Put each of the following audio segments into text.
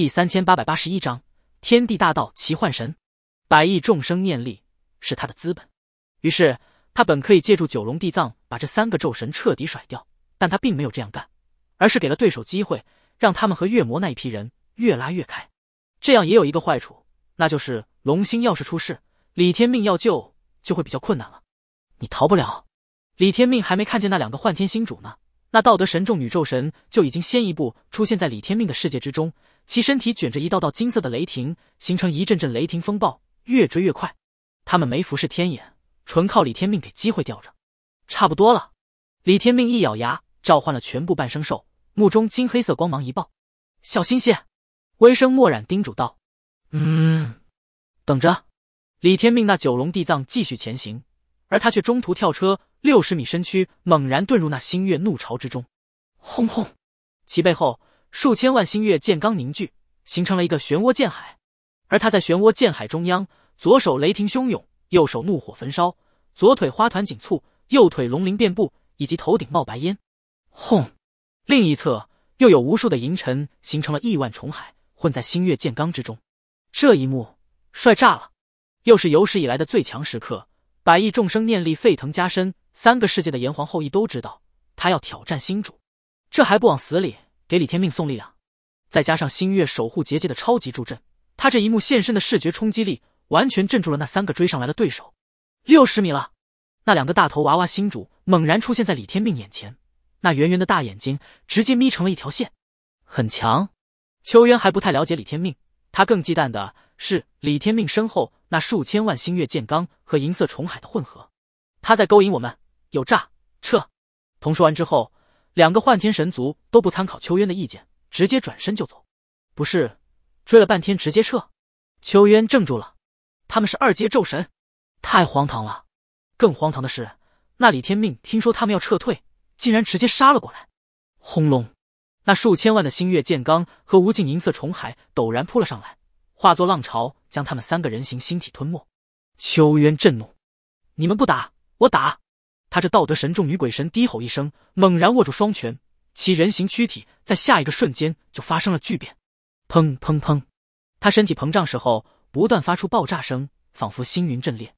第三千八百八十一章天地大道奇幻神，百亿众生念力是他的资本。于是他本可以借助九龙地藏把这三个咒神彻底甩掉，但他并没有这样干，而是给了对手机会，让他们和月魔那一批人越拉越开。这样也有一个坏处，那就是龙星要是出事，李天命要救就会比较困难了。你逃不了。李天命还没看见那两个幻天星主呢，那道德神众女咒神就已经先一步出现在李天命的世界之中。其身体卷着一道道金色的雷霆，形成一阵阵雷霆风暴，越追越快。他们没服侍天眼，纯靠李天命给机会吊着。差不多了，李天命一咬牙，召唤了全部半生兽，目中金黑色光芒一爆。小心些，微生默染叮嘱道。嗯，等着。李天命那九龙地藏继续前行，而他却中途跳车，六十米身躯猛然遁入那星月怒潮之中。轰轰，其背后。数千万星月剑罡凝聚，形成了一个漩涡剑海，而他在漩涡剑海中央，左手雷霆汹涌，右手怒火焚烧，左腿花团锦簇，右腿龙鳞遍布，以及头顶冒白烟。轰！另一侧又有无数的银尘形成了亿万重海，混在星月剑罡之中。这一幕帅炸了，又是有史以来的最强时刻。百亿众生念力沸腾加深，三个世界的炎黄后裔都知道，他要挑战新主，这还不往死里？给李天命送力量，再加上星月守护结界的超级助阵，他这一幕现身的视觉冲击力，完全镇住了那三个追上来的对手。六十米了，那两个大头娃娃星主猛然出现在李天命眼前，那圆圆的大眼睛直接眯成了一条线。很强，秋渊还不太了解李天命，他更忌惮的是李天命身后那数千万星月剑罡和银色虫海的混合。他在勾引我们，有诈，撤！童说完之后。两个幻天神族都不参考秋渊的意见，直接转身就走。不是，追了半天直接撤？秋渊怔住了。他们是二阶咒神，太荒唐了。更荒唐的是，那李天命听说他们要撤退，竟然直接杀了过来。轰隆！那数千万的星月剑罡和无尽银色虫海陡然扑了上来，化作浪潮将他们三个人形星体吞没。秋渊震怒：“你们不打，我打！”他这道德神众女鬼神低吼一声，猛然握住双拳，其人形躯体在下一个瞬间就发生了巨变。砰砰砰！他身体膨胀时候，不断发出爆炸声，仿佛星云阵裂。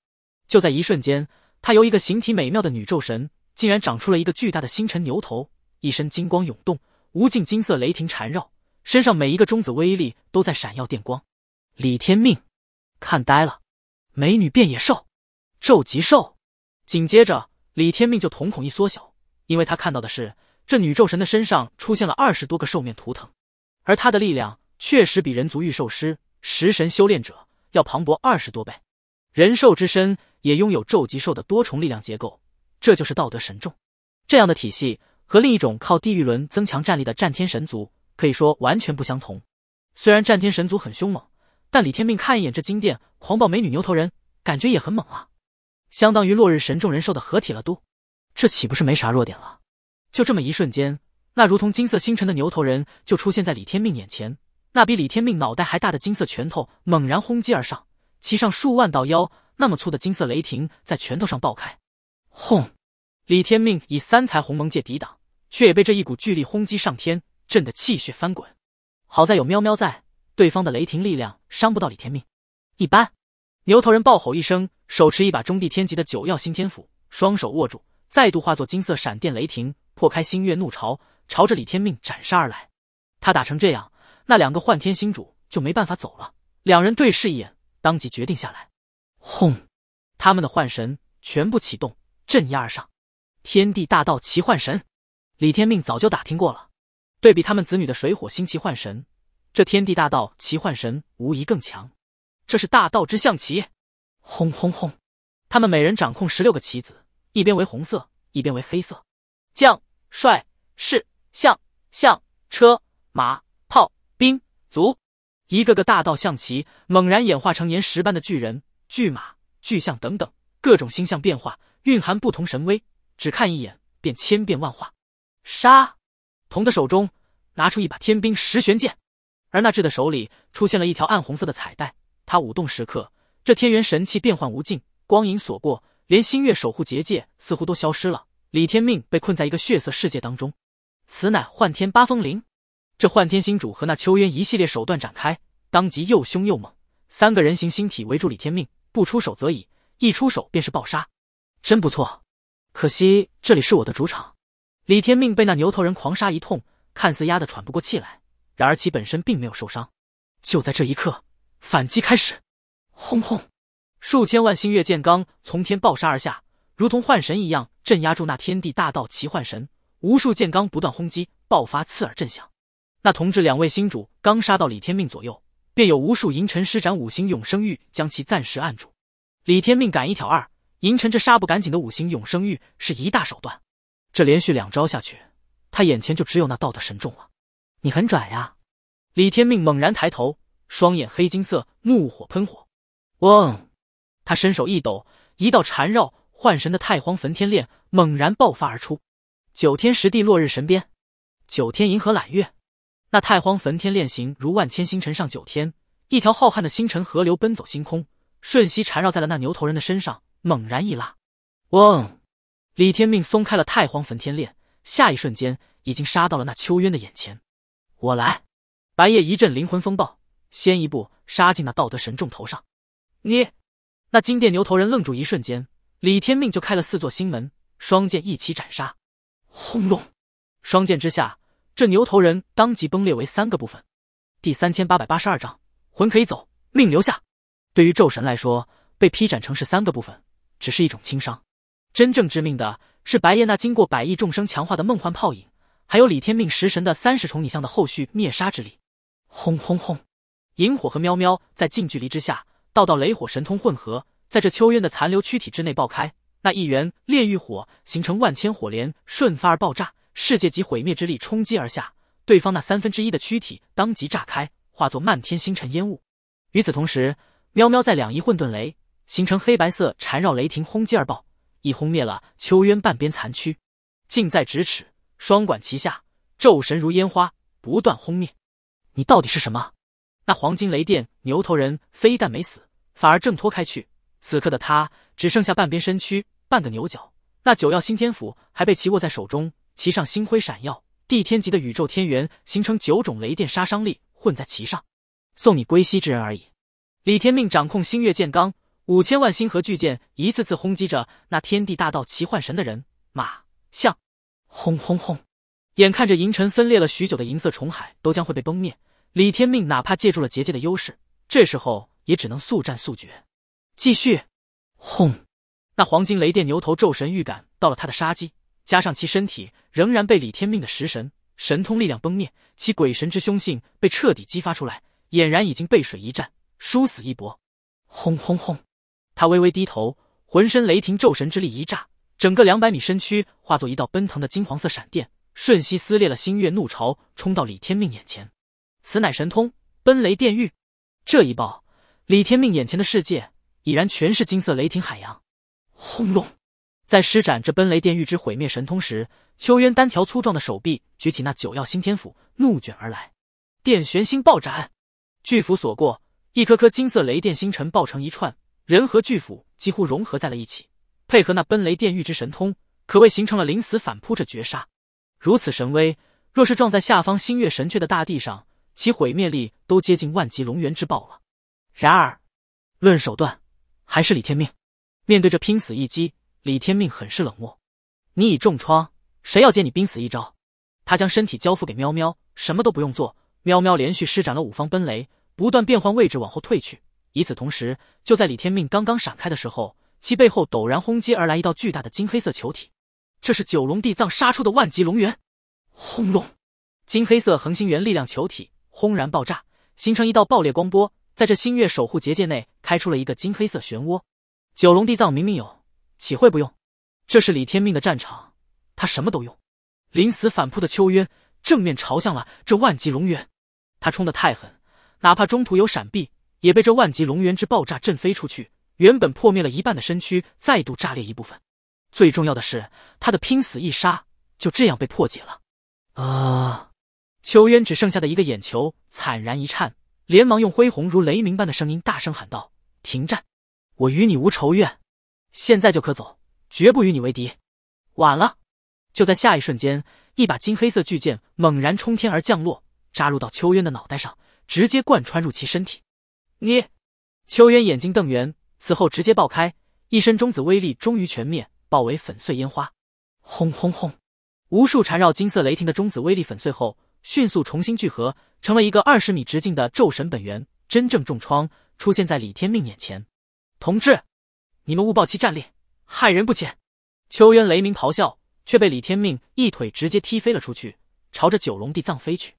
就在一瞬间，他由一个形体美妙的女咒神，竟然长出了一个巨大的星辰牛头，一身金光涌动，无尽金色雷霆缠绕，身上每一个中子威力都在闪耀电光。李天命看呆了，美女变野兽，咒极兽。紧接着。李天命就瞳孔一缩小，因为他看到的是这女咒神的身上出现了二十多个兽面图腾，而她的力量确实比人族御兽师、食神修炼者要磅礴二十多倍。人兽之身也拥有咒及兽的多重力量结构，这就是道德神众。这样的体系，和另一种靠地狱轮增强战力的战天神族可以说完全不相同。虽然战天神族很凶猛，但李天命看一眼这金殿狂暴美女牛头人，感觉也很猛啊。相当于落日神众人兽的合体了，都，这岂不是没啥弱点了？就这么一瞬间，那如同金色星辰的牛头人就出现在李天命眼前，那比李天命脑袋还大的金色拳头猛然轰击而上，其上数万道腰那么粗的金色雷霆在拳头上爆开，轰！李天命以三才鸿蒙界抵挡，却也被这一股巨力轰击上天，震得气血翻滚。好在有喵喵在，对方的雷霆力量伤不到李天命，一般。牛头人暴吼一声，手持一把中地天级的九耀星天斧，双手握住，再度化作金色闪电雷霆，破开星月怒潮，朝着李天命斩杀而来。他打成这样，那两个幻天星主就没办法走了。两人对视一眼，当即决定下来。轰！他们的幻神全部启动，镇压而上。天地大道奇幻神，李天命早就打听过了。对比他们子女的水火星奇幻神，这天地大道奇幻神无疑更强。这是大道之象棋，轰轰轰！他们每人掌控十六个棋子，一边为红色，一边为黑色。将、帅、士、象、象、车、马、炮、兵、卒，一个个大道象棋猛然演化成岩石般的巨人、巨马、巨象等等，各种星象变化，蕴含不同神威。只看一眼，便千变万化。杀！童的手中拿出一把天兵十玄剑，而那智的手里出现了一条暗红色的彩带。他舞动时刻，这天元神器变幻无尽，光影所过，连星月守护结界似乎都消失了。李天命被困在一个血色世界当中，此乃幻天八风灵。这幻天星主和那秋渊一系列手段展开，当即又凶又猛，三个人形星体围住李天命，不出手则已，一出手便是暴杀。真不错，可惜这里是我的主场。李天命被那牛头人狂杀一通，看似压得喘不过气来，然而其本身并没有受伤。就在这一刻。反击开始，轰轰！数千万星月剑罡从天爆杀而下，如同幻神一样镇压住那天地大道奇幻神。无数剑罡不断轰击，爆发刺耳震响。那同治两位星主刚杀到李天命左右，便有无数银尘施展五行永生玉，将其暂时按住。李天命敢一挑二，银尘这杀不干净的五行永生玉是一大手段。这连续两招下去，他眼前就只有那道德神重了。你很拽呀！李天命猛然抬头。双眼黑金色，怒火喷火。嗡！他伸手一抖，一道缠绕幻神的太荒焚天链猛然爆发而出。九天十地落日神鞭，九天银河揽月。那太荒焚天链形如万千星辰上九天，一条浩瀚的星辰河流奔走星空，瞬息缠绕在了那牛头人的身上，猛然一拉。嗡！李天命松开了太荒焚天链，下一瞬间已经杀到了那秋渊的眼前。我来！白夜一阵灵魂风暴。先一步杀进那道德神众头上，你那金殿牛头人愣住一瞬间，李天命就开了四座心门，双剑一起斩杀。轰隆！双剑之下，这牛头人当即崩裂为三个部分。第三千八百八十二章：魂可以走，命留下。对于咒神来说，被劈斩成是三个部分，只是一种轻伤。真正致命的是白夜那经过百亿众生强化的梦幻泡影，还有李天命食神的三十重以上的后续灭杀之力。轰轰轰！萤火和喵喵在近距离之下，道道雷火神通混合，在这秋渊的残留躯体之内爆开。那一元炼狱火形成万千火莲，瞬发而爆炸，世界级毁灭之力冲击而下，对方那三分之一的躯体当即炸开，化作漫天星辰烟雾。与此同时，喵喵在两仪混沌雷形成黑白色缠绕雷霆轰击而爆，亦轰灭了秋渊半边残躯。近在咫尺，双管齐下，咒神如烟花不断轰灭。你到底是什么？那黄金雷电牛头人非但没死，反而挣脱开去。此刻的他只剩下半边身躯、半个牛角，那九曜星天府还被其握在手中，其上星辉闪耀，地天级的宇宙天元形成九种雷电杀伤力混在其上，送你归西之人而已。李天命掌控星月剑罡，五千万星河巨剑一次次轰击着那天地大道奇幻神的人马象，轰轰轰！眼看着银尘分裂了许久的银色虫海都将会被崩灭。李天命哪怕借助了结界的优势，这时候也只能速战速决。继续，轰！那黄金雷电牛头咒神预感到了他的杀机，加上其身体仍然被李天命的食神神通力量崩灭，其鬼神之凶性被彻底激发出来，俨然已经背水一战，殊死一搏。轰轰轰！他微微低头，浑身雷霆咒神之力一炸，整个两百米身躯化作一道奔腾的金黄色闪电，瞬息撕裂了星月怒潮，冲到李天命眼前。此乃神通，奔雷电狱。这一爆，李天命眼前的世界已然全是金色雷霆海洋。轰隆！在施展这奔雷电狱之毁灭神通时，秋渊单条粗壮的手臂举起那九曜星天斧，怒卷而来，电玄星爆斩。巨斧所过，一颗颗金色雷电星辰爆成一串，人和巨斧几乎融合在了一起。配合那奔雷电狱之神通，可谓形成了临死反扑着绝杀。如此神威，若是撞在下方星月神阙的大地上，其毁灭力都接近万级龙源之爆了，然而，论手段，还是李天命。面对这拼死一击，李天命很是冷漠。你已重创，谁要接你濒死一招？他将身体交付给喵喵，什么都不用做。喵喵连续施展了五方奔雷，不断变换位置往后退去。与此同时，就在李天命刚刚闪开的时候，其背后陡然轰击而来一道巨大的金黑色球体。这是九龙地藏杀出的万级龙源。轰隆！金黑色恒星源力量球体。轰然爆炸，形成一道爆裂光波，在这星月守护结界内开出了一个金黑色漩涡。九龙地藏明明有，岂会不用？这是李天命的战场，他什么都用。临死反扑的秋渊，正面朝向了这万级龙渊，他冲得太狠，哪怕中途有闪避，也被这万级龙渊之爆炸震飞出去。原本破灭了一半的身躯，再度炸裂一部分。最重要的是，他的拼死一杀就这样被破解了。啊！秋渊只剩下的一个眼球惨然一颤，连忙用恢宏如雷鸣般的声音大声喊道：“停战，我与你无仇怨，现在就可走，绝不与你为敌。”晚了！就在下一瞬间，一把金黑色巨剑猛然冲天而降落，扎入到秋渊的脑袋上，直接贯穿入其身体。你，秋渊眼睛瞪圆，此后直接爆开，一身中子威力终于全灭，爆为粉碎烟花。轰轰轰！无数缠绕金色雷霆的中子威力粉碎后。迅速重新聚合成了一个二十米直径的咒神本源，真正重创出现在李天命眼前。同志，你们误报其战力，害人不浅！秋渊雷鸣咆哮，却被李天命一腿直接踢飞了出去，朝着九龙地藏飞去。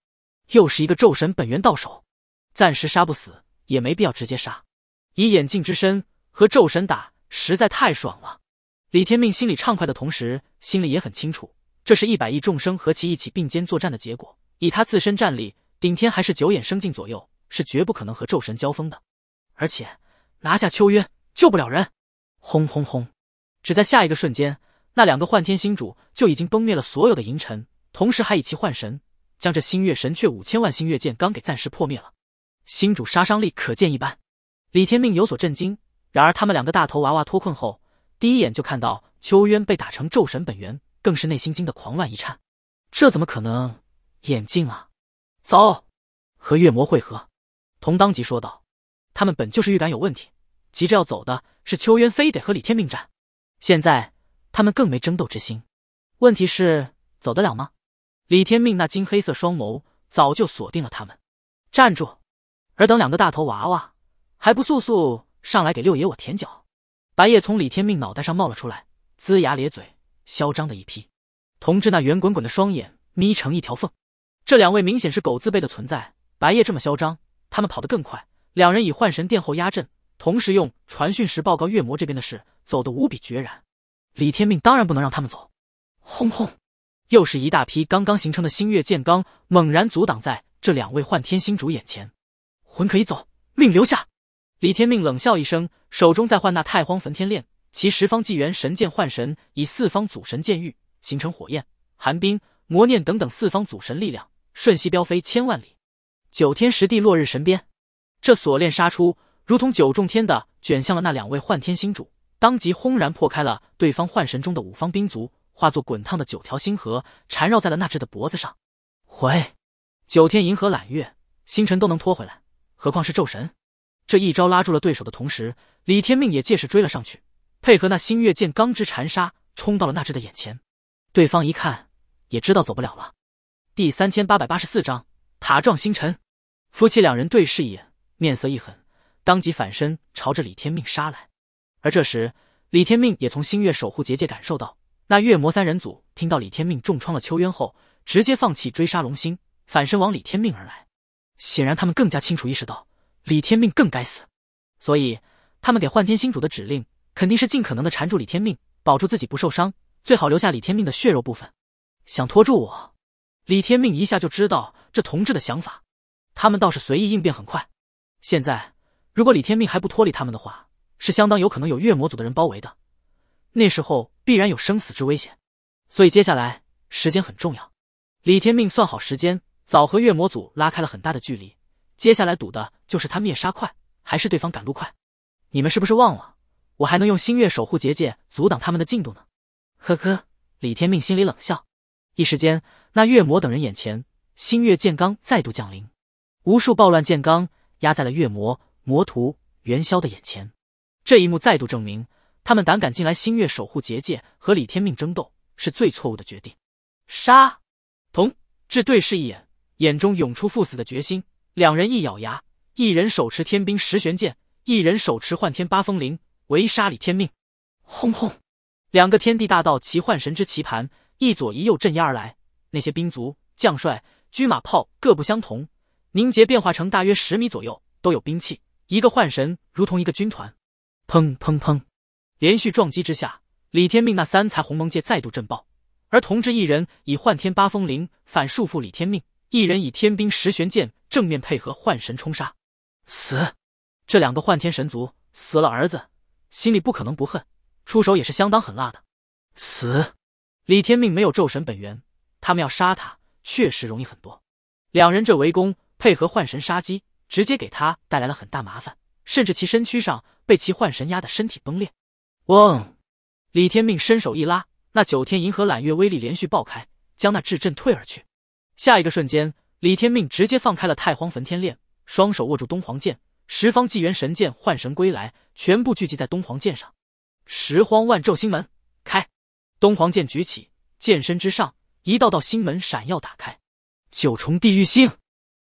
又是一个咒神本源到手，暂时杀不死，也没必要直接杀。以眼镜之身和咒神打，实在太爽了。李天命心里畅快的同时，心里也很清楚，这是一百亿众生和其一起并肩作战的结果。以他自身战力，顶天还是九眼生境左右，是绝不可能和咒神交锋的。而且拿下秋渊救不了人。轰轰轰！只在下一个瞬间，那两个幻天星主就已经崩灭了所有的银尘，同时还以其幻神将这星月神阙五千万星月剑罡给暂时破灭了。星主杀伤力可见一斑。李天命有所震惊，然而他们两个大头娃娃脱困后，第一眼就看到秋渊被打成咒神本源，更是内心惊得狂乱一颤。这怎么可能？眼镜啊，走，和月魔会合。童当即说道：“他们本就是预感有问题，急着要走的是秋渊，非得和李天命战。现在他们更没争斗之心。问题是走得了吗？”李天命那金黑色双眸早就锁定了他们，站住！尔等两个大头娃娃，还不速速上来给六爷我舔脚？白夜从李天命脑袋上冒了出来，龇牙咧嘴，嚣张的一批。同志那圆滚滚的双眼眯成一条缝。这两位明显是狗自辈的存在，白夜这么嚣张，他们跑得更快。两人以幻神殿后压阵，同时用传讯石报告月魔这边的事，走得无比决然。李天命当然不能让他们走。轰轰，又是一大批刚刚形成的星月剑罡猛然阻挡在这两位幻天星主眼前。魂可以走，命留下。李天命冷笑一声，手中再唤那太荒焚天炼其十方纪元神剑幻神，以四方祖神剑域形成火焰、寒冰、魔念等等四方祖神力量。瞬息飙飞千万里，九天十地落日神鞭，这锁链杀出，如同九重天的卷向了那两位幻天星主，当即轰然破开了对方幻神中的五方兵族，化作滚烫的九条星河，缠绕在了那只的脖子上。回九天银河揽月，星辰都能拖回来，何况是咒神？这一招拉住了对手的同时，李天命也借势追了上去，配合那星月剑钢之缠杀，冲到了那只的眼前。对方一看，也知道走不了了。第三千八百八十四章塔撞星辰，夫妻两人对视一眼，面色一狠，当即反身朝着李天命杀来。而这时，李天命也从星月守护结界感受到，那月魔三人组听到李天命重创了秋渊后，直接放弃追杀龙星，反身往李天命而来。显然，他们更加清楚意识到李天命更该死，所以他们给幻天星主的指令肯定是尽可能的缠住李天命，保住自己不受伤，最好留下李天命的血肉部分，想拖住我。李天命一下就知道这同志的想法，他们倒是随意应变很快。现在如果李天命还不脱离他们的话，是相当有可能有月魔组的人包围的，那时候必然有生死之危险。所以接下来时间很重要。李天命算好时间，早和月魔组拉开了很大的距离。接下来赌的就是他灭杀快还是对方赶路快。你们是不是忘了，我还能用星月守护结界阻挡他们的进度呢？呵呵，李天命心里冷笑。一时间，那月魔等人眼前，星月剑罡再度降临，无数暴乱剑罡压在了月魔、魔徒、元宵的眼前。这一幕再度证明，他们胆敢进来星月守护结界和李天命争斗，是最错误的决定。杀！同志对视一眼，眼中涌出赴死的决心。两人一咬牙，一人手持天兵十玄剑，一人手持幻天八风铃，围杀李天命。轰轰！两个天地大道奇幻神之棋盘。一左一右镇压而来，那些兵卒、将帅、车马、炮各不相同，凝结变化成大约十米左右，都有兵器。一个幻神如同一个军团，砰砰砰，连续撞击之下，李天命那三才鸿蒙界再度震爆，而同治一人以幻天八风铃反束缚李天命，一人以天兵十玄剑正面配合幻神冲杀。死，这两个幻天神族死了儿子，心里不可能不恨，出手也是相当狠辣的。死。李天命没有咒神本源，他们要杀他确实容易很多。两人这围攻配合幻神杀机，直接给他带来了很大麻烦，甚至其身躯上被其幻神压得身体崩裂。嗡！李天命伸手一拉，那九天银河揽月威力连续爆开，将那至震退而去。下一个瞬间，李天命直接放开了太荒焚天链，双手握住东皇剑，十方纪元神剑幻神归来全部聚集在东皇剑上，十荒万咒星门开。东皇剑举起，剑身之上一道道星门闪耀打开，九重地狱星、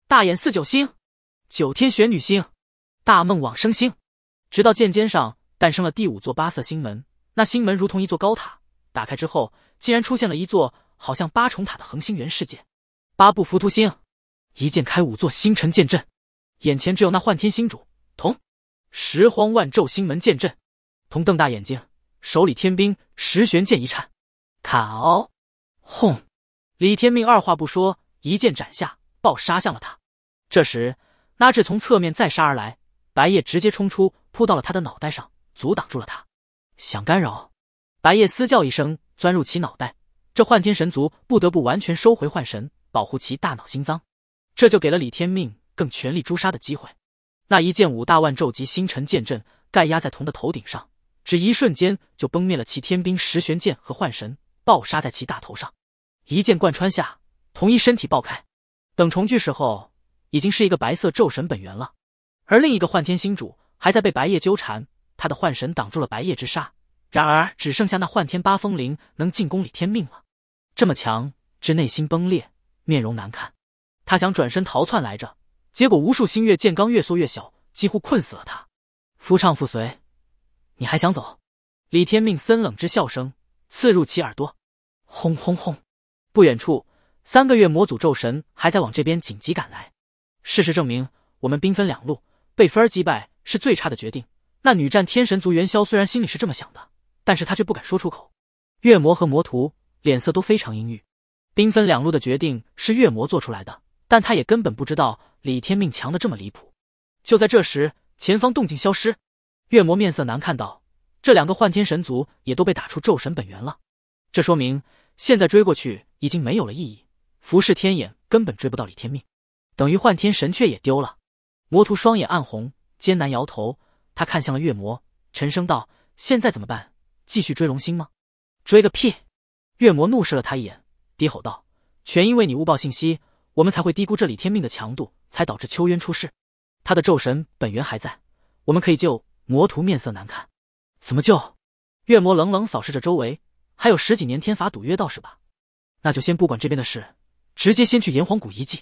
大眼四九星、九天玄女星、大梦往生星，直到剑尖上诞生了第五座八色星门。那星门如同一座高塔，打开之后，竟然出现了一座好像八重塔的恒星元世界——八部浮屠星。一剑开五座星辰剑阵，眼前只有那幻天星主同十荒万咒星门剑阵，同瞪大眼睛，手里天兵十玄剑一颤。砍！轰！李天命二话不说，一剑斩下，暴杀向了他。这时，拉治从侧面再杀而来，白夜直接冲出，扑到了他的脑袋上，阻挡住了他。想干扰？白夜嘶叫一声，钻入其脑袋。这幻天神族不得不完全收回幻神，保护其大脑心脏，这就给了李天命更全力诛杀的机会。那一剑五大万咒及星辰剑阵盖压在童的头顶上，只一瞬间就崩灭了其天兵十玄剑和幻神。暴杀在其大头上，一剑贯穿下，同一身体爆开。等重聚时候，已经是一个白色咒神本源了。而另一个幻天星主还在被白夜纠缠，他的幻神挡住了白夜之杀。然而，只剩下那幻天八风铃能进攻李天命了。这么强，至内心崩裂，面容难看。他想转身逃窜来着，结果无数星月剑罡越缩越小，几乎困死了他。夫唱妇随，你还想走？李天命森冷之笑声。刺入其耳朵，轰轰轰！不远处，三个月魔祖咒神还在往这边紧急赶来。事实证明，我们兵分两路被芬儿击败是最差的决定。那女战天神族元宵虽然心里是这么想的，但是他却不敢说出口。月魔和魔徒脸色都非常阴郁，兵分两路的决定是月魔做出来的，但他也根本不知道李天命强的这么离谱。就在这时，前方动静消失，月魔面色难看到。这两个幻天神族也都被打出咒神本源了，这说明现在追过去已经没有了意义。服侍天眼根本追不到李天命，等于幻天神雀也丢了。魔徒双眼暗红，艰难摇头。他看向了月魔，沉声道：“现在怎么办？继续追龙星吗？追个屁！”月魔怒视了他一眼，低吼道：“全因为你误报信息，我们才会低估这李天命的强度，才导致秋渊出事。他的咒神本源还在，我们可以救。”魔徒面色难看。怎么救？月魔冷冷扫视着周围，还有十几年天罚赌约，倒是吧。那就先不管这边的事，直接先去炎黄谷遗迹。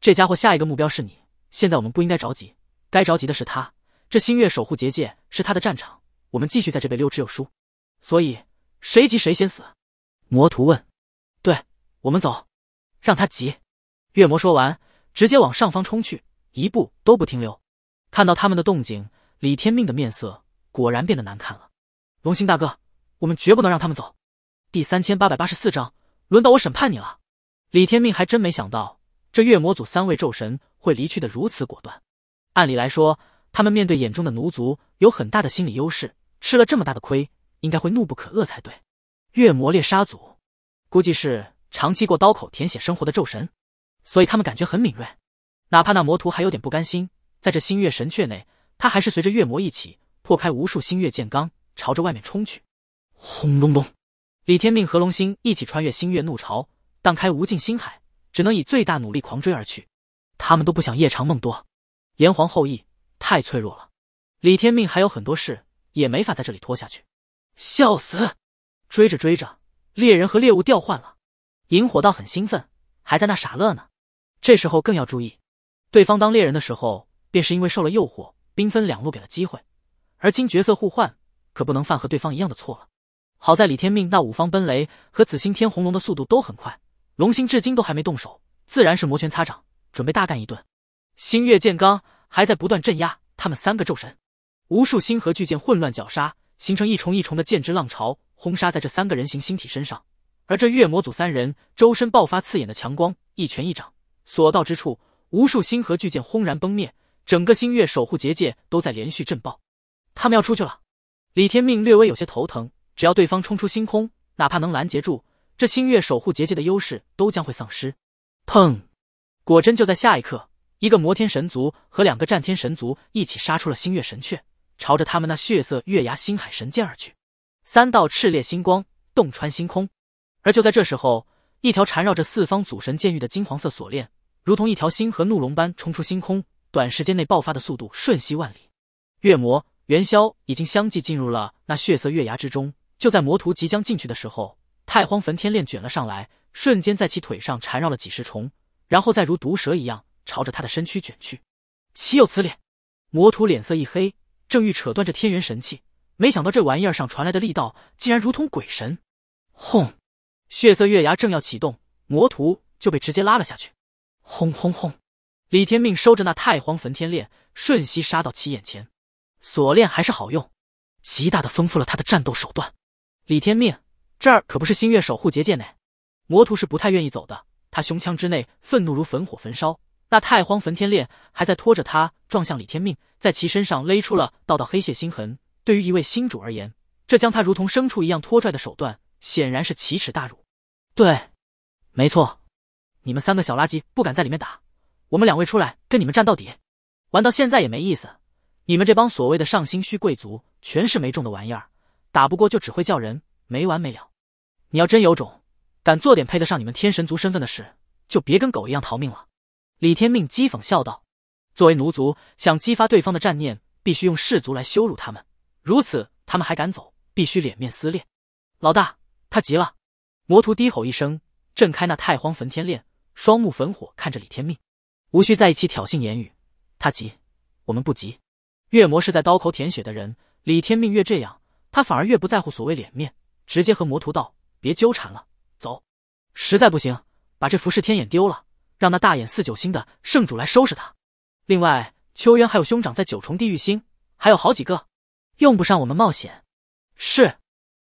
这家伙下一个目标是你。现在我们不应该着急，该着急的是他。这星月守护结界是他的战场，我们继续在这被溜只有输。所以谁急谁先死。魔徒问：“对，我们走，让他急。”月魔说完，直接往上方冲去，一步都不停留。看到他们的动静，李天命的面色。果然变得难看了，龙星大哥，我们绝不能让他们走。第三千八百八十四章，轮到我审判你了。李天命还真没想到，这月魔族三位咒神会离去的如此果断。按理来说，他们面对眼中的奴族，有很大的心理优势，吃了这么大的亏，应该会怒不可遏才对。月魔猎杀组，估计是长期过刀口舔血生活的咒神，所以他们感觉很敏锐。哪怕那魔徒还有点不甘心，在这新月神阙内，他还是随着月魔一起。破开无数星月剑罡，朝着外面冲去。轰隆隆，李天命和龙星一起穿越星月怒潮，荡开无尽星海，只能以最大努力狂追而去。他们都不想夜长梦多。炎黄后裔太脆弱了，李天命还有很多事，也没法在这里拖下去。笑死！追着追着，猎人和猎物调换了。萤火道很兴奋，还在那傻乐呢。这时候更要注意，对方当猎人的时候，便是因为受了诱惑，兵分两路给了机会。而今角色互换，可不能犯和对方一样的错了。好在李天命那五方奔雷和紫星天红龙的速度都很快，龙星至今都还没动手，自然是摩拳擦掌，准备大干一顿。星月剑罡还在不断镇压他们三个咒神，无数星河巨剑混乱绞杀，形成一重一重的剑之浪潮，轰杀在这三个人形星体身上。而这月魔族三人周身爆发刺眼的强光，一拳一掌所到之处，无数星河巨剑轰然崩灭，整个星月守护结界都在连续震爆。他们要出去了，李天命略微有些头疼。只要对方冲出星空，哪怕能拦截住这星月守护结界的优势，都将会丧失。砰！果真就在下一刻，一个魔天神族和两个战天神族一起杀出了星月神阙，朝着他们那血色月牙星海神剑而去。三道炽烈星光洞穿星空，而就在这时候，一条缠绕着四方祖神剑域的金黄色锁链，如同一条星河怒龙般冲出星空，短时间内爆发的速度瞬息万里。月魔。元宵已经相继进入了那血色月牙之中。就在魔徒即将进去的时候，太荒焚天链卷了上来，瞬间在其腿上缠绕了几十重，然后再如毒蛇一样朝着他的身躯卷去。岂有此理！魔徒脸色一黑，正欲扯断这天元神器，没想到这玩意儿上传来的力道竟然如同鬼神。轰！血色月牙正要启动，魔徒就被直接拉了下去。轰轰轰！李天命收着那太荒焚天链，瞬息杀到其眼前。锁链还是好用，极大的丰富了他的战斗手段。李天命，这儿可不是星月守护结界内，魔徒是不太愿意走的。他胸腔之内愤怒如焚火焚烧，那太荒焚天链还在拖着他撞向李天命，在其身上勒出了道道黑血星痕。对于一位新主而言，这将他如同牲畜一样拖拽的手段，显然是奇耻大辱。对，没错，你们三个小垃圾不敢在里面打，我们两位出来跟你们战到底。玩到现在也没意思。你们这帮所谓的上星虚贵族，全是没种的玩意儿，打不过就只会叫人没完没了。你要真有种，敢做点配得上你们天神族身份的事，就别跟狗一样逃命了。”李天命讥讽笑道：“作为奴族，想激发对方的战念，必须用氏族来羞辱他们。如此，他们还敢走，必须脸面撕裂。”老大，他急了。魔徒低吼一声，震开那太荒焚天链，双目焚火看着李天命。无需在一起挑衅言语，他急，我们不急。月魔是在刀口舔血的人，李天命越这样，他反而越不在乎所谓脸面，直接和魔徒道：“别纠缠了，走。实在不行，把这浮世天眼丢了，让那大眼四九星的圣主来收拾他。另外，秋渊还有兄长在九重地狱星，还有好几个，用不上我们冒险。”是，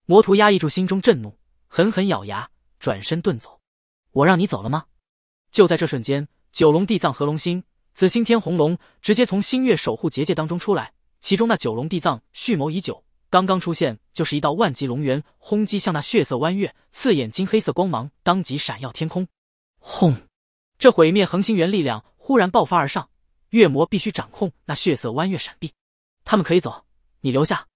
魔徒压抑住心中震怒，狠狠咬牙，转身遁走。我让你走了吗？就在这瞬间，九龙地藏合龙心。紫星天红龙直接从星月守护结界当中出来，其中那九龙地藏蓄谋已久，刚刚出现就是一道万级龙元轰击向那血色弯月，刺眼金黑色光芒当即闪耀天空。轰！这毁灭恒星源力量忽然爆发而上，月魔必须掌控那血色弯月闪避。他们可以走，你留下。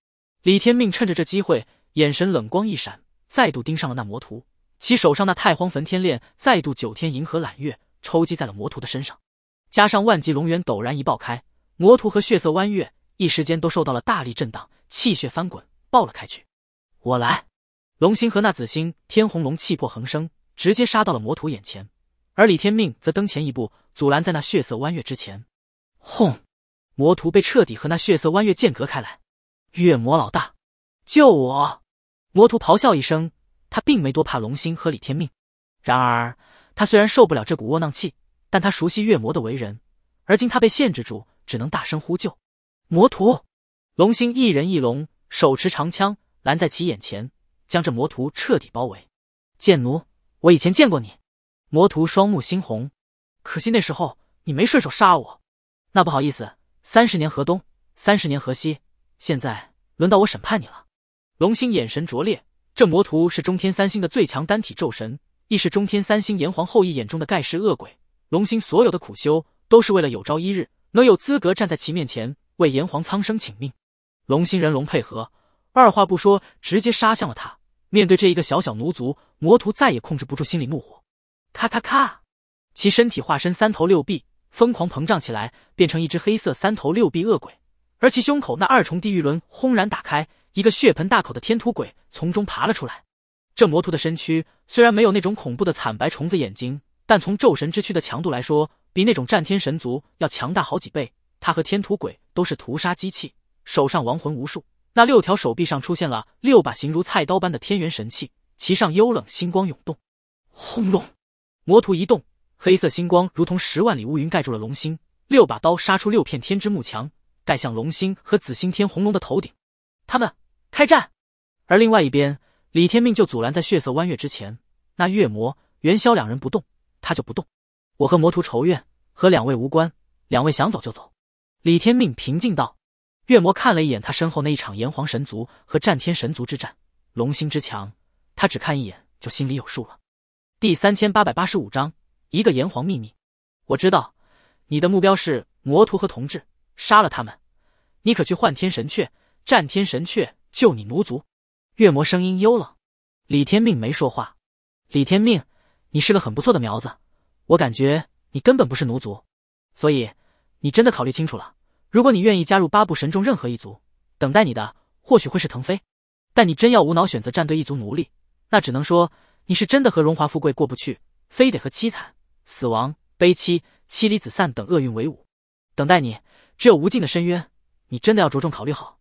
李天命趁着这机会，眼神冷光一闪，再度盯上了那魔徒，其手上那太荒焚天链再度九天银河揽月抽击在了魔徒的身上。加上万级龙元陡然一爆开，魔图和血色弯月一时间都受到了大力震荡，气血翻滚，爆了开去。我来！龙星和那紫星天红龙气魄横生，直接杀到了魔图眼前，而李天命则登前一步，阻拦在那血色弯月之前。轰！魔图被彻底和那血色弯月间隔开来。月魔老大，救我！魔图咆哮一声，他并没多怕龙星和李天命，然而他虽然受不了这股窝囊气。但他熟悉月魔的为人，而今他被限制住，只能大声呼救。魔徒，龙星一人一龙，手持长枪，拦在其眼前，将这魔徒彻底包围。贱奴，我以前见过你。魔徒双目猩红，可惜那时候你没顺手杀我。那不好意思，三十年河东，三十年河西，现在轮到我审判你了。龙星眼神拙劣，这魔徒是中天三星的最强单体咒神，亦是中天三星炎黄后裔眼中的盖世恶鬼。龙心所有的苦修，都是为了有朝一日能有资格站在其面前，为炎黄苍生请命。龙心人龙配合，二话不说，直接杀向了他。面对这一个小小奴族魔徒，再也控制不住心里怒火，咔咔咔，其身体化身三头六臂，疯狂膨胀起来，变成一只黑色三头六臂恶鬼。而其胸口那二重地狱轮轰然打开，一个血盆大口的天土鬼从中爬了出来。这魔徒的身躯虽然没有那种恐怖的惨白虫子眼睛。但从咒神之躯的强度来说，比那种战天神族要强大好几倍。他和天屠鬼都是屠杀机器，手上亡魂无数。那六条手臂上出现了六把形如菜刀般的天元神器，其上幽冷星光涌动。轰隆！魔图一动，黑色星光如同十万里乌云盖住了龙星。六把刀杀出六片天之幕墙，盖向龙星和紫星天红龙的头顶。他们开战。而另外一边，李天命就阻拦在血色弯月之前。那月魔元宵两人不动。他就不动，我和魔徒仇怨，和两位无关。两位想走就走。”李天命平静道。月魔看了一眼他身后那一场炎黄神族和战天神族之战，龙心之强，他只看一眼就心里有数了。第三千八百八十五章一个炎黄秘密，我知道你的目标是魔徒和同志，杀了他们，你可去唤天神阙、战天神阙救你奴族。”月魔声音幽冷。李天命没说话。李天命。你是个很不错的苗子，我感觉你根本不是奴族，所以你真的考虑清楚了。如果你愿意加入八部神中任何一族，等待你的或许会是腾飞。但你真要无脑选择站队一族奴隶，那只能说你是真的和荣华富贵过不去，非得和凄惨、死亡、悲戚、妻离子散等厄运为伍。等待你只有无尽的深渊。你真的要着重考虑好，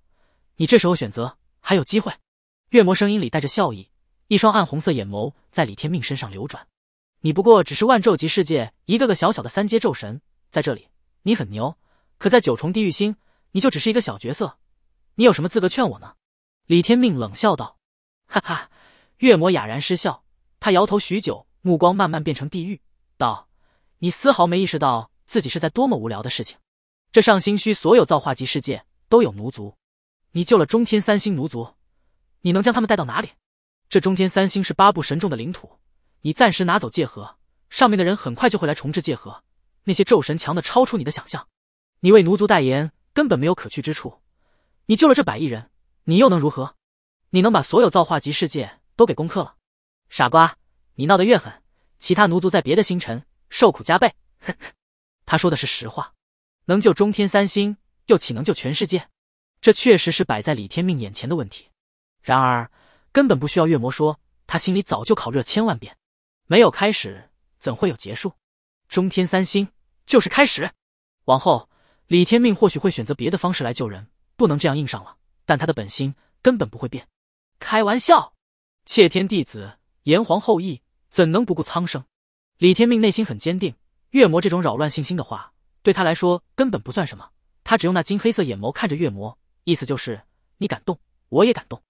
你这时候选择还有机会。月魔声音里带着笑意，一双暗红色眼眸在李天命身上流转。你不过只是万咒级世界一个个小小的三阶咒神，在这里你很牛，可在九重地狱星，你就只是一个小角色，你有什么资格劝我呢？李天命冷笑道：“哈哈。”月魔哑然失笑，他摇头许久，目光慢慢变成地狱，道：“你丝毫没意识到自己是在多么无聊的事情。这上星虚所有造化级世界都有奴族，你救了中天三星奴族，你能将他们带到哪里？这中天三星是八部神众的领土。”你暂时拿走界河，上面的人很快就会来重置界河。那些咒神强的超出你的想象，你为奴族代言根本没有可去之处。你救了这百亿人，你又能如何？你能把所有造化级世界都给攻克了？傻瓜，你闹得越狠，其他奴族在别的星辰受苦加倍。呵呵，他说的是实话。能救中天三星，又岂能救全世界？这确实是摆在李天命眼前的问题。然而，根本不需要月魔说，他心里早就考虑了千万遍。没有开始，怎会有结束？中天三星就是开始。往后，李天命或许会选择别的方式来救人，不能这样硬上了。但他的本心根本不会变。开玩笑，窃天弟子炎黄后裔怎能不顾苍生？李天命内心很坚定。月魔这种扰乱信心的话，对他来说根本不算什么。他只用那金黑色眼眸看着月魔，意思就是你敢动，我也敢动。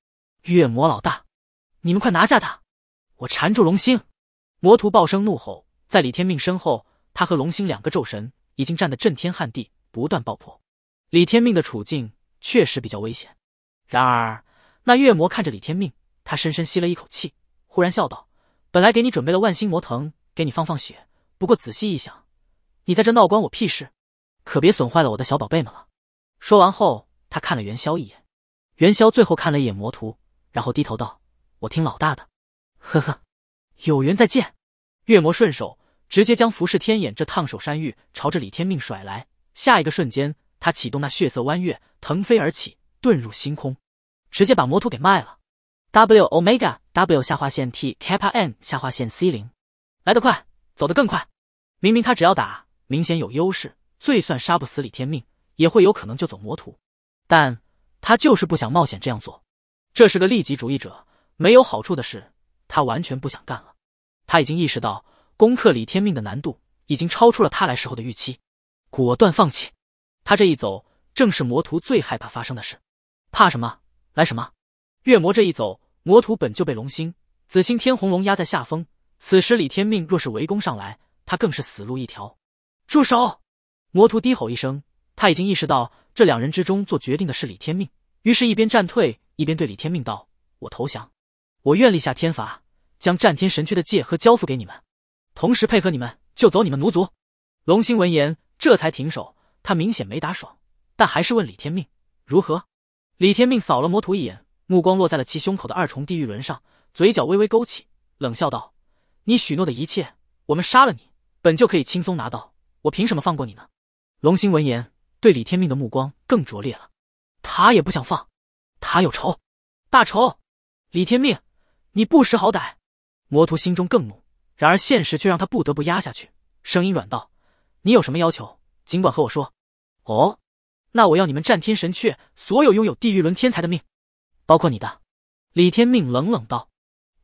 月魔老大，你们快拿下他！我缠住龙星。魔徒暴声怒吼，在李天命身后，他和龙星两个咒神已经战得震天撼地，不断爆破。李天命的处境确实比较危险。然而，那月魔看着李天命，他深深吸了一口气，忽然笑道：“本来给你准备了万星魔藤，给你放放血。不过仔细一想，你在这闹关我屁事，可别损坏了我的小宝贝们了。”说完后，他看了元宵一眼。元宵最后看了一眼魔徒，然后低头道：“我听老大的。”呵呵。有缘再见，月魔顺手直接将浮世天眼这烫手山芋朝着李天命甩来。下一个瞬间，他启动那血色弯月，腾飞而起，遁入星空，直接把魔图给卖了。W Omega W 下划线 T k a p a N 下划线 C 零，来得快，走得更快。明明他只要打，明显有优势，最算杀不死李天命，也会有可能就走魔图。但他就是不想冒险这样做，这是个利己主义者，没有好处的事。他完全不想干了，他已经意识到攻克李天命的难度已经超出了他来时候的预期，果断放弃。他这一走，正是魔徒最害怕发生的事。怕什么来什么。月魔这一走，魔徒本就被龙星、紫星、天红龙压在下风，此时李天命若是围攻上来，他更是死路一条。住手！魔徒低吼一声，他已经意识到这两人之中做决定的是李天命，于是一边战退，一边对李天命道：“我投降，我愿立下天罚。”将战天神阙的戒和交付给你们，同时配合你们救走你们奴族。龙星闻言，这才停手。他明显没打爽，但还是问李天命：“如何？”李天命扫了魔徒一眼，目光落在了其胸口的二重地狱轮上，嘴角微微勾起，冷笑道：“你许诺的一切，我们杀了你，本就可以轻松拿到，我凭什么放过你呢？”龙星闻言，对李天命的目光更拙劣了。他也不想放，他有仇，大仇。李天命，你不识好歹。魔徒心中更怒，然而现实却让他不得不压下去，声音软道：“你有什么要求，尽管和我说。”“哦，那我要你们战天神阙所有拥有地狱轮天才的命，包括你的。”李天命冷冷道：“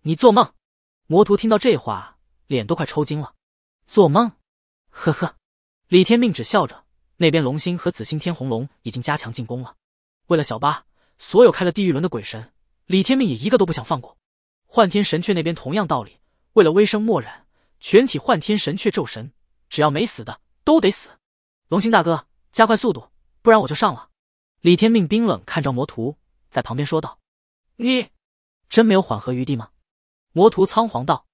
你做梦！”魔徒听到这话，脸都快抽筋了。“做梦？”呵呵，李天命只笑着。那边龙星和紫星天红龙已经加强进攻了。为了小八，所有开了地狱轮的鬼神，李天命也一个都不想放过。幻天神阙那边同样道理，为了威声莫染，全体幻天神阙咒神，只要没死的都得死。龙星大哥，加快速度，不然我就上了。李天命冰冷看着魔图，在旁边说道：“你真没有缓和余地吗？”魔图仓皇道。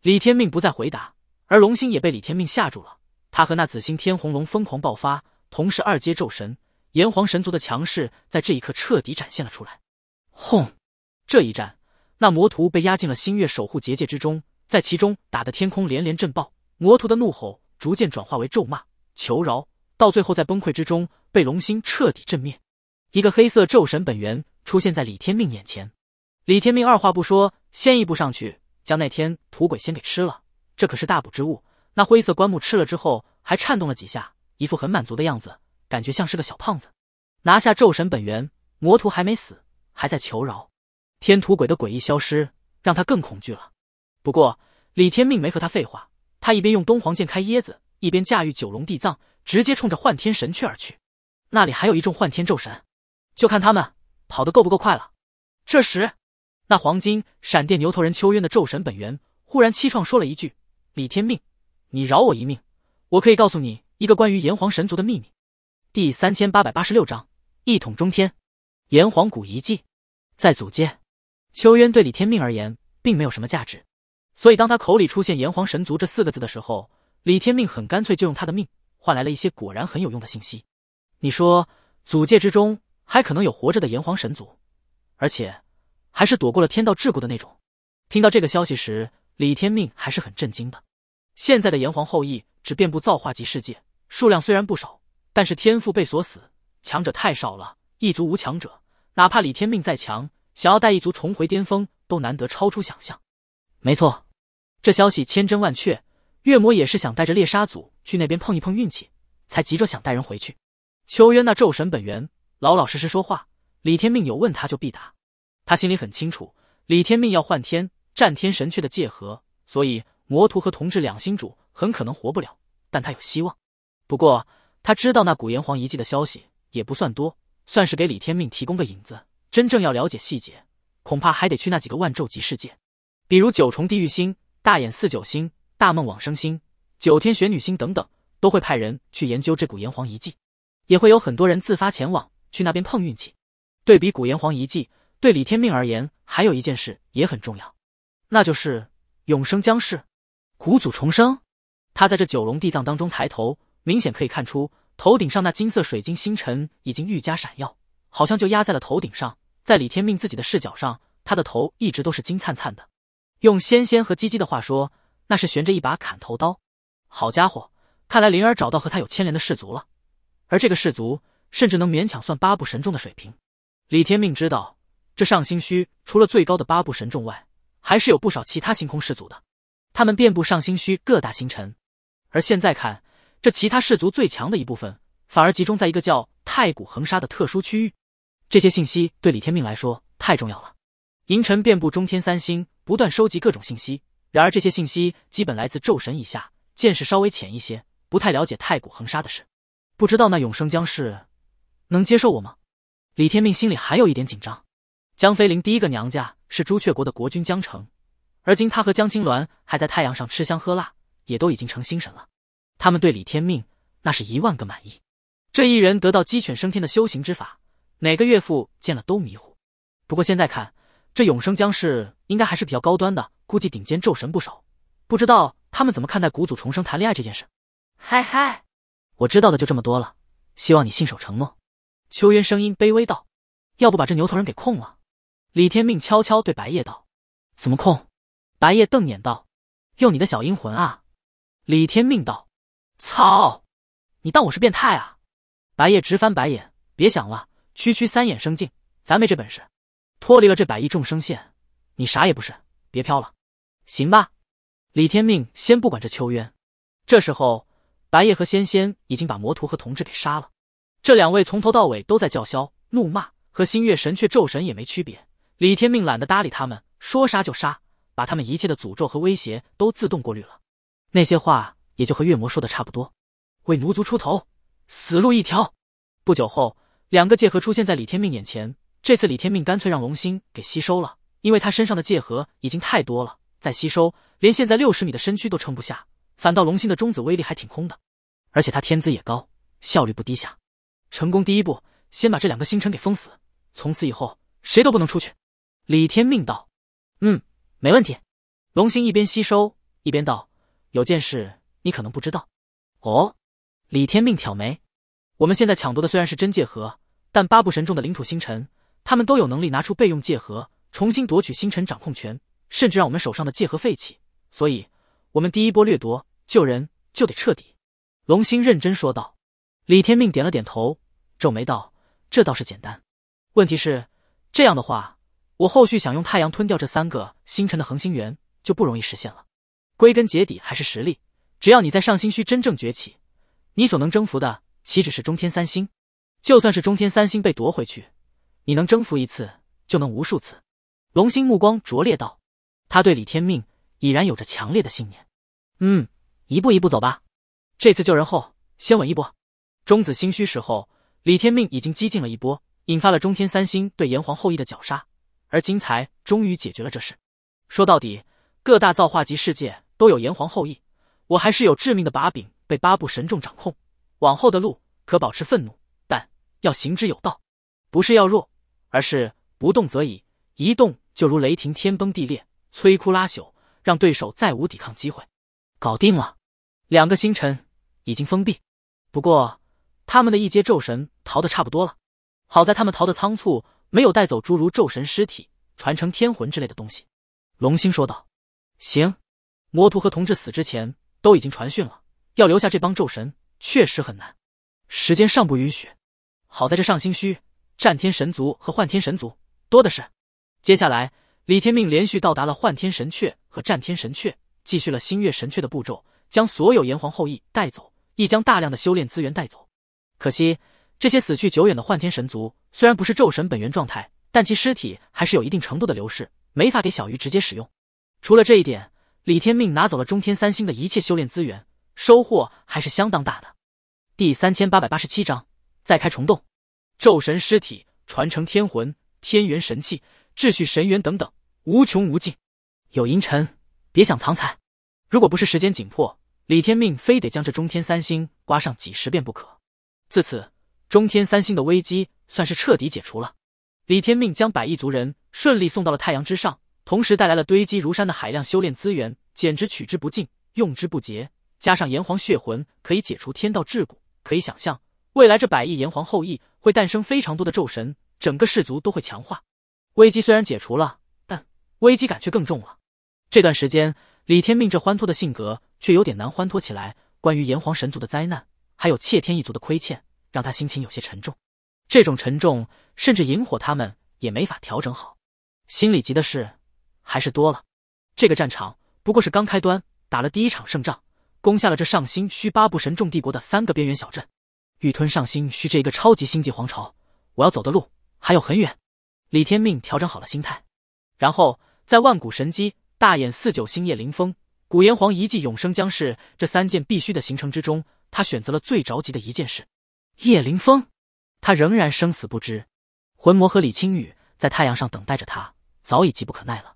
李天命不再回答，而龙星也被李天命吓住了。他和那紫星天红龙疯狂爆发，同是二阶咒神，炎黄神族的强势在这一刻彻底展现了出来。轰！这一战。那魔徒被压进了星月守护结界之中，在其中打得天空连连震爆。魔徒的怒吼逐渐转化为咒骂、求饶，到最后在崩溃之中被龙星彻底震灭。一个黑色咒神本源出现在李天命眼前，李天命二话不说，先一步上去将那天土鬼先给吃了。这可是大补之物，那灰色棺木吃了之后还颤动了几下，一副很满足的样子，感觉像是个小胖子。拿下咒神本源，魔徒还没死，还在求饶。天土鬼的诡异消失，让他更恐惧了。不过李天命没和他废话，他一边用东皇剑开椰子，一边驾驭九龙地藏，直接冲着幻天神阙而去。那里还有一众幻天咒神，就看他们跑得够不够快了。这时，那黄金闪电牛头人秋渊的咒神本源忽然七创说了一句：“李天命，你饶我一命，我可以告诉你一个关于炎黄神族的秘密。”第三千八百八十六章一统中天，炎黄古遗迹在祖建。秋渊对李天命而言并没有什么价值，所以当他口里出现“炎黄神族”这四个字的时候，李天命很干脆就用他的命换来了一些果然很有用的信息。你说，祖界之中还可能有活着的炎黄神族，而且还是躲过了天道桎梏的那种。听到这个消息时，李天命还是很震惊的。现在的炎黄后裔只遍布造化级世界，数量虽然不少，但是天赋被锁死，强者太少了，一族无强者，哪怕李天命再强。想要带一族重回巅峰，都难得超出想象。没错，这消息千真万确。月魔也是想带着猎杀组去那边碰一碰运气，才急着想带人回去。秋渊那咒神本源，老老实实说话。李天命有问他就必答。他心里很清楚，李天命要换天战天神阙的界河，所以魔图和同治两星主很可能活不了。但他有希望。不过他知道那古炎黄遗迹的消息也不算多，算是给李天命提供个引子。真正要了解细节，恐怕还得去那几个万咒级世界，比如九重地狱星、大眼四九星、大梦往生星、九天玄女星等等，都会派人去研究这股炎黄遗迹，也会有很多人自发前往去那边碰运气。对比古炎黄遗迹，对李天命而言，还有一件事也很重要，那就是永生将逝，古祖重生。他在这九龙地藏当中抬头，明显可以看出头顶上那金色水晶星辰已经愈加闪耀，好像就压在了头顶上。在李天命自己的视角上，他的头一直都是金灿灿的。用仙仙和鸡鸡的话说，那是悬着一把砍头刀。好家伙，看来灵儿找到和他有牵连的氏族了，而这个氏族甚至能勉强算八部神众的水平。李天命知道，这上星虚除了最高的八部神众外，还是有不少其他星空氏族的，他们遍布上星虚各大星辰。而现在看，这其他氏族最强的一部分，反而集中在一个叫太古横沙的特殊区域。这些信息对李天命来说太重要了。银尘遍布中天三星，不断收集各种信息。然而这些信息基本来自咒神以下，见识稍微浅一些，不太了解太古横沙的事。不知道那永生将是能接受我吗？李天命心里还有一点紧张。江飞凌第一个娘家是朱雀国的国君江城，而今他和江青鸾还在太阳上吃香喝辣，也都已经成心神了。他们对李天命那是一万个满意。这一人得到鸡犬升天的修行之法。哪个岳父见了都迷糊。不过现在看，这永生僵尸应该还是比较高端的，估计顶尖咒神不少。不知道他们怎么看待古祖重生谈恋爱这件事。嗨嗨，我知道的就这么多了，希望你信守承诺。秋渊声音卑微道：“要不把这牛头人给控了？”李天命悄悄对白夜道：“怎么控？”白夜瞪眼道：“用你的小阴魂啊！”李天命道：“操，你当我是变态啊？”白夜直翻白眼：“别想了。”区区三眼生境，咱没这本事。脱离了这百亿众生线，你啥也不是。别飘了，行吧？李天命先不管这秋渊。这时候，白夜和仙仙已经把魔徒和同志给杀了。这两位从头到尾都在叫嚣、怒骂，和星月神却咒神也没区别。李天命懒得搭理他们，说杀就杀，把他们一切的诅咒和威胁都自动过滤了。那些话也就和月魔说的差不多。为奴族出头，死路一条。不久后。两个界核出现在李天命眼前，这次李天命干脆让龙星给吸收了，因为他身上的界核已经太多了，再吸收连现在六十米的身躯都撑不下，反倒龙星的中子威力还挺空的，而且他天资也高，效率不低下。成功第一步，先把这两个星辰给封死，从此以后谁都不能出去。李天命道：“嗯，没问题。”龙星一边吸收一边道：“有件事你可能不知道。”哦，李天命挑眉。我们现在抢夺的虽然是真界核，但八部神中的领土星辰，他们都有能力拿出备用界核，重新夺取星辰掌控权，甚至让我们手上的界核废弃。所以，我们第一波掠夺救人就得彻底。龙星认真说道。李天命点了点头，皱眉道：“这倒是简单，问题是这样的话，我后续想用太阳吞掉这三个星辰的恒星源就不容易实现了。归根结底还是实力，只要你在上星区真正崛起，你所能征服的。”岂止是中天三星，就算是中天三星被夺回去，你能征服一次，就能无数次。龙星目光灼烈道：“他对李天命已然有着强烈的信念。”嗯，一步一步走吧。这次救人后，先稳一波。中子心虚时候，李天命已经激进了一波，引发了中天三星对炎黄后裔的绞杀，而今才终于解决了这事。说到底，各大造化级世界都有炎黄后裔，我还是有致命的把柄被八部神众掌控。往后的路可保持愤怒，但要行之有道，不是要弱，而是不动则已，一动就如雷霆，天崩地裂，摧枯拉朽，让对手再无抵抗机会。搞定了，两个星辰已经封闭，不过他们的一阶咒神逃得差不多了。好在他们逃得仓促，没有带走诸如咒神尸体、传承天魂之类的东西。龙星说道：“行，魔徒和同志死之前都已经传讯了，要留下这帮咒神。”确实很难，时间尚不允许。好在这上星墟，战天神族和幻天神族多的是。接下来，李天命连续到达了幻天神阙和战天神阙，继续了星月神阙的步骤，将所有炎黄后裔带走，亦将大量的修炼资源带走。可惜，这些死去久远的幻天神族虽然不是咒神本源状态，但其尸体还是有一定程度的流失，没法给小鱼直接使用。除了这一点，李天命拿走了中天三星的一切修炼资源。收获还是相当大的。第三千八百八十七章，再开虫洞，咒神尸体传承天魂、天元神器、秩序神元等等，无穷无尽。有银尘，别想藏财。如果不是时间紧迫，李天命非得将这中天三星刮上几十遍不可。自此，中天三星的危机算是彻底解除了。李天命将百亿族人顺利送到了太阳之上，同时带来了堆积如山的海量修炼资源，简直取之不尽，用之不竭。加上炎黄血魂可以解除天道桎梏，可以想象未来这百亿炎黄后裔会诞生非常多的咒神，整个氏族都会强化。危机虽然解除了，但危机感却更重了。这段时间，李天命这欢脱的性格却有点难欢脱起来。关于炎黄神族的灾难，还有窃天一族的亏欠，让他心情有些沉重。这种沉重甚至引火，他们也没法调整好。心里急的事还是多了。这个战场不过是刚开端，打了第一场胜仗。攻下了这上星虚八部神众帝国的三个边缘小镇，欲吞上星虚这一个超级星际皇朝，我要走的路还有很远。李天命调整好了心态，然后在万古神机、大眼四九星夜、凌风、古炎黄遗迹、永生将是这三件必须的行程之中，他选择了最着急的一件事——叶凌风。他仍然生死不知，魂魔和李青宇在太阳上等待着他，早已急不可耐了。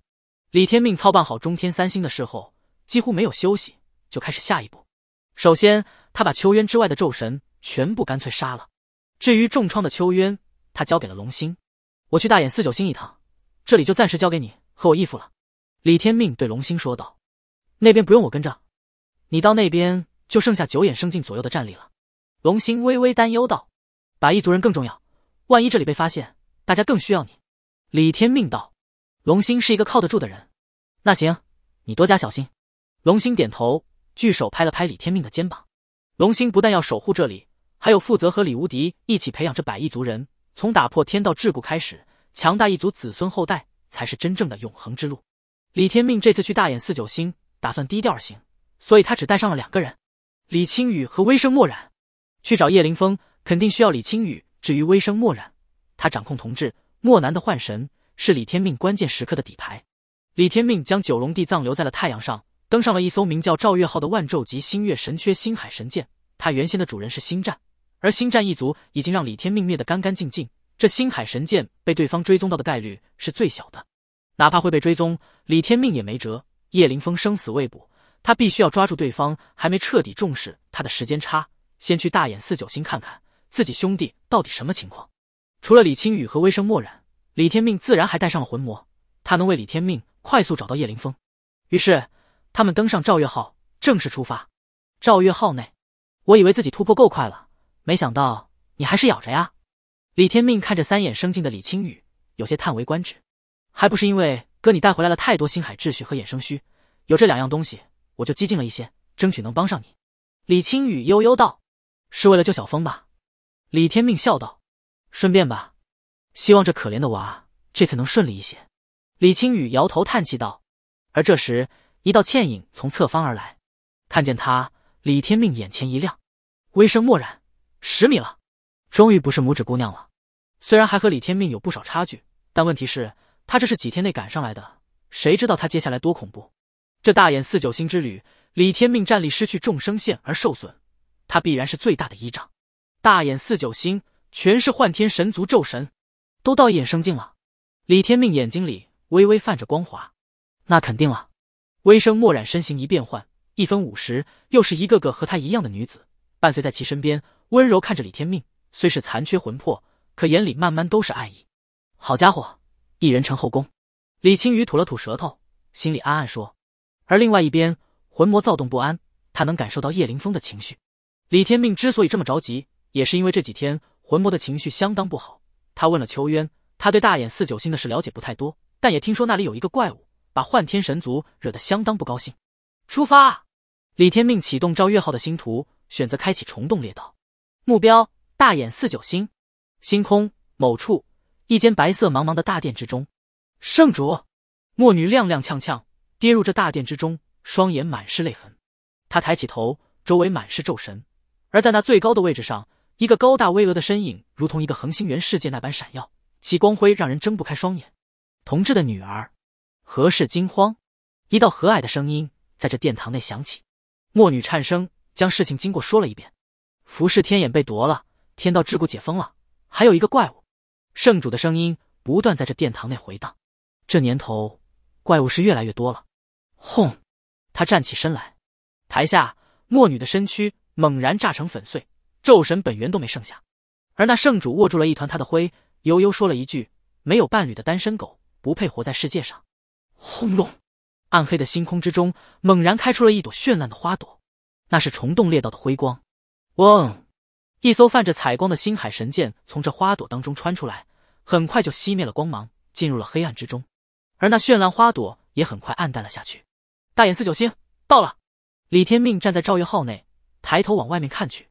李天命操办好中天三星的事后，几乎没有休息。就开始下一步。首先，他把秋渊之外的咒神全部干脆杀了。至于重创的秋渊，他交给了龙星。我去大眼四九星一趟，这里就暂时交给你和我义父了。李天命对龙星说道：“那边不用我跟着，你到那边就剩下九眼生境左右的战力了。”龙星微微担忧道：“把异族人更重要，万一这里被发现，大家更需要你。”李天命道：“龙星是一个靠得住的人，那行，你多加小心。”龙星点头。巨手拍了拍李天命的肩膀，龙星不但要守护这里，还有负责和李无敌一起培养这百亿族人，从打破天道桎梏开始，强大一族子孙后代才是真正的永恒之路。李天命这次去大眼四九星，打算低调而行，所以他只带上了两个人，李青宇和微生墨染。去找叶凌风，肯定需要李青宇，至于微生墨染，他掌控同志墨南的幻神，是李天命关键时刻的底牌。李天命将九龙地藏留在了太阳上。登上了一艘名叫“赵月号”的万宙级星月神阙星海神剑，它原先的主人是星战，而星战一族已经让李天命灭得干干净净。这星海神剑被对方追踪到的概率是最小的，哪怕会被追踪，李天命也没辙。叶凌峰生死未卜，他必须要抓住对方还没彻底重视他的时间差，先去大眼四九星看看自己兄弟到底什么情况。除了李青羽和微生默然，李天命自然还带上了魂魔，他能为李天命快速找到叶凌峰。于是。他们登上赵月号，正式出发。赵月号内，我以为自己突破够快了，没想到你还是咬着呀。李天命看着三眼生境的李青雨，有些叹为观止。还不是因为哥你带回来了太多星海秩序和衍生虚，有这两样东西，我就激进了一些，争取能帮上你。李青雨悠悠道：“是为了救小峰吧？”李天命笑道：“顺便吧，希望这可怜的娃这次能顺利一些。”李青雨摇头叹气道：“而这时。”一道倩影从侧方而来，看见他，李天命眼前一亮，微声默然。十米了，终于不是拇指姑娘了。虽然还和李天命有不少差距，但问题是，他这是几天内赶上来的，谁知道他接下来多恐怖？这大眼四九星之旅，李天命战力失去众生线而受损，他必然是最大的依仗。大眼四九星全是幻天神族咒神，都到衍生境了，李天命眼睛里微微泛着光华。那肯定了。微声默然，身形一变换，一分五十，又是一个个和他一样的女子伴随在其身边，温柔看着李天命。虽是残缺魂魄，可眼里慢慢都是爱意。好家伙，一人成后宫！李青雨吐了吐舌头，心里暗暗说。而另外一边，魂魔躁动不安，他能感受到叶凌风的情绪。李天命之所以这么着急，也是因为这几天魂魔的情绪相当不好。他问了秋渊，他对大眼四九星的事了解不太多，但也听说那里有一个怪物。把幻天神族惹得相当不高兴。出发！李天命启动赵月号的星图，选择开启虫洞猎道，目标大眼四九星。星空某处，一间白色茫茫的大殿之中，圣主墨女踉踉跄跄跌入这大殿之中，双眼满是泪痕。她抬起头，周围满是咒神，而在那最高的位置上，一个高大巍峨的身影，如同一个恒星原世界那般闪耀，其光辉让人睁不开双眼。同志的女儿。何事惊慌？一道和蔼的声音在这殿堂内响起。墨女颤声将事情经过说了一遍：服侍天眼被夺了，天道桎梏解封了，还有一个怪物。圣主的声音不断在这殿堂内回荡。这年头，怪物是越来越多了。轰！他站起身来，台下墨女的身躯猛然炸成粉碎，咒神本源都没剩下。而那圣主握住了一团他的灰，悠悠说了一句：“没有伴侣的单身狗，不配活在世界上。”轰隆！暗黑的星空之中，猛然开出了一朵绚烂的花朵，那是虫洞裂道的辉光。嗡！一艘泛着彩光的星海神舰从这花朵当中穿出来，很快就熄灭了光芒，进入了黑暗之中。而那绚烂花朵也很快暗淡了下去。大眼四九星到了，李天命站在赵月号内，抬头往外面看去，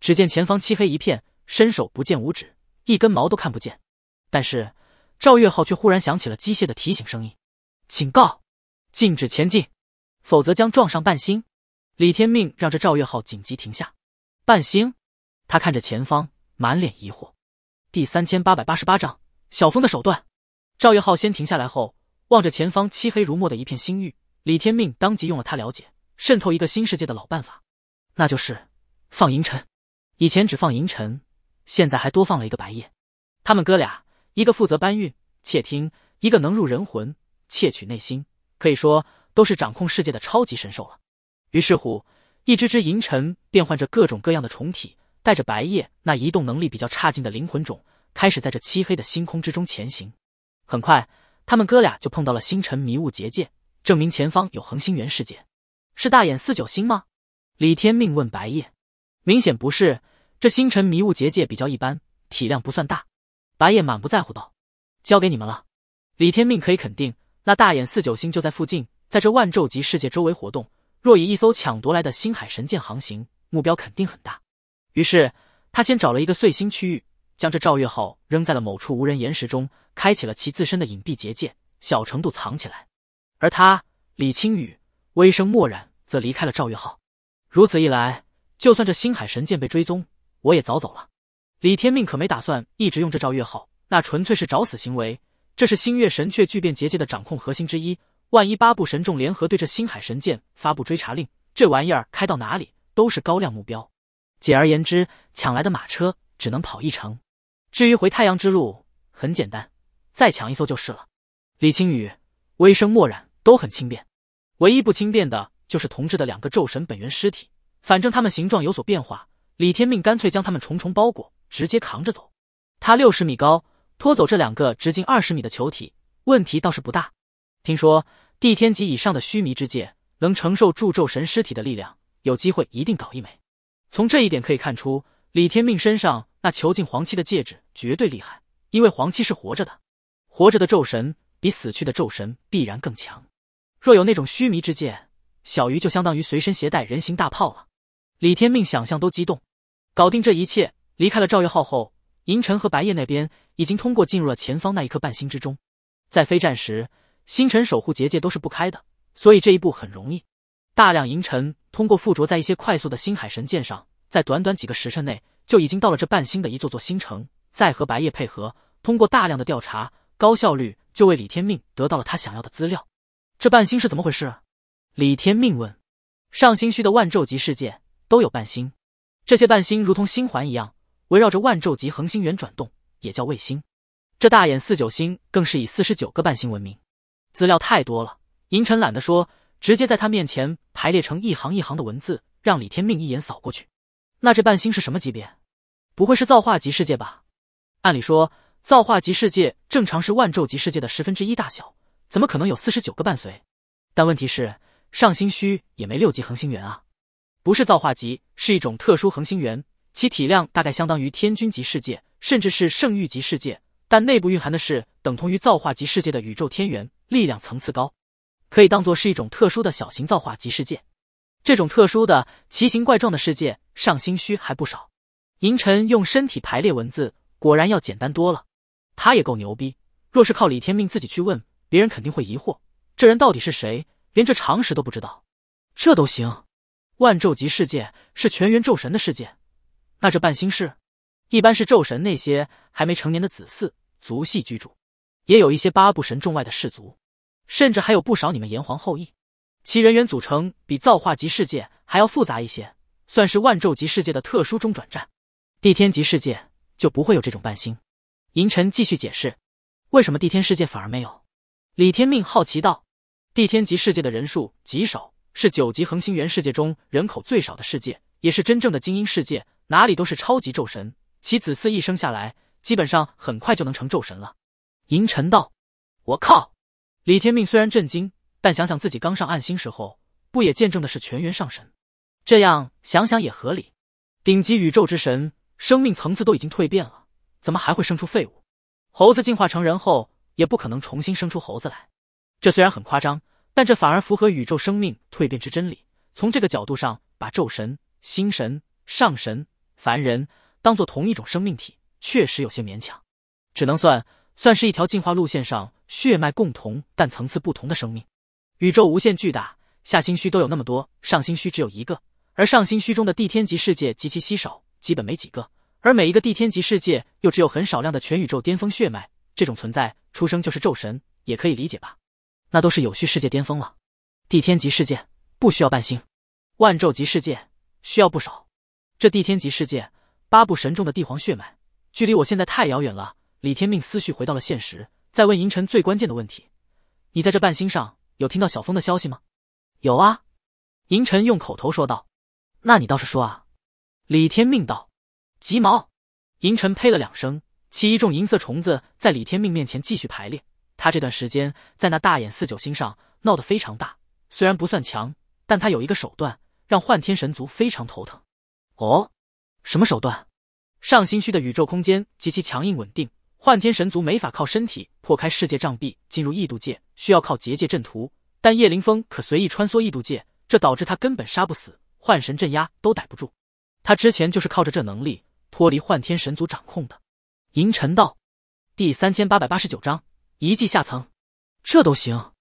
只见前方漆黑一片，伸手不见五指，一根毛都看不见。但是赵月号却忽然响起了机械的提醒声音。警告，禁止前进，否则将撞上半星。李天命让这赵月浩紧急停下。半星，他看着前方，满脸疑惑。第三千八百八十八章小峰的手段。赵月浩先停下来后，望着前方漆黑如墨的一片星域。李天命当即用了他了解渗透一个新世界的老办法，那就是放银尘。以前只放银尘，现在还多放了一个白夜。他们哥俩，一个负责搬运窃听，一个能入人魂。窃取内心，可以说都是掌控世界的超级神兽了。于是乎，一只只银尘变换着各种各样的虫体，带着白夜那移动能力比较差劲的灵魂种，开始在这漆黑的星空之中前行。很快，他们哥俩就碰到了星辰迷雾结界，证明前方有恒星源世界。是大眼四九星吗？李天命问白夜。明显不是，这星辰迷雾结界比较一般，体量不算大。白夜满不在乎道：“交给你们了。”李天命可以肯定。那大眼四九星就在附近，在这万宙级世界周围活动。若以一艘抢夺来的星海神舰航行，目标肯定很大。于是他先找了一个碎星区域，将这赵月号扔在了某处无人岩石中，开启了其自身的隐蔽结界，小程度藏起来。而他李青宇，微声默然，则离开了赵月号。如此一来，就算这星海神剑被追踪，我也早走了。李天命可没打算一直用这赵月号，那纯粹是找死行为。这是星月神雀巨变结界的掌控核心之一。万一八部神众联合对这星海神剑发布追查令，这玩意儿开到哪里都是高亮目标。简而言之，抢来的马车只能跑一程。至于回太阳之路，很简单，再抢一艘就是了。李青宇、微声默然，都很轻便。唯一不轻便的，就是同志的两个咒神本源尸体。反正他们形状有所变化，李天命干脆将他们重重包裹，直接扛着走。他六十米高。拖走这两个直径二十米的球体，问题倒是不大。听说地天级以上的须弥之戒能承受住咒神尸体的力量，有机会一定搞一枚。从这一点可以看出，李天命身上那囚禁黄七的戒指绝对厉害，因为黄七是活着的，活着的咒神比死去的咒神必然更强。若有那种须弥之戒，小鱼就相当于随身携带人形大炮了。李天命想象都激动。搞定这一切，离开了赵月号后，银尘和白夜那边。已经通过进入了前方那一颗半星之中，在飞战时，星辰守护结界都是不开的，所以这一步很容易。大量银尘通过附着在一些快速的星海神剑上，在短短几个时辰内就已经到了这半星的一座座星城。再和白夜配合，通过大量的调查，高效率就为李天命得到了他想要的资料。这半星是怎么回事？李天命问。上星虚的万宙级世界都有半星，这些半星如同星环一样，围绕着万宙级恒星源转动。也叫卫星，这大眼四九星更是以四十九个半星闻名。资料太多了，银尘懒得说，直接在他面前排列成一行一行的文字，让李天命一眼扫过去。那这半星是什么级别？不会是造化级世界吧？按理说，造化级世界正常是万宙级世界的十分之一大小，怎么可能有四十九个伴随？但问题是，上星虚也没六级恒星源啊！不是造化级，是一种特殊恒星源，其体量大概相当于天君级世界。甚至是圣域级世界，但内部蕴含的是等同于造化级世界的宇宙天元，力量层次高，可以当做是一种特殊的小型造化级世界。这种特殊的奇形怪状的世界上，星虚还不少。银尘用身体排列文字，果然要简单多了。他也够牛逼。若是靠李天命自己去问，别人肯定会疑惑，这人到底是谁，连这常识都不知道。这都行。万咒级世界是全员咒神的世界，那这半心事？一般是咒神那些还没成年的子嗣族系居住，也有一些八部神众外的氏族，甚至还有不少你们炎黄后裔。其人员组成比造化级世界还要复杂一些，算是万咒级世界的特殊中转站。地天级世界就不会有这种半星。银尘继续解释，为什么地天世界反而没有？李天命好奇道：“地天级世界的人数极少，是九级恒星原世界中人口最少的世界，也是真正的精英世界，哪里都是超级咒神。”其子嗣一生下来，基本上很快就能成咒神了。银尘道：“我靠！”李天命虽然震惊，但想想自己刚上暗星时候，不也见证的是全员上神？这样想想也合理。顶级宇宙之神，生命层次都已经蜕变了，怎么还会生出废物？猴子进化成人后，也不可能重新生出猴子来。这虽然很夸张，但这反而符合宇宙生命蜕变之真理。从这个角度上，把咒神、星神、上神、凡人。当做同一种生命体，确实有些勉强，只能算算是一条进化路线上血脉共同但层次不同的生命。宇宙无限巨大，下星虚都有那么多，上星虚只有一个，而上星虚中的地天级世界极其稀少，基本没几个。而每一个地天级世界又只有很少量的全宇宙巅峰血脉这种存在，出生就是咒神，也可以理解吧？那都是有序世界巅峰了。地天级世界不需要半星，万咒级世界需要不少。这地天级世界。八部神众的帝皇血脉，距离我现在太遥远了。李天命思绪回到了现实，再问银尘最关键的问题：“你在这半星上有听到小风的消息吗？”“有啊。”银尘用口头说道。“那你倒是说啊。”李天命道。“急毛！”银尘呸了两声，其一众银色虫子在李天命面前继续排列。他这段时间在那大眼四九星上闹得非常大，虽然不算强，但他有一个手段让幻天神族非常头疼。哦。什么手段？上星区的宇宙空间极其强硬稳定，幻天神族没法靠身体破开世界障壁进入异度界，需要靠结界阵图。但叶凌峰可随意穿梭异度界，这导致他根本杀不死，幻神镇压都逮不住。他之前就是靠着这能力脱离幻天神族掌控的。银尘道第三千八百八十九章遗迹下层，这都行？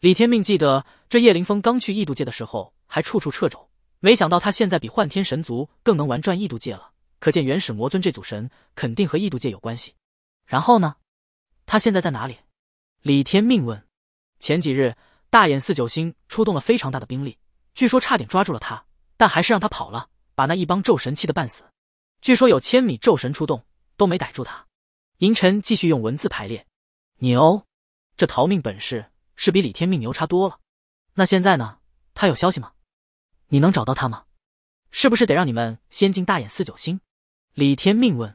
李天命记得，这叶凌峰刚去异度界的时候还处处掣肘。没想到他现在比幻天神族更能玩转异度界了，可见原始魔尊这祖神肯定和异度界有关系。然后呢？他现在在哪里？李天命问。前几日，大眼四九星出动了非常大的兵力，据说差点抓住了他，但还是让他跑了，把那一帮咒神气得半死。据说有千米咒神出动都没逮住他。银尘继续用文字排列。牛，这逃命本事是比李天命牛叉多了。那现在呢？他有消息吗？你能找到他吗？是不是得让你们先进大眼四九星？李天命问。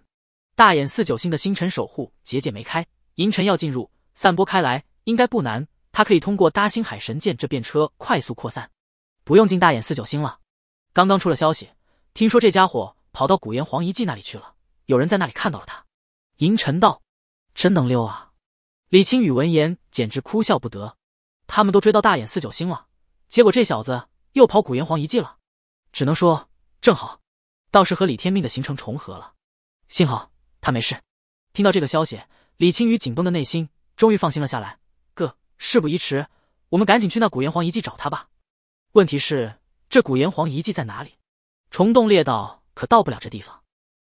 大眼四九星的星辰守护结界没开，银尘要进入，散播开来应该不难。他可以通过搭星海神剑这便车快速扩散，不用进大眼四九星了。刚刚出了消息，听说这家伙跑到古岩皇遗迹那里去了，有人在那里看到了他。银尘道：“真能溜啊！”李青宇闻言简直哭笑不得。他们都追到大眼四九星了，结果这小子……又跑古炎黄遗迹了，只能说正好，倒是和李天命的行程重合了。幸好他没事。听到这个消息，李青宇紧绷的内心终于放心了下来。哥，事不宜迟，我们赶紧去那古炎黄遗迹找他吧。问题是，这古炎黄遗迹在哪里？虫洞猎道可到不了这地方。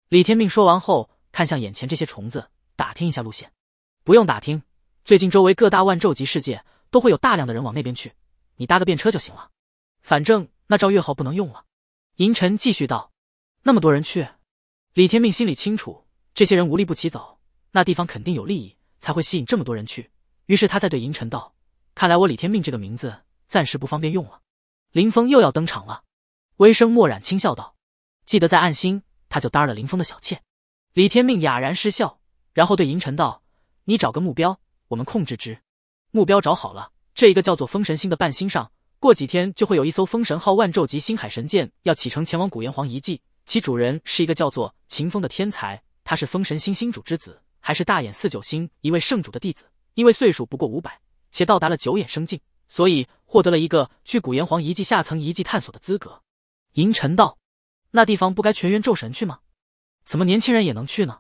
李天命说完后，看向眼前这些虫子，打听一下路线。不用打听，最近周围各大万咒级世界都会有大量的人往那边去，你搭个便车就行了。反正那赵月浩不能用了，银尘继续道：“那么多人去，李天命心里清楚，这些人无利不起早，那地方肯定有利益，才会吸引这么多人去。”于是他再对银尘道：“看来我李天命这个名字暂时不方便用了。”林峰又要登场了，微声默然轻笑道：“记得在暗星，他就搭了林峰的小妾。”李天命哑然失笑，然后对银尘道：“你找个目标，我们控制之。目标找好了，这一个叫做风神星的半星上。”过几天就会有一艘“风神号”万宙级星海神舰要启程前往古炎黄遗迹，其主人是一个叫做秦风的天才，他是风神星星主之子，还是大眼四九星一位圣主的弟子。因为岁数不过五百，且到达了九眼生境，所以获得了一个去古炎黄遗迹下层遗迹探索的资格。银尘道：“那地方不该全员咒神去吗？怎么年轻人也能去呢？”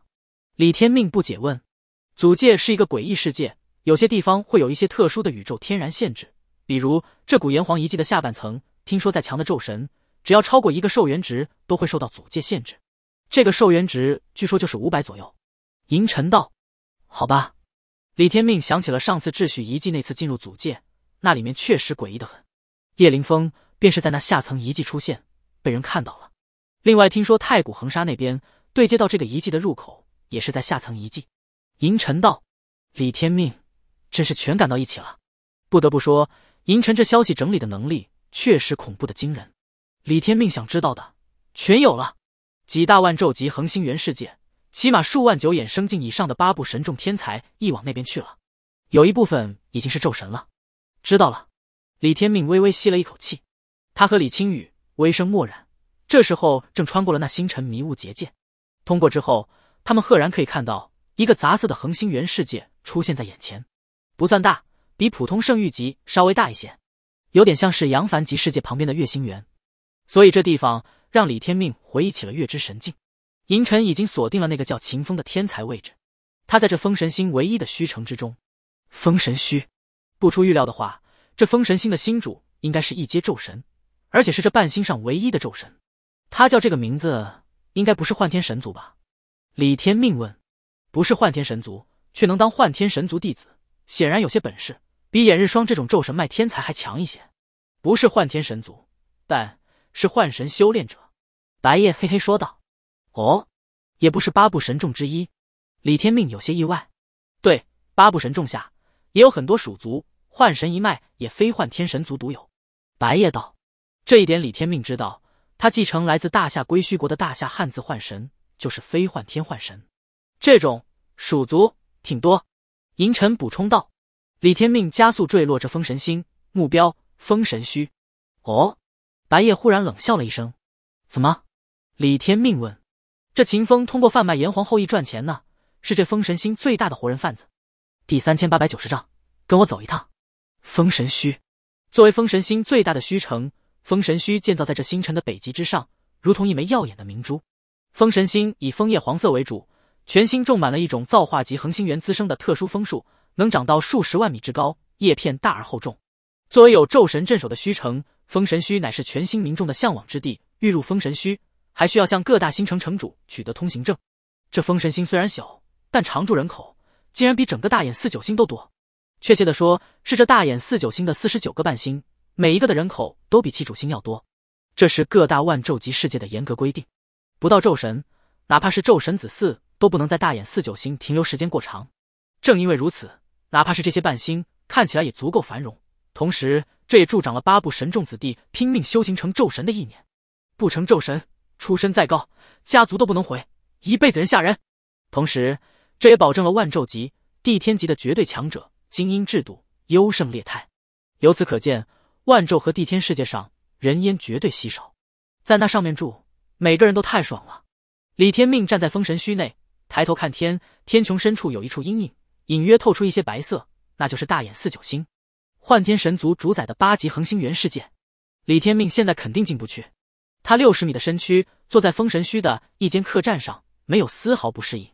李天命不解问：“祖界是一个诡异世界，有些地方会有一些特殊的宇宙天然限制。”比如这股炎黄遗迹的下半层，听说再强的咒神，只要超过一个寿元值，都会受到组界限制。这个寿元值据说就是五百左右。银尘道：“好吧。”李天命想起了上次秩序遗迹那次进入组界，那里面确实诡异的很。叶凌峰便是在那下层遗迹出现，被人看到了。另外听说太古横沙那边对接到这个遗迹的入口，也是在下层遗迹。银尘道：“李天命，真是全赶到一起了。”不得不说。银尘这消息整理的能力确实恐怖的惊人，李天命想知道的全有了。几大万咒级恒星元世界，起码数万九眼生境以上的八部神众天才，一往那边去了。有一部分已经是咒神了。知道了。李天命微微吸了一口气，他和李青羽微声默然。这时候正穿过了那星辰迷雾结界，通过之后，他们赫然可以看到一个杂色的恒星元世界出现在眼前，不算大。比普通圣域级稍微大一些，有点像是杨凡级世界旁边的月星园，所以这地方让李天命回忆起了月之神境。银尘已经锁定了那个叫秦风的天才位置，他在这风神星唯一的虚城之中。风神虚不出预料的话，这风神星的新主应该是一阶咒神，而且是这半星上唯一的咒神。他叫这个名字，应该不是幻天神族吧？李天命问。不是幻天神族，却能当幻天神族弟子，显然有些本事。比眼日霜这种咒神脉天才还强一些，不是幻天神族，但是幻神修炼者。白夜嘿嘿说道：“哦，也不是八部神众之一。”李天命有些意外。对，八部神众下也有很多蜀族幻神一脉，也非幻天神族独有。白夜道：“这一点李天命知道，他继承来自大夏归墟国的大夏汉字幻神，就是非幻天幻神。这种蜀族挺多。”银尘补充道。李天命加速坠落，这风神星目标风神虚。哦，白夜忽然冷笑了一声。怎么？李天命问。这秦风通过贩卖炎黄后裔赚钱呢？是这风神星最大的活人贩子。第三千八百九十章，跟我走一趟。风神虚作为风神星最大的虚城，风神虚建造在这星辰的北极之上，如同一枚耀眼的明珠。风神星以枫叶黄色为主，全星种满了一种造化级恒星源滋生的特殊枫树。能长到数十万米之高，叶片大而厚重。作为有咒神镇守的虚城，风神虚乃是全星民众的向往之地。欲入风神虚，还需要向各大星城城主取得通行证。这风神星虽然小，但常住人口竟然比整个大眼四九星都多。确切的说，是这大眼四九星的四十九个半星，每一个的人口都比其主星要多。这是各大万咒级世界的严格规定。不到咒神，哪怕是咒神子嗣，都不能在大眼四九星停留时间过长。正因为如此。哪怕是这些半星，看起来也足够繁荣，同时这也助长了八部神众子弟拼命修行成咒神的意念。不成咒神，出身再高，家族都不能毁，一辈子人吓人。同时，这也保证了万咒级、地天级的绝对强者精英制度，优胜劣汰。由此可见，万咒和地天世界上人烟绝对稀少，在那上面住，每个人都太爽了。李天命站在封神墟内，抬头看天，天穹深处有一处阴影。隐约透出一些白色，那就是大眼四九星，幻天神族主宰的八级恒星元世界。李天命现在肯定进不去，他六十米的身躯坐在封神虚的一间客栈上，没有丝毫不适应。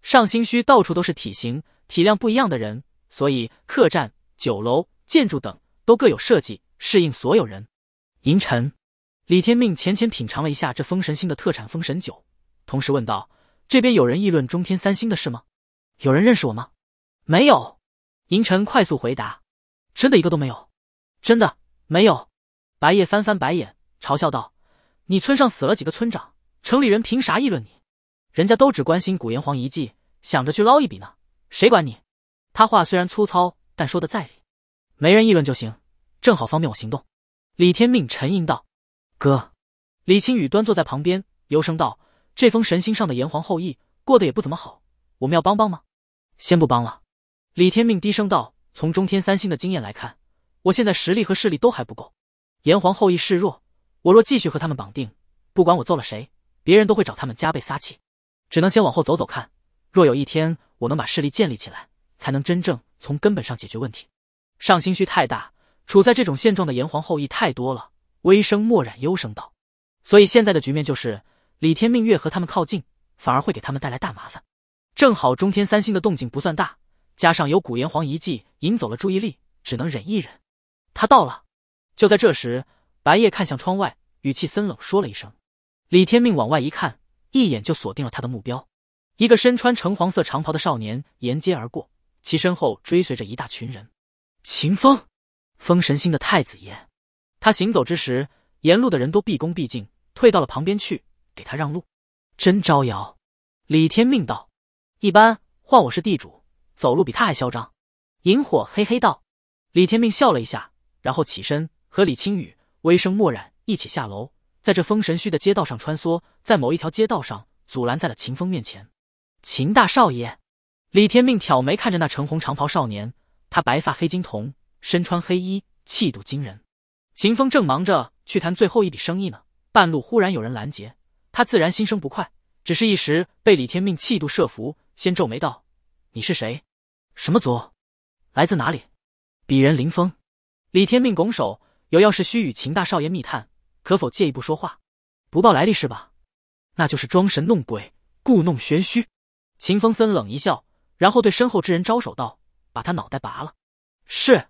上星虚到处都是体型体量不一样的人，所以客栈、酒楼、建筑等都各有设计，适应所有人。银尘，李天命浅浅品尝了一下这封神星的特产封神酒，同时问道：“这边有人议论中天三星的事吗？有人认识我吗？”没有，银尘快速回答：“真的一个都没有，真的没有。”白夜翻翻白眼，嘲笑道：“你村上死了几个村长，城里人凭啥议论你？人家都只关心古炎黄遗迹，想着去捞一笔呢，谁管你？”他话虽然粗糙，但说的在理。没人议论就行，正好方便我行动。”李天命沉吟道：“哥。”李清雨端坐在旁边，忧声道：“这封神星上的炎黄后裔过得也不怎么好，我们要帮帮吗？”先不帮了。李天命低声道：“从中天三星的经验来看，我现在实力和势力都还不够。炎黄后裔示弱，我若继续和他们绑定，不管我揍了谁，别人都会找他们加倍撒气。只能先往后走走看，若有一天我能把势力建立起来，才能真正从根本上解决问题。上心虚太大，处在这种现状的炎黄后裔太多了。”微声默染幽声道：“所以现在的局面就是，李天命越和他们靠近，反而会给他们带来大麻烦。正好中天三星的动静不算大。”加上有古炎黄遗迹引走了注意力，只能忍一忍。他到了。就在这时，白夜看向窗外，语气森冷说了一声：“李天命。”往外一看，一眼就锁定了他的目标。一个身穿橙黄色长袍的少年沿街而过，其身后追随着一大群人。秦风，风神星的太子爷。他行走之时，沿路的人都毕恭毕敬，退到了旁边去给他让路。真招摇。李天命道：“一般换我是地主。”走路比他还嚣张，萤火嘿嘿道。李天命笑了一下，然后起身和李青雨、微生墨染一起下楼，在这风神墟的街道上穿梭，在某一条街道上阻拦在了秦风面前。秦大少爷，李天命挑眉看着那橙红长袍少年，他白发黑金瞳，身穿黑衣，气度惊人。秦风正忙着去谈最后一笔生意呢，半路忽然有人拦截，他自然心生不快，只是一时被李天命气度慑服，先皱眉道。你是谁？什么族？来自哪里？鄙人林峰，李天命拱手，有要事需与秦大少爷密探，可否借一步说话？不报来历是吧？那就是装神弄鬼，故弄玄虚。秦风森冷一笑，然后对身后之人招手道：“把他脑袋拔了。”是。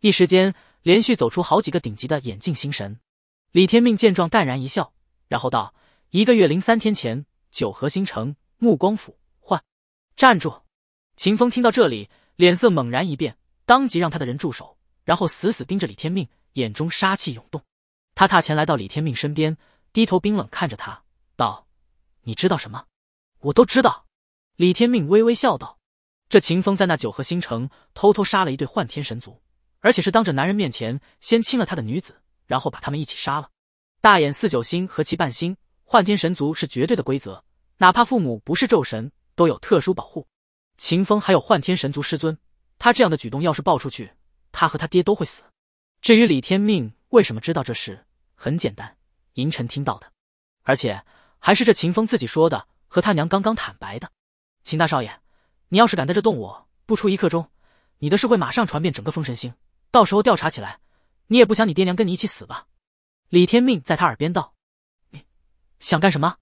一时间，连续走出好几个顶级的眼镜星神。李天命见状，淡然一笑，然后道：“一个月零三天前，九河新城暮光府换站住。”秦风听到这里，脸色猛然一变，当即让他的人住手，然后死死盯着李天命，眼中杀气涌动。他踏前来到李天命身边，低头冰冷看着他，道：“你知道什么？”“我都知道。”李天命微微笑道：“这秦风在那九河星城偷偷杀了一对幻天神族，而且是当着男人面前先亲了他的女子，然后把他们一起杀了。大眼四九星和其半星，幻天神族是绝对的规则，哪怕父母不是咒神，都有特殊保护。”秦风还有幻天神族师尊，他这样的举动要是爆出去，他和他爹都会死。至于李天命为什么知道这事，很简单，银尘听到的，而且还是这秦风自己说的，和他娘刚刚坦白的。秦大少爷，你要是敢在这动我，不出一刻钟，你的事会马上传遍整个风神星，到时候调查起来，你也不想你爹娘跟你一起死吧？李天命在他耳边道：“你想干什么？”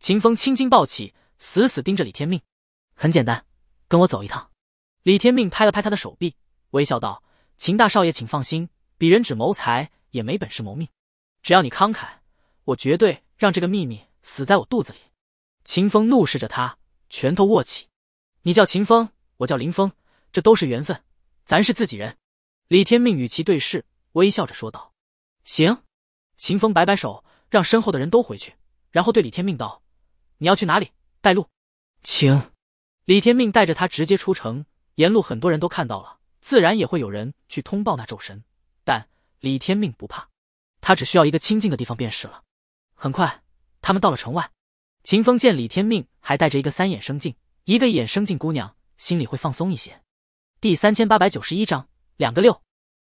秦风青筋暴起，死死盯着李天命，很简单。跟我走一趟，李天命拍了拍他的手臂，微笑道：“秦大少爷，请放心，鄙人只谋财，也没本事谋命。只要你慷慨，我绝对让这个秘密死在我肚子里。”秦风怒视着他，拳头握起。你叫秦风，我叫林峰，这都是缘分，咱是自己人。李天命与其对视，微笑着说道：“行。”秦风摆摆手，让身后的人都回去，然后对李天命道：“你要去哪里？带路，请。”李天命带着他直接出城，沿路很多人都看到了，自然也会有人去通报那咒神。但李天命不怕，他只需要一个清静的地方便是了。很快，他们到了城外。秦风见李天命还带着一个三眼生镜，一个眼生镜姑娘，心里会放松一些。第三千八百九十一章两个六，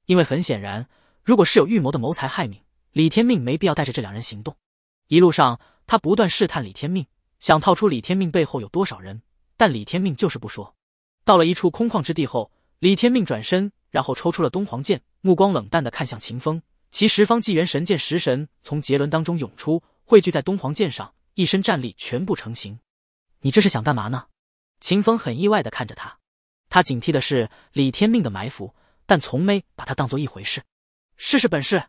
因为很显然，如果是有预谋的谋财害命，李天命没必要带着这两人行动。一路上，他不断试探李天命，想套出李天命背后有多少人。但李天命就是不说。到了一处空旷之地后，李天命转身，然后抽出了东皇剑，目光冷淡的看向秦风。其十方纪元神剑食神从结轮当中涌出，汇聚在东皇剑上，一身战力全部成型。你这是想干嘛呢？秦风很意外的看着他，他警惕的是李天命的埋伏，但从没把他当做一回事。试试本事！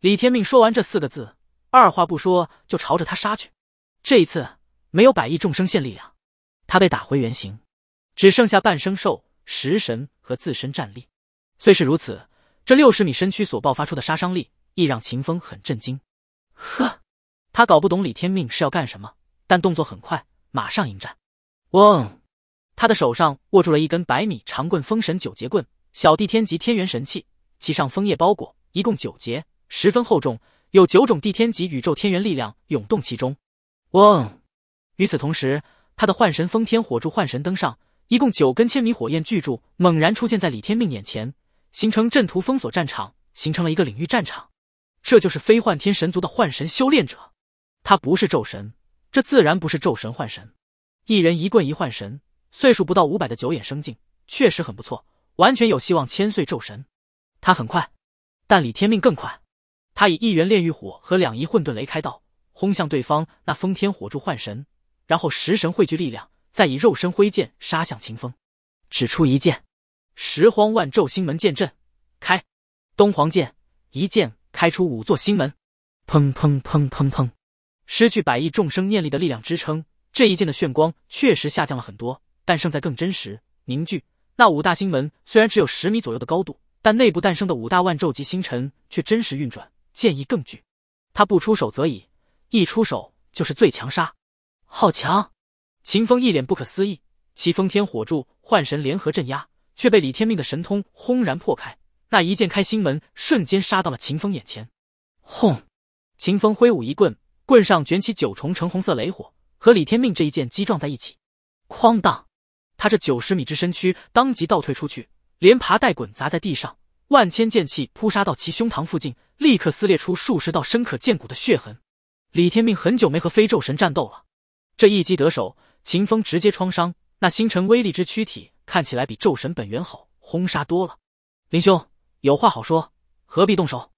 李天命说完这四个字，二话不说就朝着他杀去。这一次没有百亿众生献力量。他被打回原形，只剩下半生兽、食神和自身战力。虽是如此，这六十米身躯所爆发出的杀伤力亦让秦风很震惊。呵，他搞不懂李天命是要干什么，但动作很快，马上迎战。嗡，他的手上握住了一根百米长棍——封神九节棍，小地天级天元神器，其上枫叶包裹，一共九节，十分厚重，有九种地天级宇宙天元力量涌动其中。嗡，与此同时。他的幻神封天火柱，幻神登上，一共九根千米火焰巨柱猛然出现在李天命眼前，形成阵图封锁战场，形成了一个领域战场。这就是非幻天神族的幻神修炼者，他不是咒神，这自然不是咒神幻神。一人一棍一幻神，岁数不到五百的九眼生境，确实很不错，完全有希望千岁咒神。他很快，但李天命更快。他以一元炼狱火和两仪混沌雷开道，轰向对方那封天火柱幻神。然后，食神汇聚力量，再以肉身挥剑杀向秦风，只出一剑，十荒万咒星门剑阵开，东皇剑一剑开出五座星门，砰砰砰砰砰！失去百亿众生念力的力量支撑，这一剑的炫光确实下降了很多，但胜在更真实凝聚。那五大星门虽然只有十米左右的高度，但内部诞生的五大万咒级星辰却真实运转，剑意更巨，他不出手则已，一出手就是最强杀。好强！秦风一脸不可思议，其风天火柱幻神联合镇压，却被李天命的神通轰然破开。那一剑开心门瞬间杀到了秦风眼前，轰！秦风挥舞一棍，棍上卷起九重橙红色雷火，和李天命这一剑击撞在一起，哐当！他这九十米之身躯当即倒退出去，连爬带滚砸在地上，万千剑气扑杀到其胸膛附近，立刻撕裂出数十道深可见骨的血痕。李天命很久没和飞咒神战斗了。这一击得手，秦风直接创伤那星辰威力之躯体，看起来比咒神本源好轰杀多了。林兄有话好说，何必动手？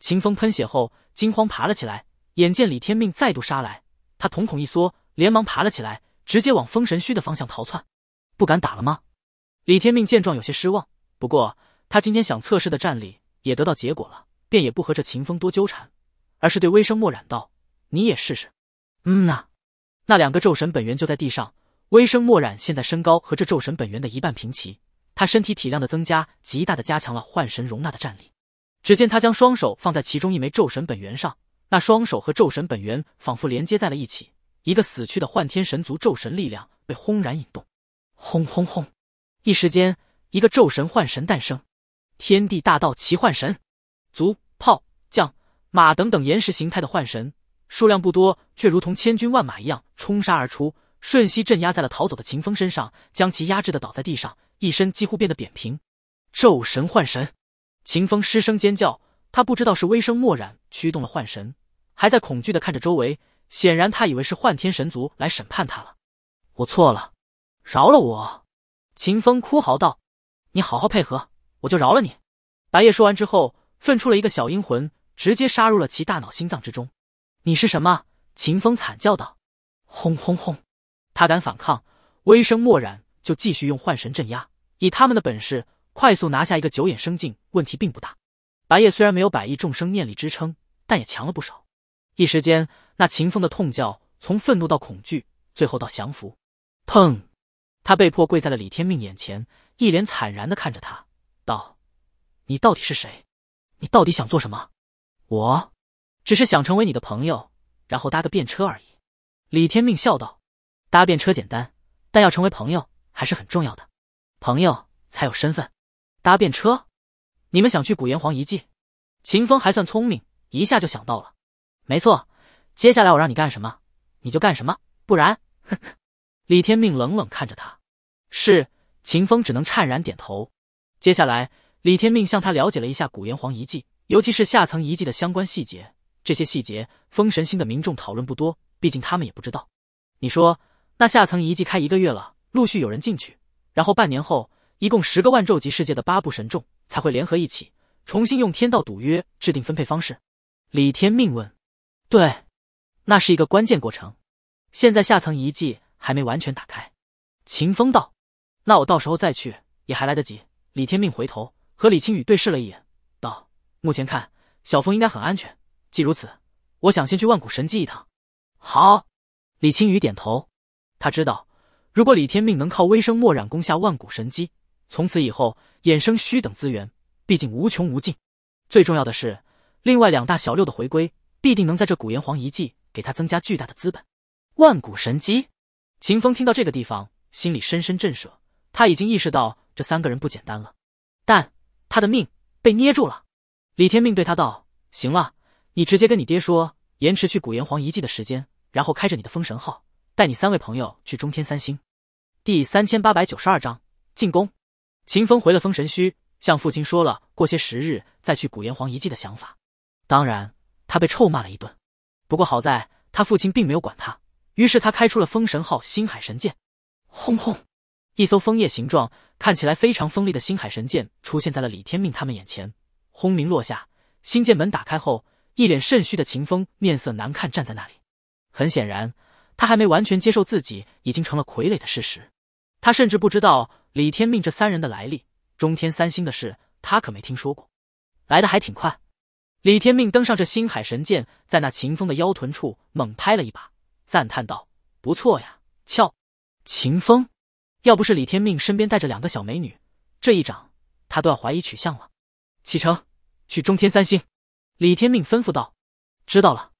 秦风喷血后惊慌爬了起来，眼见李天命再度杀来，他瞳孔一缩，连忙爬了起来，直接往封神虚的方向逃窜。不敢打了吗？李天命见状有些失望，不过他今天想测试的战力也得到结果了，便也不和这秦风多纠缠，而是对微声莫染道：“你也试试。”嗯呐。那两个咒神本源就在地上。微生墨染现在身高和这咒神本源的一半平齐，他身体体量的增加极大的加强了幻神容纳的战力。只见他将双手放在其中一枚咒神本源上，那双手和咒神本源仿佛连接在了一起，一个死去的幻天神族咒神力量被轰然引动，轰轰轰！一时间，一个咒神幻神诞生，天地大道齐幻神，族、炮将马等等岩石形态的幻神。数量不多，却如同千军万马一样冲杀而出，瞬息镇压在了逃走的秦风身上，将其压制的倒在地上，一身几乎变得扁平。咒神幻神，秦风失声尖叫，他不知道是微声默然驱动了幻神，还在恐惧的看着周围，显然他以为是幻天神族来审判他了。我错了，饶了我！秦风哭嚎道。你好好配合，我就饶了你。白夜说完之后，分出了一个小阴魂，直接杀入了其大脑心脏之中。你是什么？秦风惨叫道。轰轰轰！他敢反抗，微声漠然就继续用幻神镇压。以他们的本事，快速拿下一个九眼生境问题并不大。白夜虽然没有百亿众生念力支撑，但也强了不少。一时间，那秦风的痛叫从愤怒到恐惧，最后到降服。砰！他被迫跪在了李天命眼前，一脸惨然的看着他，道：“你到底是谁？你到底想做什么？”我。只是想成为你的朋友，然后搭个便车而已。”李天命笑道，“搭便车简单，但要成为朋友还是很重要的，朋友才有身份。搭便车，你们想去古炎黄遗迹？”秦风还算聪明，一下就想到了。没错，接下来我让你干什么，你就干什么，不然…… 李天命冷冷看着他。是秦风只能颤然点头。接下来，李天命向他了解了一下古炎黄遗迹，尤其是下层遗迹的相关细节。这些细节，封神星的民众讨论不多，毕竟他们也不知道。你说，那下层遗迹开一个月了，陆续有人进去，然后半年后，一共十个万咒级世界的八部神众才会联合一起，重新用天道赌约制定分配方式？李天命问。对，那是一个关键过程。现在下层遗迹还没完全打开。秦风道。那我到时候再去，也还来得及。李天命回头和李青宇对视了一眼，道：目前看，小峰应该很安全。既如此，我想先去万古神机一趟。好，李青雨点头。他知道，如果李天命能靠微生墨染攻下万古神机，从此以后衍生虚等资源，毕竟无穷无尽。最重要的是，另外两大小六的回归，必定能在这古炎黄遗迹给他增加巨大的资本。万古神机，秦风听到这个地方，心里深深震慑。他已经意识到这三个人不简单了，但他的命被捏住了。李天命对他道：“行了。”你直接跟你爹说延迟去古炎黄遗迹的时间，然后开着你的封神号带你三位朋友去中天三星。第三千八百九十二章进攻。秦风回了封神虚，向父亲说了过些时日再去古炎黄遗迹的想法。当然，他被臭骂了一顿。不过好在他父亲并没有管他，于是他开出了封神号星海神剑。轰轰，一艘枫叶形状、看起来非常锋利的星海神剑出现在了李天命他们眼前。轰鸣落下，星剑门打开后。一脸肾虚的秦风面色难看，站在那里。很显然，他还没完全接受自己已经成了傀儡的事实。他甚至不知道李天命这三人的来历，中天三星的事他可没听说过。来的还挺快。李天命登上这星海神剑，在那秦风的腰臀处猛拍了一把，赞叹道：“不错呀，俏。”秦风，要不是李天命身边带着两个小美女，这一掌他都要怀疑取向了。启程，去中天三星。李天命吩咐道：“知道了。”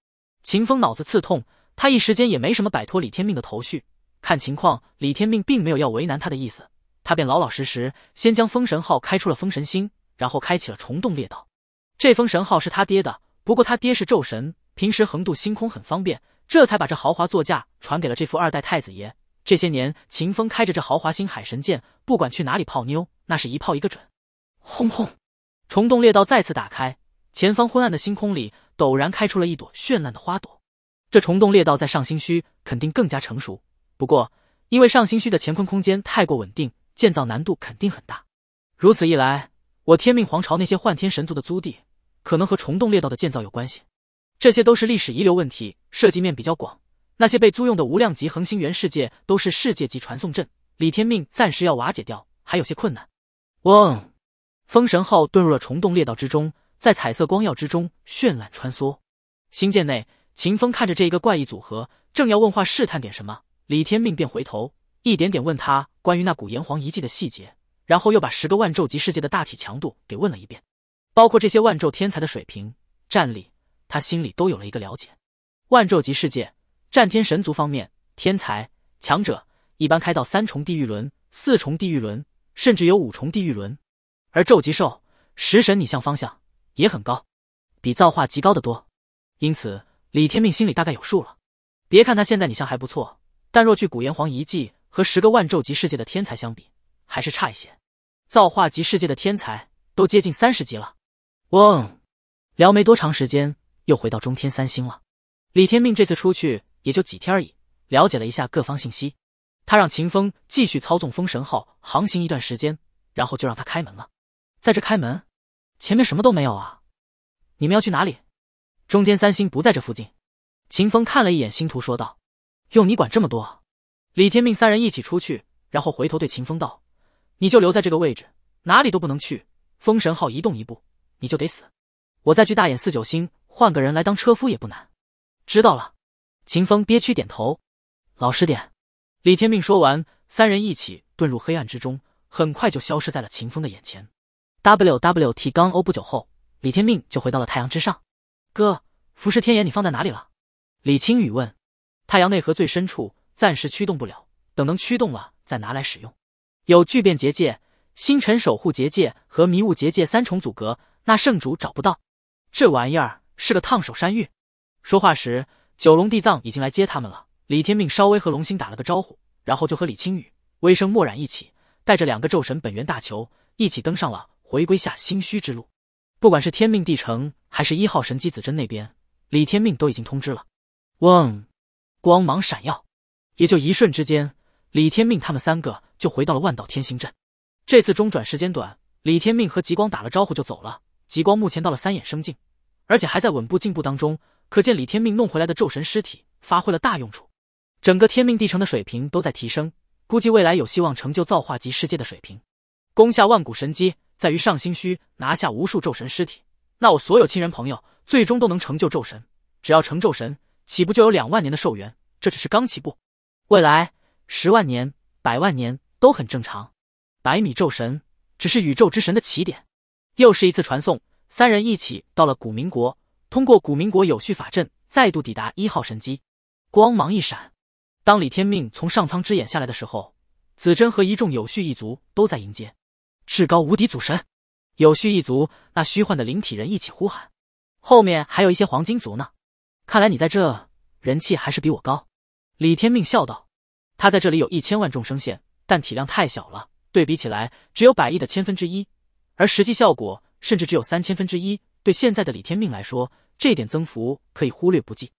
秦风脑子刺痛，他一时间也没什么摆脱李天命的头绪。看情况，李天命并没有要为难他的意思，他便老老实实先将封神号开出了封神星，然后开启了虫洞猎道。这封神号是他爹的，不过他爹是咒神，平时横渡星空很方便，这才把这豪华座驾传给了这副二代太子爷。这些年，秦风开着这豪华星海神剑，不管去哪里泡妞，那是一泡一个准。轰轰，虫洞猎道再次打开。前方昏暗的星空里，陡然开出了一朵绚烂的花朵。这虫洞猎道在上星虚肯定更加成熟，不过因为上星虚的乾坤空间太过稳定，建造难度肯定很大。如此一来，我天命皇朝那些幻天神族的租地，可能和虫洞猎道的建造有关系。这些都是历史遗留问题，涉及面比较广。那些被租用的无量级恒星原世界，都是世界级传送阵。李天命暂时要瓦解掉，还有些困难。嗡，封神号遁入了虫洞猎道之中。在彩色光耀之中绚烂穿梭，星舰内，秦风看着这一个怪异组合，正要问话试探点什么，李天命便回头一点点问他关于那股炎黄遗迹的细节，然后又把十个万咒级世界的大体强度给问了一遍，包括这些万咒天才的水平、战力，他心里都有了一个了解。万咒级世界，战天神族方面天才强者一般开到三重地狱轮、四重地狱轮，甚至有五重地狱轮，而咒级兽食神，你向方向。也很高，比造化极高得多，因此李天命心里大概有数了。别看他现在你像还不错，但若去古炎黄遗迹和十个万咒级世界的天才相比，还是差一些。造化级世界的天才都接近三十级了。嗡，聊没多长时间，又回到中天三星了。李天命这次出去也就几天而已，了解了一下各方信息，他让秦风继续操纵封神号航行一段时间，然后就让他开门了。在这开门。前面什么都没有啊，你们要去哪里？中天三星不在这附近。秦风看了一眼星图，说道：“用你管这么多？”李天命三人一起出去，然后回头对秦风道：“你就留在这个位置，哪里都不能去。封神号移动一步，你就得死。我再去大眼四九星换个人来当车夫也不难。”知道了。秦风憋屈点头，老实点。李天命说完，三人一起遁入黑暗之中，很快就消失在了秦风的眼前。W W T 杠 O 不久后，李天命就回到了太阳之上。哥，浮世天眼你放在哪里了？李青宇问。太阳内核最深处，暂时驱动不了，等能驱动了再拿来使用。有聚变结界、星辰守护结界和迷雾结界三重阻隔，那圣主找不到。这玩意儿是个烫手山芋。说话时，九龙地藏已经来接他们了。李天命稍微和龙星打了个招呼，然后就和李青宇、微生墨染一起，带着两个咒神本源大球，一起登上了。回归下心虚之路，不管是天命帝城还是一号神机子真那边，李天命都已经通知了。嗡，光芒闪耀，也就一瞬之间，李天命他们三个就回到了万道天星阵。这次中转时间短，李天命和极光打了招呼就走了。极光目前到了三眼生境，而且还在稳步进步当中，可见李天命弄回来的咒神尸体发挥了大用处。整个天命帝城的水平都在提升，估计未来有希望成就造化级世界的水平。攻下万古神机，在于上心虚拿下无数咒神尸体，那我所有亲人朋友最终都能成就咒神。只要成咒神，岂不就有两万年的寿元？这只是刚起步，未来十万年、百万年都很正常。百米咒神只是宇宙之神的起点。又是一次传送，三人一起到了古民国，通过古民国有序法阵，再度抵达一号神机。光芒一闪，当李天命从上苍之眼下来的时候，子珍和一众有序一族都在迎接。至高无敌祖神，有序一族那虚幻的灵体人一起呼喊，后面还有一些黄金族呢。看来你在这人气还是比我高。李天命笑道，他在这里有一千万众生线，但体量太小了，对比起来只有百亿的千分之一，而实际效果甚至只有三千分之一。对现在的李天命来说，这点增幅可以忽略不计。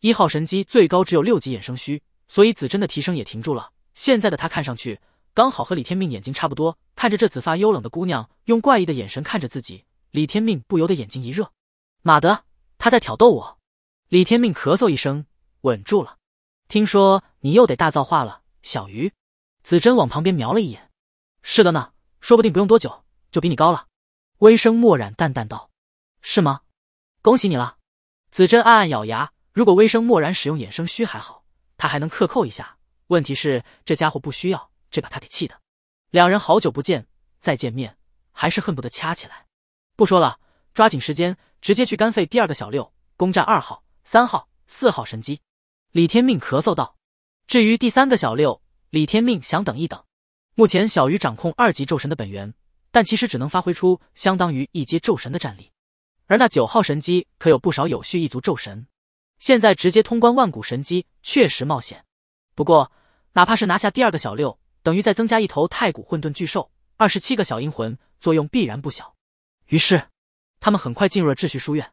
一号神机最高只有六级衍生虚，所以子珍的提升也停住了。现在的他看上去。刚好和李天命眼睛差不多，看着这紫发幽冷的姑娘用怪异的眼神看着自己，李天命不由得眼睛一热。马德，她在挑逗我！李天命咳嗽一声，稳住了。听说你又得大造化了，小鱼。子珍往旁边瞄了一眼。是的呢，说不定不用多久就比你高了。微生墨染淡淡道：“是吗？恭喜你了。”子珍暗暗咬牙，如果微生墨染使用衍生虚还好，他还能克扣一下。问题是这家伙不需要。这把他给气的，两人好久不见，再见面还是恨不得掐起来。不说了，抓紧时间，直接去干废第二个小六，攻占二号、三号、四号神机。李天命咳嗽道：“至于第三个小六，李天命想等一等。目前小鱼掌控二级咒神的本源，但其实只能发挥出相当于一阶咒神的战力。而那九号神机可有不少有序一族咒神，现在直接通关万古神机确实冒险。不过，哪怕是拿下第二个小六。”等于再增加一头太古混沌巨兽，二十七个小阴魂，作用必然不小。于是，他们很快进入了秩序书院。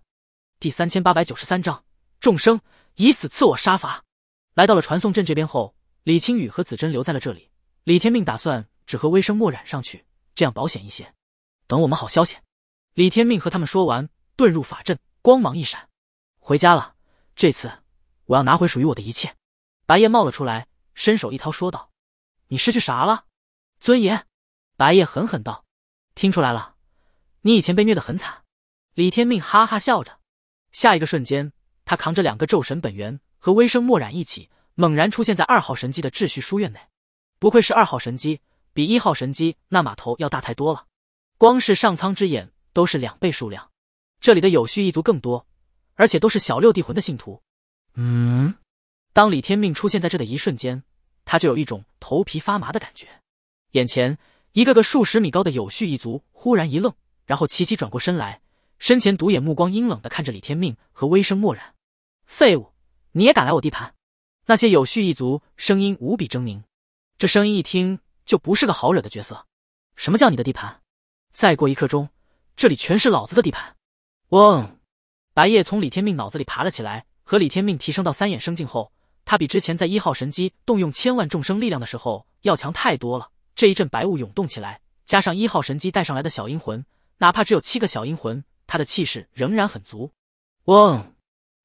第三千八百九十三章：众生以死赐我杀伐。来到了传送阵这边后，李青雨和子珍留在了这里。李天命打算只和微生墨染上去，这样保险一些。等我们好消息。李天命和他们说完，遁入法阵，光芒一闪，回家了。这次，我要拿回属于我的一切。白夜冒了出来，伸手一掏，说道。你失去啥了？尊严！白夜狠狠道。听出来了，你以前被虐得很惨。李天命哈哈笑着。下一个瞬间，他扛着两个咒神本源和微生墨染一起，猛然出现在二号神机的秩序书院内。不愧是二号神机，比一号神机那码头要大太多了。光是上苍之眼都是两倍数量。这里的有序一族更多，而且都是小六地魂的信徒。嗯，当李天命出现在这的一瞬间。他就有一种头皮发麻的感觉，眼前一个个数十米高的有序一族忽然一愣，然后齐齐转过身来，身前独眼目光阴冷的看着李天命和微声漠然：“废物，你也敢来我地盘？那些有序一族声音无比狰狞，这声音一听就不是个好惹的角色。什么叫你的地盘？再过一刻钟，这里全是老子的地盘！嗡，白夜从李天命脑子里爬了起来，和李天命提升到三眼生境后。他比之前在一号神机动用千万众生力量的时候要强太多了。这一阵白雾涌动起来，加上一号神机带上来的小阴魂，哪怕只有七个小阴魂，他的气势仍然很足。嗡，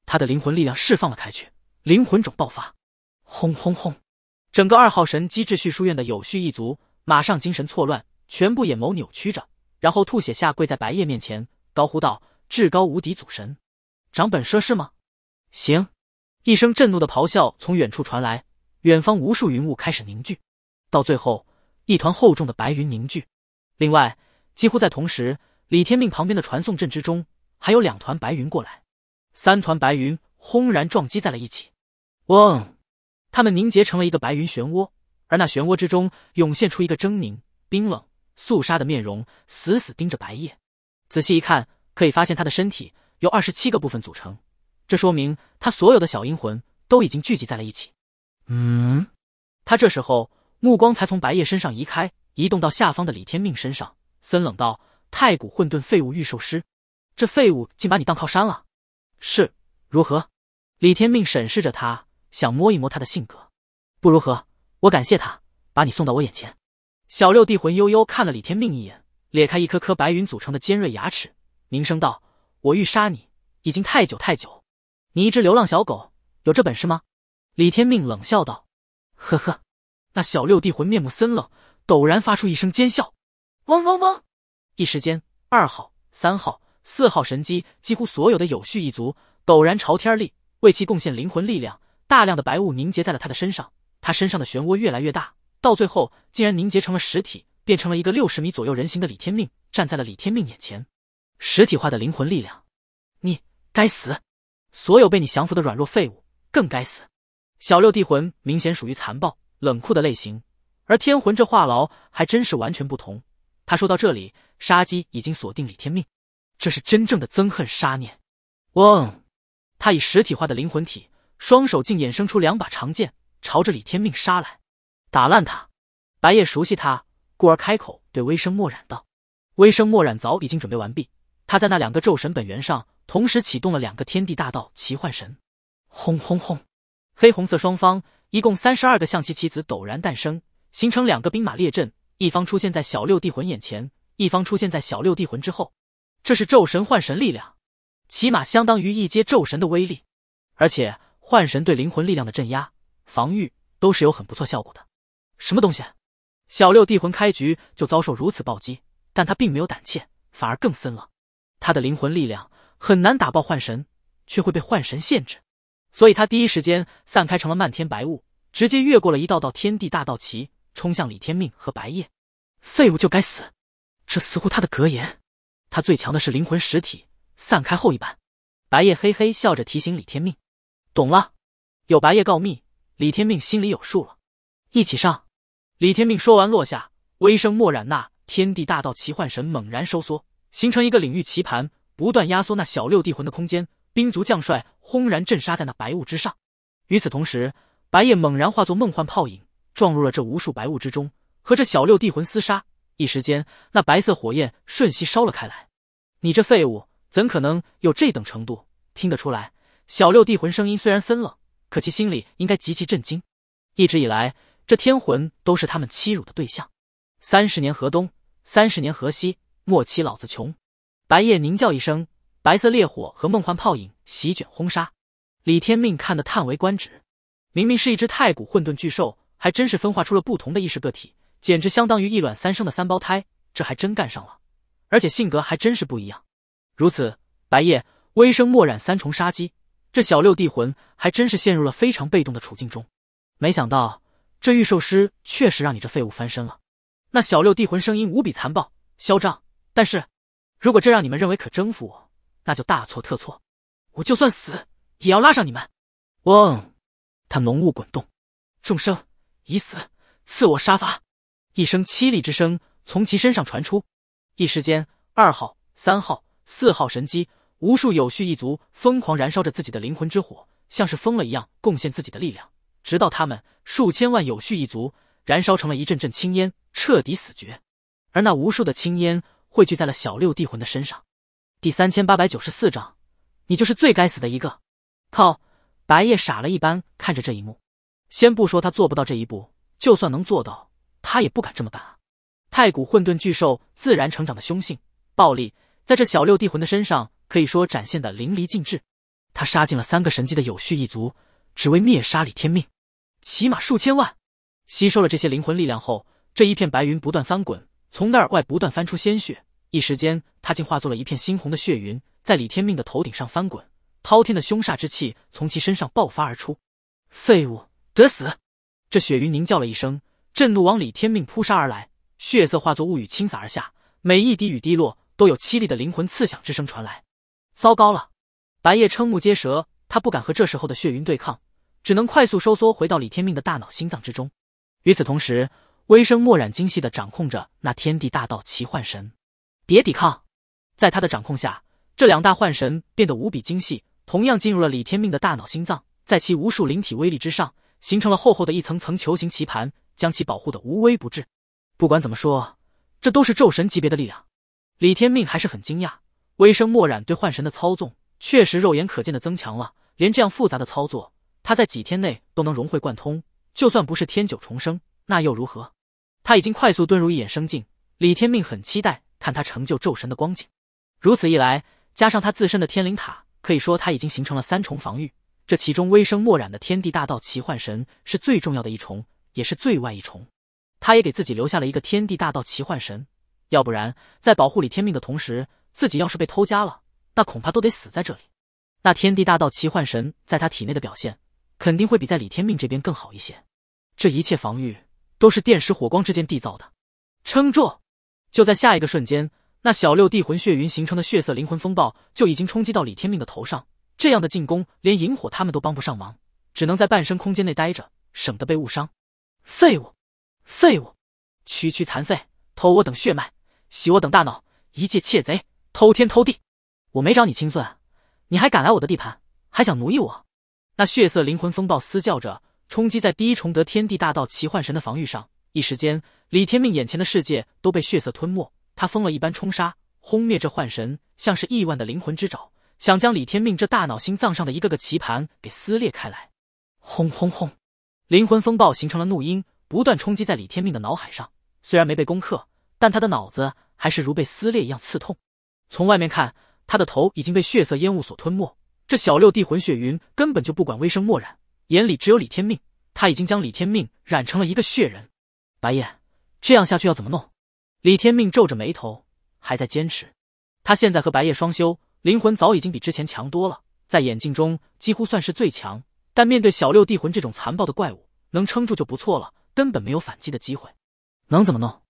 他的灵魂力量释放了开去，灵魂种爆发，轰轰轰！整个二号神机秩序书院的有序一族马上精神错乱，全部眼眸扭曲着，然后吐血下跪在白夜面前，高呼道：“至高无敌祖神，长本奢是吗？行。”一声震怒的咆哮从远处传来，远方无数云雾开始凝聚，到最后，一团厚重的白云凝聚。另外，几乎在同时，李天命旁边的传送阵之中还有两团白云过来，三团白云轰然撞击在了一起。嗡，它们凝结成了一个白云漩涡，而那漩涡之中涌现出一个狰狞、冰冷、肃杀的面容，死死盯着白夜。仔细一看，可以发现他的身体由二十七个部分组成。这说明他所有的小阴魂都已经聚集在了一起。嗯，他这时候目光才从白夜身上移开，移动到下方的李天命身上，森冷道：“太古混沌废物御兽师，这废物竟把你当靠山了？是如何？”李天命审视着他，想摸一摸他的性格。不如何，我感谢他把你送到我眼前。小六地魂悠悠看了李天命一眼，咧开一颗颗白云组成的尖锐牙齿，凝声道：“我欲杀你，已经太久太久。”你一只流浪小狗，有这本事吗？李天命冷笑道。呵呵，那小六帝魂面目森冷，陡然发出一声尖笑，嗡嗡嗡！一时间，二号、三号、四号神机几乎所有的有序一族，陡然朝天立，为其贡献灵魂力量。大量的白雾凝结在了他的身上，他身上的漩涡越来越大，到最后竟然凝结成了实体，变成了一个六十米左右人形的李天命，站在了李天命眼前。实体化的灵魂力量，你该死！所有被你降服的软弱废物更该死！小六地魂明显属于残暴冷酷的类型，而天魂这话痨还真是完全不同。他说到这里，杀机已经锁定李天命，这是真正的憎恨杀念。嗡！他以实体化的灵魂体，双手竟衍生出两把长剑，朝着李天命杀来，打烂他。白夜熟悉他，故而开口对微生默染道：“微生默染早已经准备完毕。”他在那两个咒神本源上同时启动了两个天地大道奇幻神，轰轰轰！黑红色双方一共三十二个象棋棋子陡然诞生，形成两个兵马列阵，一方出现在小六地魂眼前，一方出现在小六地魂之后。这是咒神幻神力量，起码相当于一阶咒神的威力，而且幻神对灵魂力量的镇压、防御都是有很不错效果的。什么东西？小六地魂开局就遭受如此暴击，但他并没有胆怯，反而更森了。他的灵魂力量很难打爆幻神，却会被幻神限制，所以他第一时间散开成了漫天白雾，直接越过了一道道天地大道旗，冲向李天命和白夜。废物就该死，这似乎他的格言。他最强的是灵魂实体，散开后一般。白夜嘿嘿笑着提醒李天命：“懂了。”有白夜告密，李天命心里有数了。一起上！李天命说完落下，微声默然那天地大道奇幻神猛然收缩。形成一个领域棋盘，不断压缩那小六帝魂的空间。兵卒将帅轰然镇杀在那白雾之上。与此同时，白夜猛然化作梦幻泡影，撞入了这无数白雾之中，和这小六帝魂厮杀。一时间，那白色火焰瞬息烧了开来。你这废物，怎可能有这等程度？听得出来，小六帝魂声音虽然森冷，可其心里应该极其震惊。一直以来，这天魂都是他们欺辱的对象。三十年河东，三十年河西。莫欺老子穷！白夜狞叫一声，白色烈火和梦幻泡影席卷轰杀。李天命看得叹为观止，明明是一只太古混沌巨兽，还真是分化出了不同的意识个体，简直相当于一卵三生的三胞胎，这还真干上了，而且性格还真是不一样。如此，白夜微声默染三重杀机，这小六地魂还真是陷入了非常被动的处境中。没想到，这御兽师确实让你这废物翻身了。那小六地魂声音无比残暴，嚣张。但是，如果这让你们认为可征服我，那就大错特错。我就算死，也要拉上你们。嗡，他浓雾滚动，众生已死，赐我杀伐。一声凄厉之声从其身上传出。一时间，二号、三号、四号神机，无数有序一族疯狂燃烧着自己的灵魂之火，像是疯了一样贡献自己的力量，直到他们数千万有序一族燃烧成了一阵阵青烟，彻底死绝。而那无数的青烟。汇聚在了小六地魂的身上。第三千八百九十四章，你就是最该死的一个！靠！白夜傻了一般看着这一幕。先不说他做不到这一步，就算能做到，他也不敢这么干啊！太古混沌巨兽自然成长的凶性、暴力，在这小六地魂的身上可以说展现的淋漓尽致。他杀尽了三个神级的有序一族，只为灭杀李天命，起码数千万。吸收了这些灵魂力量后，这一片白云不断翻滚。从那儿外不断翻出鲜血，一时间，他竟化作了一片猩红的血云，在李天命的头顶上翻滚，滔天的凶煞之气从其身上爆发而出。废物，得死！这血云凝叫了一声，震怒往李天命扑杀而来，血色化作雾雨倾洒而下，每一滴雨滴落，都有凄厉的灵魂刺响之声传来。糟糕了！白夜瞠目结舌，他不敢和这时候的血云对抗，只能快速收缩回到李天命的大脑心脏之中。与此同时，微生墨染精细地掌控着那天地大道奇幻神，别抵抗！在他的掌控下，这两大幻神变得无比精细，同样进入了李天命的大脑心脏，在其无数灵体威力之上，形成了厚厚的一层层球形棋盘，将其保护的无微不至。不管怎么说，这都是咒神级别的力量。李天命还是很惊讶，微生墨染对幻神的操纵确实肉眼可见的增强了，连这样复杂的操作，他在几天内都能融会贯通。就算不是天九重生，那又如何？他已经快速遁入一眼生境，李天命很期待看他成就咒神的光景。如此一来，加上他自身的天灵塔，可以说他已经形成了三重防御。这其中，微生墨染的天地大道奇幻神是最重要的一重，也是最外一重。他也给自己留下了一个天地大道奇幻神，要不然在保护李天命的同时，自己要是被偷家了，那恐怕都得死在这里。那天地大道奇幻神在他体内的表现，肯定会比在李天命这边更好一些。这一切防御。都是电石火光之间缔造的，撑住！就在下一个瞬间，那小六地魂血云形成的血色灵魂风暴就已经冲击到李天命的头上。这样的进攻，连萤火他们都帮不上忙，只能在半生空间内待着，省得被误伤。废物，废物！区区残废，偷我等血脉，洗我等大脑，一介窃贼，偷天偷地！我没找你清算，你还敢来我的地盘，还想奴役我？那血色灵魂风暴嘶叫着。冲击在第一重德天地大道奇幻神的防御上，一时间，李天命眼前的世界都被血色吞没。他疯了一般冲杀，轰灭这幻神，像是亿万的灵魂之爪，想将李天命这大脑心脏上的一个个棋盘给撕裂开来。轰轰轰！灵魂风暴形成了怒音，不断冲击在李天命的脑海上。虽然没被攻克，但他的脑子还是如被撕裂一样刺痛。从外面看，他的头已经被血色烟雾所吞没。这小六地魂血云根本就不管微生墨染。眼里只有李天命，他已经将李天命染成了一个血人。白夜，这样下去要怎么弄？李天命皱着眉头，还在坚持。他现在和白夜双修，灵魂早已经比之前强多了，在眼镜中几乎算是最强。但面对小六地魂这种残暴的怪物，能撑住就不错了，根本没有反击的机会。能怎么弄？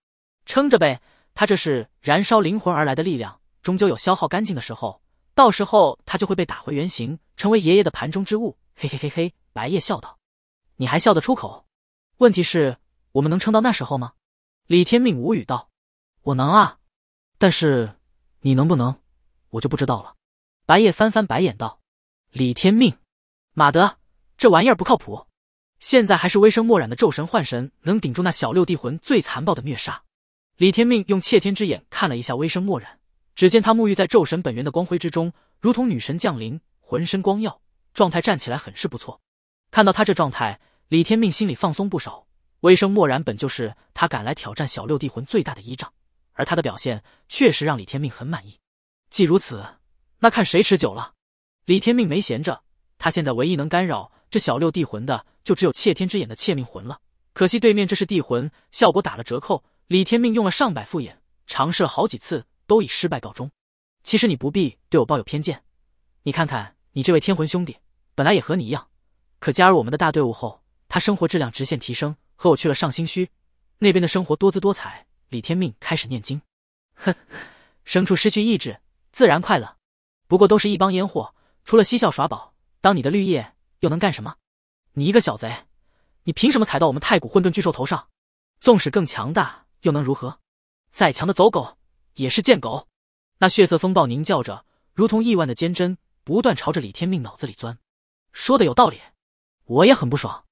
撑着呗。他这是燃烧灵魂而来的力量，终究有消耗干净的时候。到时候他就会被打回原形，成为爷爷的盘中之物。嘿嘿嘿嘿。白夜笑道：“你还笑得出口？问题是我们能撑到那时候吗？”李天命无语道：“我能啊，但是你能不能，我就不知道了。”白夜翻翻白眼道：“李天命，马德，这玩意儿不靠谱。现在还是微生墨染的咒神幻神能顶住那小六地魂最残暴的虐杀。”李天命用窃天之眼看了一下微生墨染，只见他沐浴在咒神本源的光辉之中，如同女神降临，浑身光耀，状态站起来很是不错。看到他这状态，李天命心里放松不少。威声漠然本就是他赶来挑战小六地魂最大的依仗，而他的表现确实让李天命很满意。既如此，那看谁持久了。李天命没闲着，他现在唯一能干扰这小六地魂的，就只有窃天之眼的窃命魂了。可惜对面这是地魂，效果打了折扣。李天命用了上百副眼，尝试了好几次，都以失败告终。其实你不必对我抱有偏见，你看看你这位天魂兄弟，本来也和你一样。可加入我们的大队伍后，他生活质量直线提升，和我去了上新墟，那边的生活多姿多彩。李天命开始念经，哼，牲畜失去意志，自然快乐。不过都是一帮烟货，除了嬉笑耍宝，当你的绿叶又能干什么？你一个小贼，你凭什么踩到我们太古混沌巨兽头上？纵使更强大，又能如何？再强的走狗也是贱狗。那血色风暴鸣叫着，如同亿万的尖针，不断朝着李天命脑子里钻。说的有道理。我也很不爽，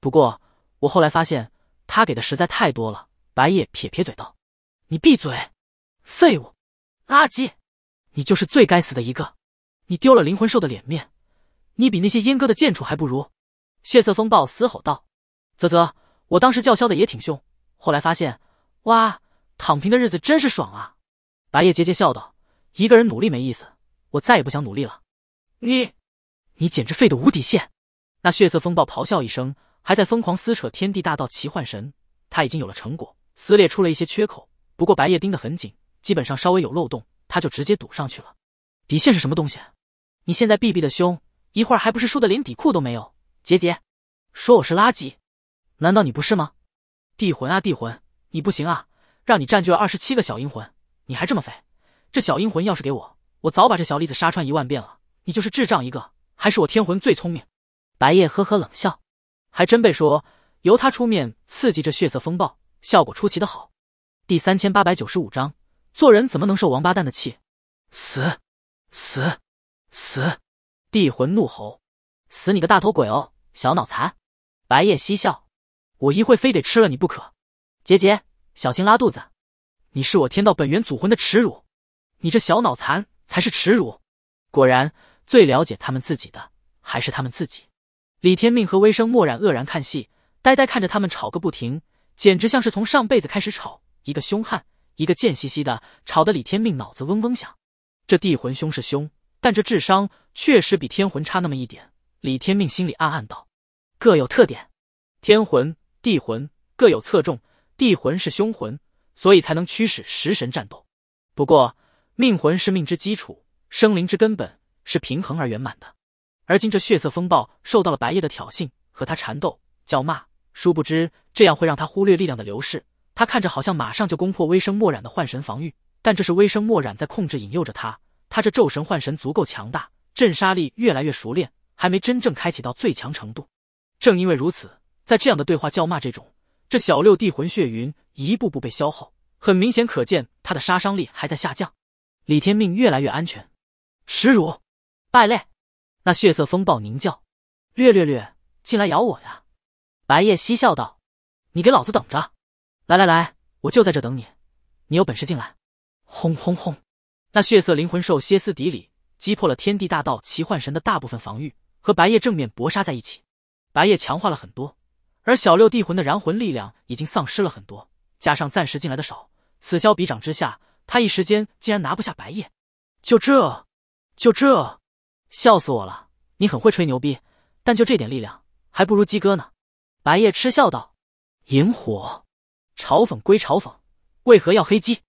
不过我后来发现他给的实在太多了。白夜撇撇嘴道：“你闭嘴，废物，垃圾，你就是最该死的一个，你丢了灵魂兽的脸面，你比那些阉割的贱畜还不如。”血色风暴嘶吼道：“啧啧，我当时叫嚣的也挺凶，后来发现，哇，躺平的日子真是爽啊！”白夜桀桀笑道：“一个人努力没意思，我再也不想努力了。”你，你简直废的无底线。那血色风暴咆哮一声，还在疯狂撕扯天地大道奇幻神。他已经有了成果，撕裂出了一些缺口。不过白夜盯得很紧，基本上稍微有漏洞，他就直接堵上去了。底线是什么东西？你现在闭闭的凶，一会儿还不是输的连底裤都没有？杰杰，说我是垃圾，难道你不是吗？地魂啊地魂，你不行啊！让你占据了二十七个小阴魂，你还这么废。这小阴魂要是给我，我早把这小李子杀穿一万遍了。你就是智障一个，还是我天魂最聪明？白夜呵呵冷笑，还真被说由他出面刺激这血色风暴，效果出奇的好。第三千八百九十五章，做人怎么能受王八蛋的气？死死死！地魂怒吼：“死你个大头鬼哦，小脑残！”白夜嬉笑：“我一会非得吃了你不可。”杰杰，小心拉肚子。你是我天道本源祖魂的耻辱，你这小脑残才是耻辱。果然，最了解他们自己的还是他们自己。李天命和微生默然愕然看戏，呆呆看着他们吵个不停，简直像是从上辈子开始吵。一个凶悍，一个贱兮兮的，吵得李天命脑子嗡嗡响。这地魂凶是凶，但这智商确实比天魂差那么一点。李天命心里暗暗道：各有特点，天魂、地魂各有侧重。地魂是凶魂，所以才能驱使食神战斗。不过命魂是命之基础，生灵之根本，是平衡而圆满的。而今这血色风暴受到了白夜的挑衅，和他缠斗叫骂，殊不知这样会让他忽略力量的流逝。他看着好像马上就攻破微生墨染的幻神防御，但这是微生墨染在控制引诱着他。他这咒神幻神足够强大，震杀力越来越熟练，还没真正开启到最强程度。正因为如此，在这样的对话叫骂这种，这小六地魂血云一步步被消耗，很明显可见他的杀伤力还在下降。李天命越来越安全，耻辱，败类。那血色风暴狞叫，略略略，进来咬我呀！白夜嬉笑道：“你给老子等着！来来来，我就在这等你，你有本事进来！”轰轰轰！那血色灵魂兽歇斯底里，击破了天地大道奇幻神的大部分防御，和白夜正面搏杀在一起。白夜强化了很多，而小六地魂的燃魂力量已经丧失了很多，加上暂时进来的少，此消彼长之下，他一时间竟然拿不下白夜。就这，就这！笑死我了！你很会吹牛逼，但就这点力量，还不如鸡哥呢。白夜嗤笑道：“萤火，嘲讽归嘲讽，为何要黑鸡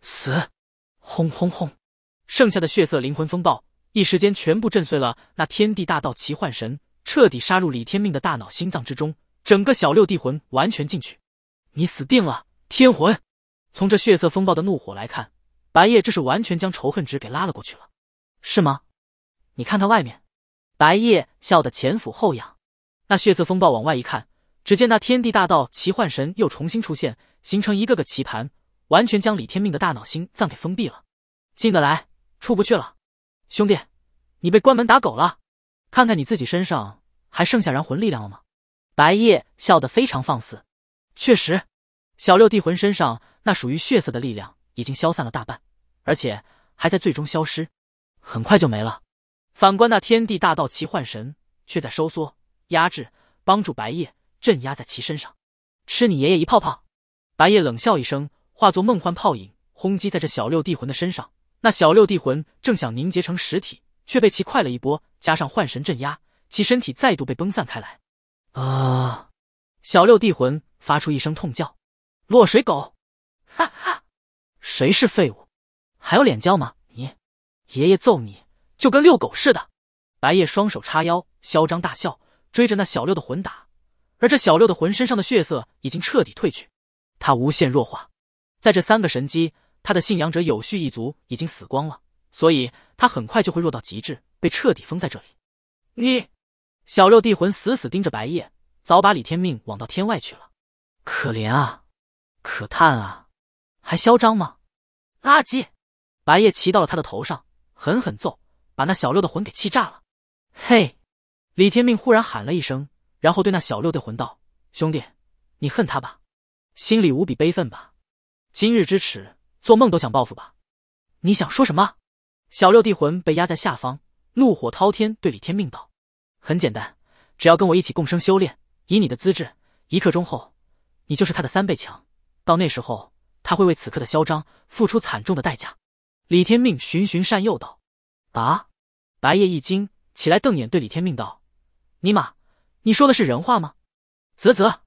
死？”轰轰轰！剩下的血色灵魂风暴，一时间全部震碎了那天地大道奇幻神，彻底杀入李天命的大脑心脏之中，整个小六地魂完全进去。你死定了！天魂，从这血色风暴的怒火来看，白夜这是完全将仇恨值给拉了过去了，是吗？你看看外面，白夜笑得前俯后仰。那血色风暴往外一看，只见那天地大道奇幻神又重新出现，形成一个个棋盘，完全将李天命的大脑、心脏给封闭了，进得来，出不去了。兄弟，你被关门打狗了。看看你自己身上还剩下燃魂力量了吗？白夜笑得非常放肆。确实，小六地魂身上那属于血色的力量已经消散了大半，而且还在最终消失，很快就没了。反观那天地大道奇幻神，却在收缩、压制、帮助白夜镇压在其身上。吃你爷爷一泡泡！白夜冷笑一声，化作梦幻泡影轰击在这小六地魂的身上。那小六地魂正想凝结成实体，却被其快了一波，加上幻神镇压，其身体再度被崩散开来。啊！小六地魂发出一声痛叫。落水狗！哈哈，谁是废物？还有脸叫吗？你爷爷揍你！就跟遛狗似的，白夜双手叉腰，嚣张大笑，追着那小六的魂打。而这小六的魂身上的血色已经彻底褪去，他无限弱化。在这三个神机，他的信仰者有序一族已经死光了，所以他很快就会弱到极致，被彻底封在这里。你，小六地魂死死盯着白夜，早把李天命往到天外去了。可怜啊，可叹啊，还嚣张吗？垃圾！白夜骑到了他的头上，狠狠揍。把那小六的魂给气炸了！嘿，李天命忽然喊了一声，然后对那小六的魂道：“兄弟，你恨他吧？心里无比悲愤吧？今日之耻，做梦都想报复吧？你想说什么？”小六地魂被压在下方，怒火滔天，对李天命道：“很简单，只要跟我一起共生修炼，以你的资质，一刻钟后，你就是他的三倍强。到那时候，他会为此刻的嚣张付出惨重的代价。”李天命循循善诱道。啊！白夜一惊，起来瞪眼对李天命道：“尼玛，你说的是人话吗？”啧啧，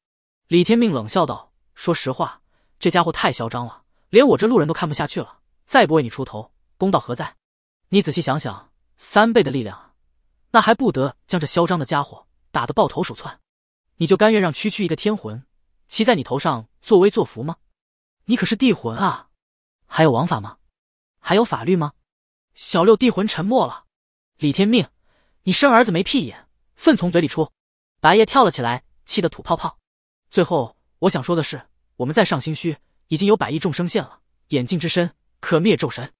李天命冷笑道：“说实话，这家伙太嚣张了，连我这路人都看不下去了。再不为你出头，公道何在？你仔细想想，三倍的力量，那还不得将这嚣张的家伙打得抱头鼠窜？你就甘愿让区区一个天魂骑在你头上作威作福吗？你可是地魂啊，还有王法吗？还有法律吗？”小六地魂沉默了。李天命，你生儿子没屁眼，粪从嘴里出。白夜跳了起来，气得吐泡泡。最后，我想说的是，我们在上星虚已经有百亿众生现了，眼镜之身可灭咒神。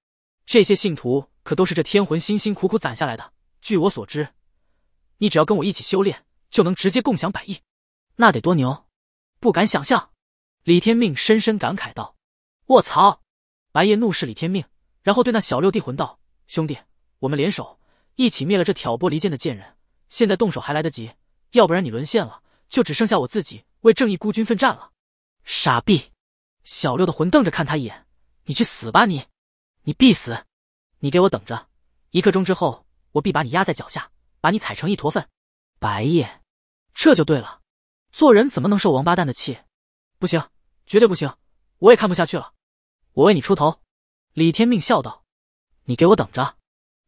这些信徒可都是这天魂辛辛苦苦攒下来的。据我所知，你只要跟我一起修炼，就能直接共享百亿，那得多牛，不敢想象。李天命深深感慨道：“我操！”白夜怒视李天命，然后对那小六地魂道。兄弟，我们联手一起灭了这挑拨离间的贱人。现在动手还来得及，要不然你沦陷了，就只剩下我自己为正义孤军奋战了。傻逼！小六的魂瞪着看他一眼：“你去死吧，你，你必死！你给我等着，一刻钟之后，我必把你压在脚下，把你踩成一坨粪。”白夜，这就对了，做人怎么能受王八蛋的气？不行，绝对不行！我也看不下去了，我为你出头。”李天命笑道。你给我等着！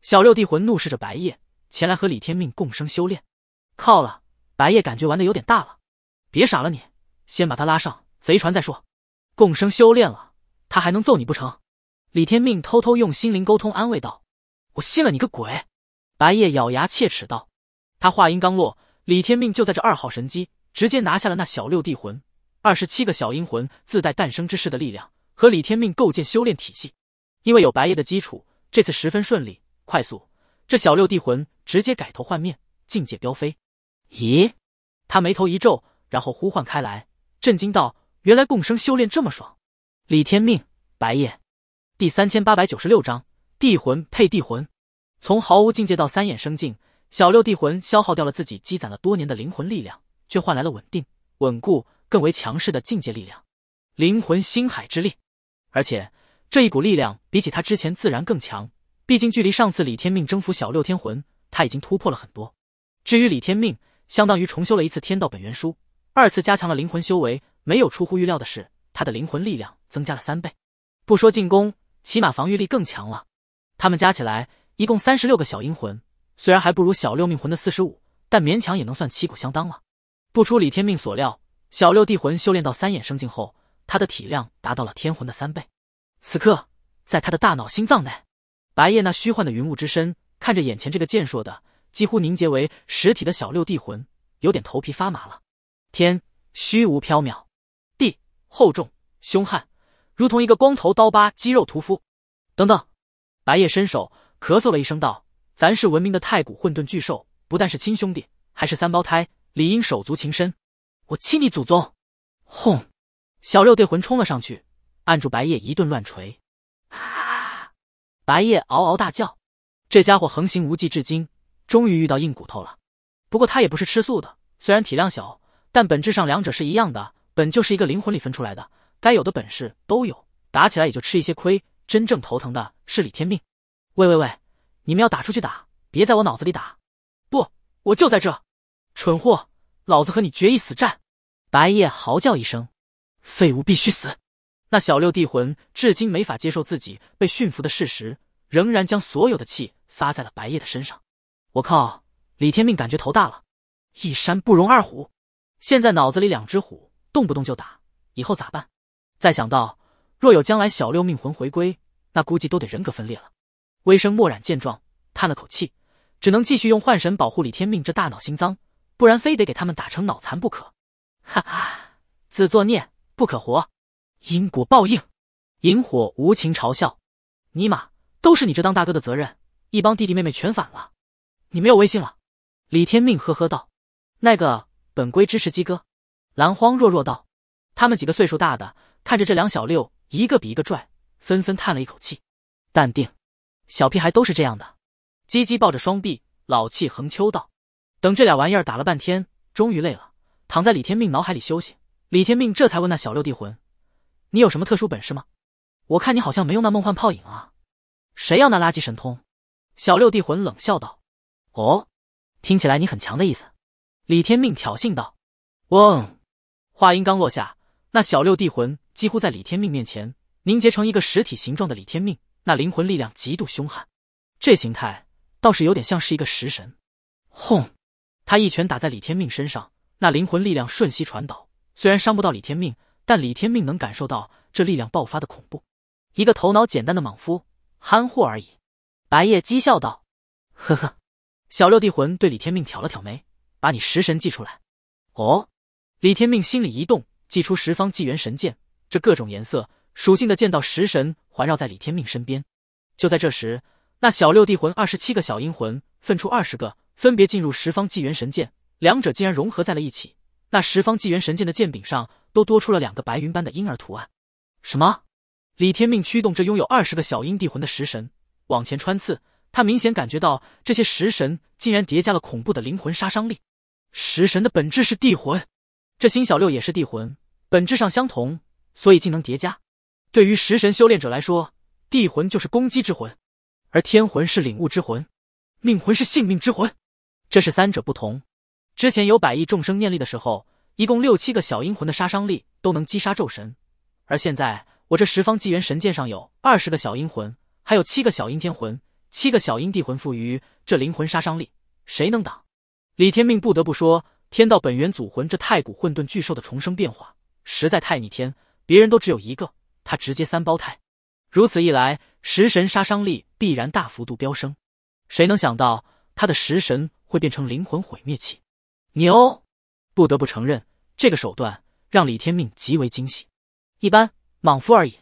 小六地魂怒视着白夜前来和李天命共生修炼。靠了，白夜感觉玩的有点大了。别傻了，你先把他拉上贼船再说。共生修炼了，他还能揍你不成？李天命偷偷用心灵沟通安慰道：“我信了你个鬼！”白夜咬牙切齿道。他话音刚落，李天命就在这二号神机直接拿下了那小六地魂。二十七个小阴魂自带诞生之势的力量和李天命构建修炼体系，因为有白夜的基础。这次十分顺利，快速，这小六地魂直接改头换面，境界飙飞。咦，他眉头一皱，然后呼唤开来，震惊道：“原来共生修炼这么爽！”李天命，白夜，第三千八百九十六章地魂配地魂。从毫无境界到三衍生境，小六地魂消耗掉了自己积攒了多年的灵魂力量，却换来了稳定、稳固、更为强势的境界力量，灵魂星海之力，而且。这一股力量比起他之前自然更强，毕竟距离上次李天命征服小六天魂，他已经突破了很多。至于李天命，相当于重修了一次天道本源书，二次加强了灵魂修为。没有出乎预料的是，他的灵魂力量增加了三倍，不说进攻，起码防御力更强了。他们加起来一共三十六个小阴魂，虽然还不如小六命魂的四十五，但勉强也能算旗鼓相当了。不出李天命所料，小六地魂修炼到三眼生境后，他的体量达到了天魂的三倍。此刻，在他的大脑、心脏内，白夜那虚幻的云雾之身看着眼前这个健硕的、几乎凝结为实体的小六地魂，有点头皮发麻了。天虚无缥缈，地厚重凶悍，如同一个光头刀疤肌肉屠夫。等等，白夜伸手咳嗽了一声，道：“咱是闻名的太古混沌巨兽，不但是亲兄弟，还是三胞胎，理应手足情深。我亲你祖宗！”轰，小六地魂冲了上去。按住白夜一顿乱锤，啊！白夜嗷嗷大叫。这家伙横行无忌至今，终于遇到硬骨头了。不过他也不是吃素的，虽然体量小，但本质上两者是一样的，本就是一个灵魂里分出来的，该有的本事都有，打起来也就吃一些亏。真正头疼的是李天命。喂喂喂，你们要打出去打，别在我脑子里打。不，我就在这。蠢货，老子和你决一死战！白夜嚎叫一声，废物必须死。那小六地魂至今没法接受自己被驯服的事实，仍然将所有的气撒在了白夜的身上。我靠！李天命感觉头大了，一山不容二虎，现在脑子里两只虎动不动就打，以后咋办？再想到若有将来小六命魂回归，那估计都得人格分裂了。微生墨染见状叹了口气，只能继续用幻神保护李天命这大脑心脏，不然非得给他们打成脑残不可。哈哈，自作孽不可活。因果报应，萤火无情嘲笑：“尼玛，都是你这当大哥的责任，一帮弟弟妹妹全反了，你没有威信了。”李天命呵呵道：“那个，本龟支持鸡哥。”蓝荒弱弱道：“他们几个岁数大的看着这两小六，一个比一个拽，纷纷叹了一口气。淡定，小屁孩都是这样的。”鸡鸡抱着双臂，老气横秋道：“等这俩玩意儿打了半天，终于累了，躺在李天命脑海里休息。”李天命这才问那小六地魂。你有什么特殊本事吗？我看你好像没用那梦幻泡影啊！谁要那垃圾神通？小六地魂冷笑道。哦，听起来你很强的意思。李天命挑衅道。哦！话音刚落下，那小六地魂几乎在李天命面前凝结成一个实体形状的李天命，那灵魂力量极度凶悍，这形态倒是有点像是一个食神。轰！他一拳打在李天命身上，那灵魂力量瞬息传导，虽然伤不到李天命。但李天命能感受到这力量爆发的恐怖，一个头脑简单的莽夫，憨货而已。白夜讥笑道：“呵呵。”小六地魂对李天命挑了挑眉，把你食神祭出来。哦。李天命心里一动，祭出十方纪元神剑。这各种颜色属性的剑道食神环绕在李天命身边。就在这时，那小六地魂二十七个小阴魂分出二十个，分别进入十方纪元神剑，两者竟然融合在了一起。那十方纪元神剑的剑柄上都多出了两个白云般的婴儿图案。什么？李天命驱动着拥有二十个小婴帝魂的食神往前穿刺，他明显感觉到这些食神竟然叠加了恐怖的灵魂杀伤力。食神的本质是帝魂，这新小六也是帝魂，本质上相同，所以竟能叠加。对于食神修炼者来说，帝魂就是攻击之魂，而天魂是领悟之魂，命魂是性命之魂，这是三者不同。之前有百亿众生念力的时候，一共六七个小阴魂的杀伤力都能击杀咒神，而现在我这十方纪元神剑上有二十个小阴魂，还有七个小阴天魂、七个小阴地魂附于，这灵魂杀伤力谁能挡？李天命不得不说，天道本源祖魂这太古混沌巨兽的重生变化实在太逆天，别人都只有一个，他直接三胞胎，如此一来，食神杀伤力必然大幅度飙升。谁能想到他的食神会变成灵魂毁灭器？牛，不得不承认，这个手段让李天命极为惊喜。一般，莽夫而已。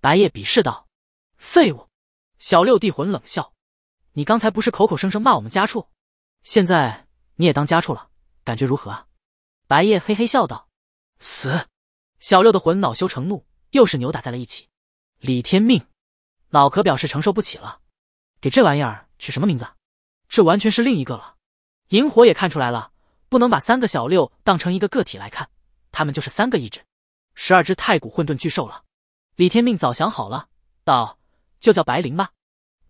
白夜鄙视道：“废物。”小六地魂冷笑：“你刚才不是口口声声骂我们家畜，现在你也当家畜了，感觉如何啊？”白夜嘿嘿笑道：“死！”小六的魂恼羞成怒，又是扭打在了一起。李天命，脑壳表示承受不起了。给这玩意儿取什么名字？这完全是另一个了。萤火也看出来了。不能把三个小六当成一个个体来看，他们就是三个意志，十二只太古混沌巨兽了。李天命早想好了，道：“就叫白灵吧，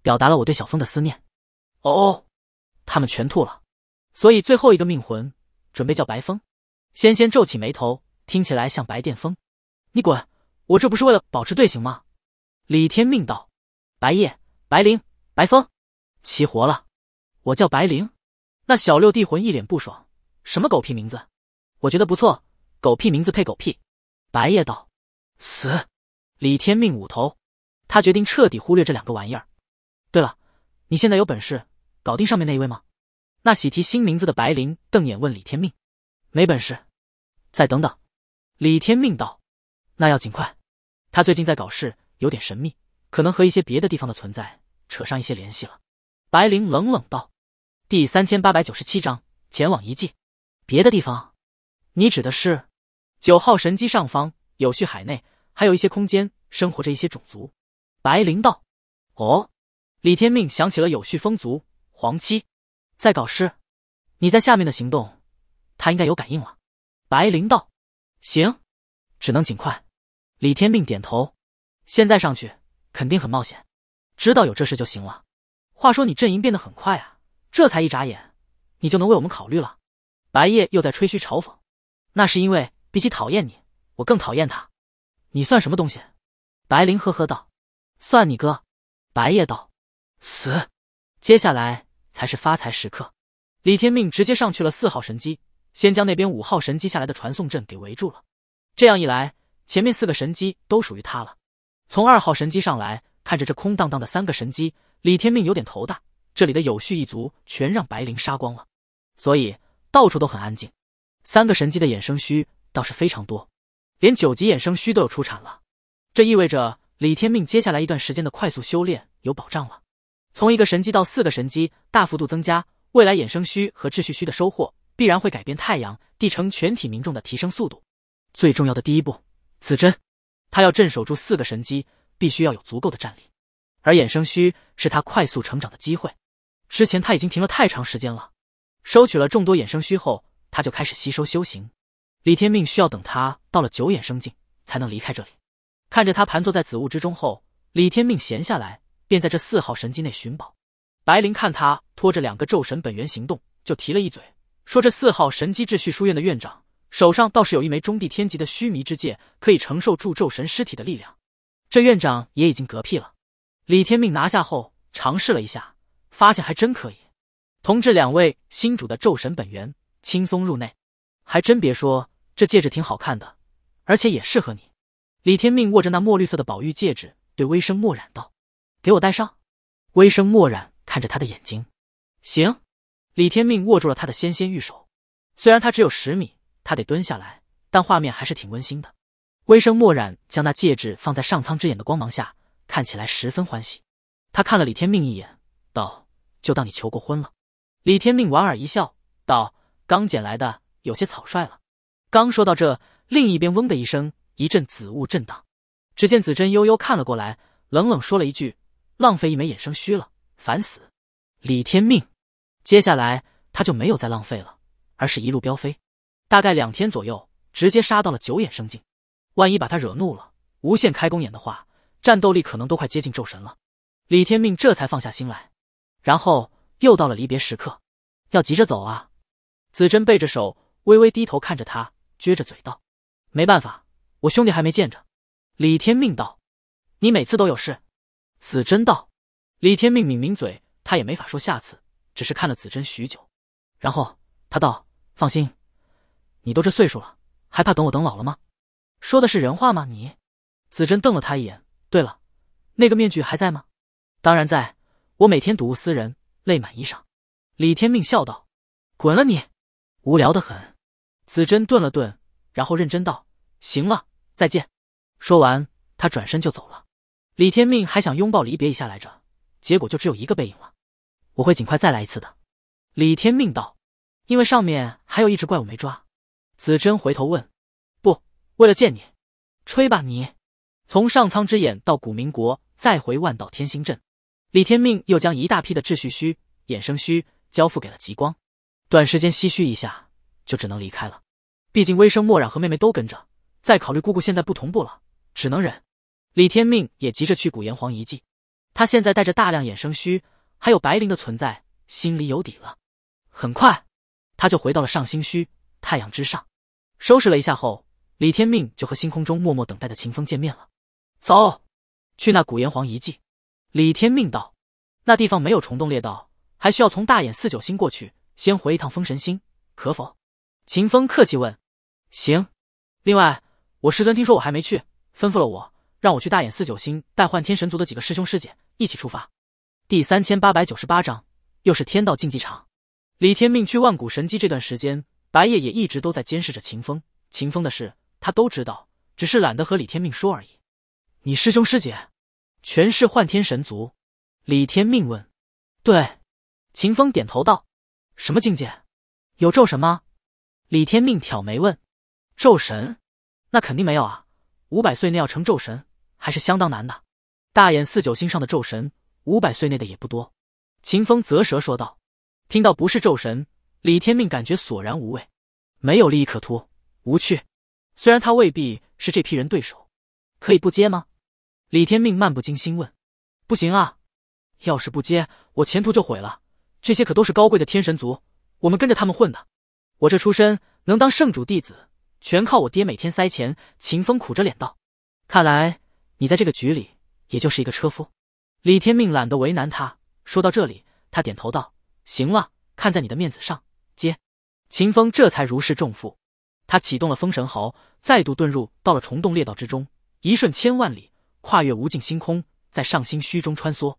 表达了我对小峰的思念。”哦，他们全吐了，所以最后一个命魂准备叫白风。仙仙皱起眉头，听起来像白癜风。你滚！我这不是为了保持队形吗？李天命道：“白夜、白灵、白风，齐活了。我叫白灵。”那小六地魂一脸不爽。什么狗屁名字？我觉得不错，狗屁名字配狗屁。白夜道，死！李天命五头，他决定彻底忽略这两个玩意儿。对了，你现在有本事搞定上面那一位吗？那喜提新名字的白灵瞪眼问李天命：“没本事，再等等。”李天命道：“那要尽快。”他最近在搞事，有点神秘，可能和一些别的地方的存在扯上一些联系了。白灵冷冷道：“第三千八百九十七章前往遗迹。”别的地方，你指的是九号神机上方有序海内，还有一些空间生活着一些种族。白灵道：“哦。”李天命想起了有序风族黄七在搞事，你在下面的行动，他应该有感应了。白灵道：“行，只能尽快。”李天命点头。现在上去肯定很冒险，知道有这事就行了。话说你阵营变得很快啊，这才一眨眼，你就能为我们考虑了。白夜又在吹嘘嘲讽，那是因为比起讨厌你，我更讨厌他。你算什么东西？白灵呵呵道：“算你哥。”白夜道：“死！”接下来才是发财时刻。李天命直接上去了四号神机，先将那边五号神机下来的传送阵给围住了。这样一来，前面四个神机都属于他了。从二号神机上来，看着这空荡荡的三个神机，李天命有点头大。这里的有序一族全让白灵杀光了，所以。到处都很安静，三个神机的衍生虚倒是非常多，连九级衍生虚都有出产了。这意味着李天命接下来一段时间的快速修炼有保障了。从一个神机到四个神机，大幅度增加，未来衍生虚和秩序虚的收获必然会改变太阳城全体民众的提升速度。最重要的第一步，紫真，他要镇守住四个神机，必须要有足够的战力，而衍生虚是他快速成长的机会。之前他已经停了太长时间了。收取了众多衍生虚后，他就开始吸收修行。李天命需要等他到了九衍生境，才能离开这里。看着他盘坐在紫雾之中后，李天命闲下来便在这四号神机内寻宝。白灵看他拖着两个咒神本源行动，就提了一嘴，说这四号神机秩序书院的院长手上倒是有一枚中地天级的须弥之戒，可以承受住咒神尸体的力量。这院长也已经嗝屁了。李天命拿下后尝试了一下，发现还真可以。同治两位新主的咒神本源轻松入内，还真别说，这戒指挺好看的，而且也适合你。李天命握着那墨绿色的宝玉戒指，对微生墨染道：“给我戴上。”微生墨染看着他的眼睛，行。李天命握住了他的纤纤玉手，虽然他只有十米，他得蹲下来，但画面还是挺温馨的。微生墨染将那戒指放在上苍之眼的光芒下，看起来十分欢喜。他看了李天命一眼，道：“就当你求过婚了。”李天命莞尔一笑，道：“刚捡来的，有些草率了。”刚说到这，另一边嗡的一声，一阵紫雾震荡。只见紫真悠悠看了过来，冷冷说了一句：“浪费一枚衍生虚了，烦死！”李天命，接下来他就没有再浪费了，而是一路飙飞，大概两天左右，直接杀到了九衍生境。万一把他惹怒了，无限开弓眼的话，战斗力可能都快接近咒神了。李天命这才放下心来，然后。又到了离别时刻，要急着走啊！子珍背着手，微微低头看着他，撅着嘴道：“没办法，我兄弟还没见着。”李天命道：“你每次都有事。”子珍道：“李天命抿抿嘴，他也没法说下次，只是看了子珍许久，然后他道：‘放心，你都这岁数了，还怕等我等老了吗？’说的是人话吗你？”子珍瞪了他一眼。对了，那个面具还在吗？当然在，我每天睹物思人。泪满衣裳，李天命笑道：“滚了你，无聊的很。”子珍顿了顿，然后认真道：“行了，再见。”说完，他转身就走了。李天命还想拥抱离别一下来着，结果就只有一个背影了。我会尽快再来一次的，李天命道，因为上面还有一只怪物没抓。子珍回头问：“不为了见你，吹吧你？从上苍之眼到古明国，再回万道天星镇。”李天命又将一大批的秩序虚、衍生虚交付给了极光，短时间唏嘘一下就只能离开了。毕竟微生墨染和妹妹都跟着，再考虑姑姑现在不同步了，只能忍。李天命也急着去古炎黄遗迹，他现在带着大量衍生虚，还有白灵的存在，心里有底了。很快，他就回到了上星虚太阳之上，收拾了一下后，李天命就和星空中默默等待的秦风见面了。走，去那古炎黄遗迹。李天命道：“那地方没有虫洞裂道，还需要从大眼四九星过去，先回一趟风神星，可否？”秦风客气问：“行。另外，我师尊听说我还没去，吩咐了我，让我去大眼四九星带换天神族的几个师兄师姐一起出发。”第三千八百九十八章，又是天道竞技场。李天命去万古神机这段时间，白夜也一直都在监视着秦风，秦风的事他都知道，只是懒得和李天命说而已。你师兄师姐？全是幻天神族，李天命问：“对。”秦风点头道：“什么境界？有咒神吗？”李天命挑眉问：“咒神？那肯定没有啊！五百岁内要成咒神，还是相当难的。大眼四九星上的咒神，五百岁内的也不多。”秦风啧舌说道：“听到不是咒神，李天命感觉索然无味，没有利益可图，无趣。虽然他未必是这批人对手，可以不接吗？”李天命漫不经心问：“不行啊，要是不接，我前途就毁了。这些可都是高贵的天神族，我们跟着他们混的。我这出身能当圣主弟子，全靠我爹每天塞钱。”秦风苦着脸道：“看来你在这个局里，也就是一个车夫。”李天命懒得为难他，说到这里，他点头道：“行了，看在你的面子上，接。”秦风这才如释重负，他启动了封神号，再度遁入到了虫洞裂道之中，一瞬千万里。跨越无尽星空，在上星虚中穿梭。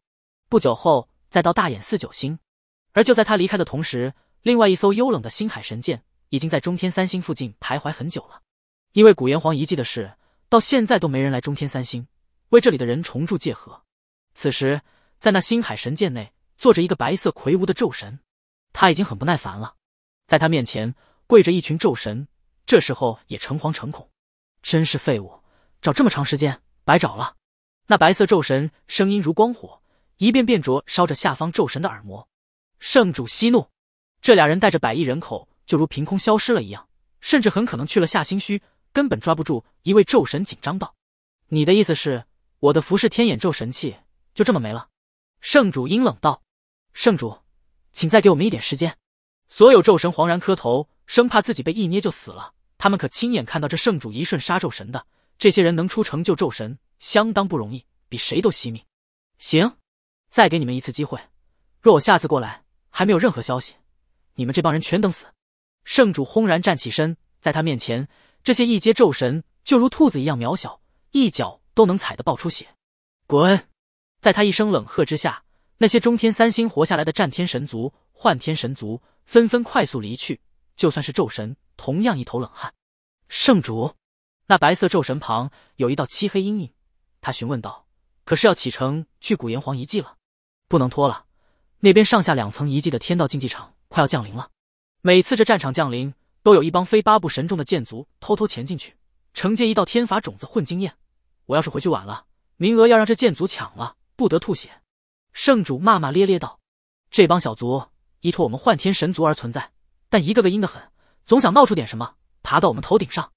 不久后，再到大眼四九星。而就在他离开的同时，另外一艘幽冷的星海神舰已经在中天三星附近徘徊很久了。因为古炎黄遗迹的事，到现在都没人来中天三星为这里的人重铸界河。此时，在那星海神舰内坐着一个白色魁梧的咒神，他已经很不耐烦了。在他面前跪着一群咒神，这时候也诚惶诚恐。真是废物，找这么长时间，白找了。那白色咒神声音如光火，一遍遍灼烧着下方咒神的耳膜。圣主息怒，这俩人带着百亿人口，就如凭空消失了一样，甚至很可能去了下星虚，根本抓不住。一位咒神紧张道：“你的意思是，我的服侍天眼咒神器就这么没了？”圣主阴冷道：“圣主，请再给我们一点时间。”所有咒神惶然磕头，生怕自己被一捏就死了。他们可亲眼看到这圣主一瞬杀咒神的，这些人能出城救咒神。相当不容易，比谁都惜命。行，再给你们一次机会。若我下次过来还没有任何消息，你们这帮人全等死！圣主轰然站起身，在他面前，这些一阶咒神就如兔子一样渺小，一脚都能踩得爆出血。滚！在他一声冷喝之下，那些中天三星活下来的战天神族、幻天神族纷纷快速离去。就算是咒神，同样一头冷汗。圣主，那白色咒神旁有一道漆黑阴影。他询问道：“可是要启程去古炎黄遗迹了，不能拖了。那边上下两层遗迹的天道竞技场快要降临了。每次这战场降临，都有一帮非八部神众的剑族偷偷潜进去，承接一道天法种子混经验。我要是回去晚了，名额要让这剑族抢了，不得吐血！”圣主骂骂咧咧道：“这帮小族依托我们幻天神族而存在，但一个个阴得很，总想闹出点什么，爬到我们头顶上。”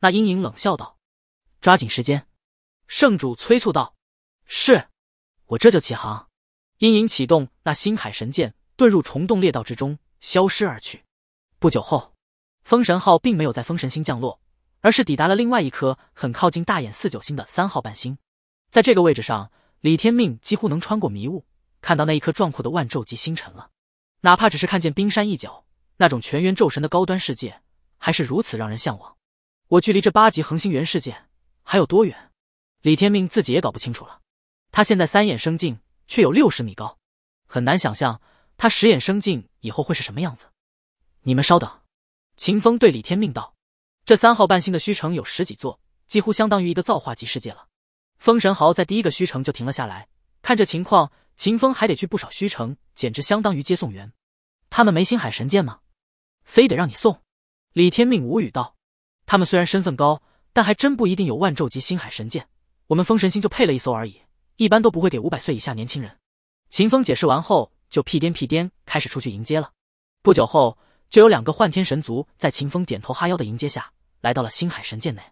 那阴影冷笑道：“抓紧时间。”圣主催促道：“是，我这就起航。”阴影启动那星海神剑，遁入虫洞裂道之中，消失而去。不久后，封神号并没有在封神星降落，而是抵达了另外一颗很靠近大眼四九星的三号半星。在这个位置上，李天命几乎能穿过迷雾，看到那一颗壮阔的万宙级星辰了。哪怕只是看见冰山一角，那种全员咒神的高端世界，还是如此让人向往。我距离这八级恒星元世界还有多远？李天命自己也搞不清楚了，他现在三眼生境，却有六十米高，很难想象他十眼生境以后会是什么样子。你们稍等，秦风对李天命道：“这三号半星的虚城有十几座，几乎相当于一个造化级世界了。”风神豪在第一个虚城就停了下来，看这情况，秦风还得去不少虚城，简直相当于接送员。他们没星海神剑吗？非得让你送？李天命无语道：“他们虽然身份高，但还真不一定有万咒级星海神剑。”我们封神星就配了一艘而已，一般都不会给五百岁以下年轻人。秦风解释完后，就屁颠屁颠开始出去迎接了。不久后，就有两个幻天神族在秦风点头哈腰的迎接下来到了星海神界内。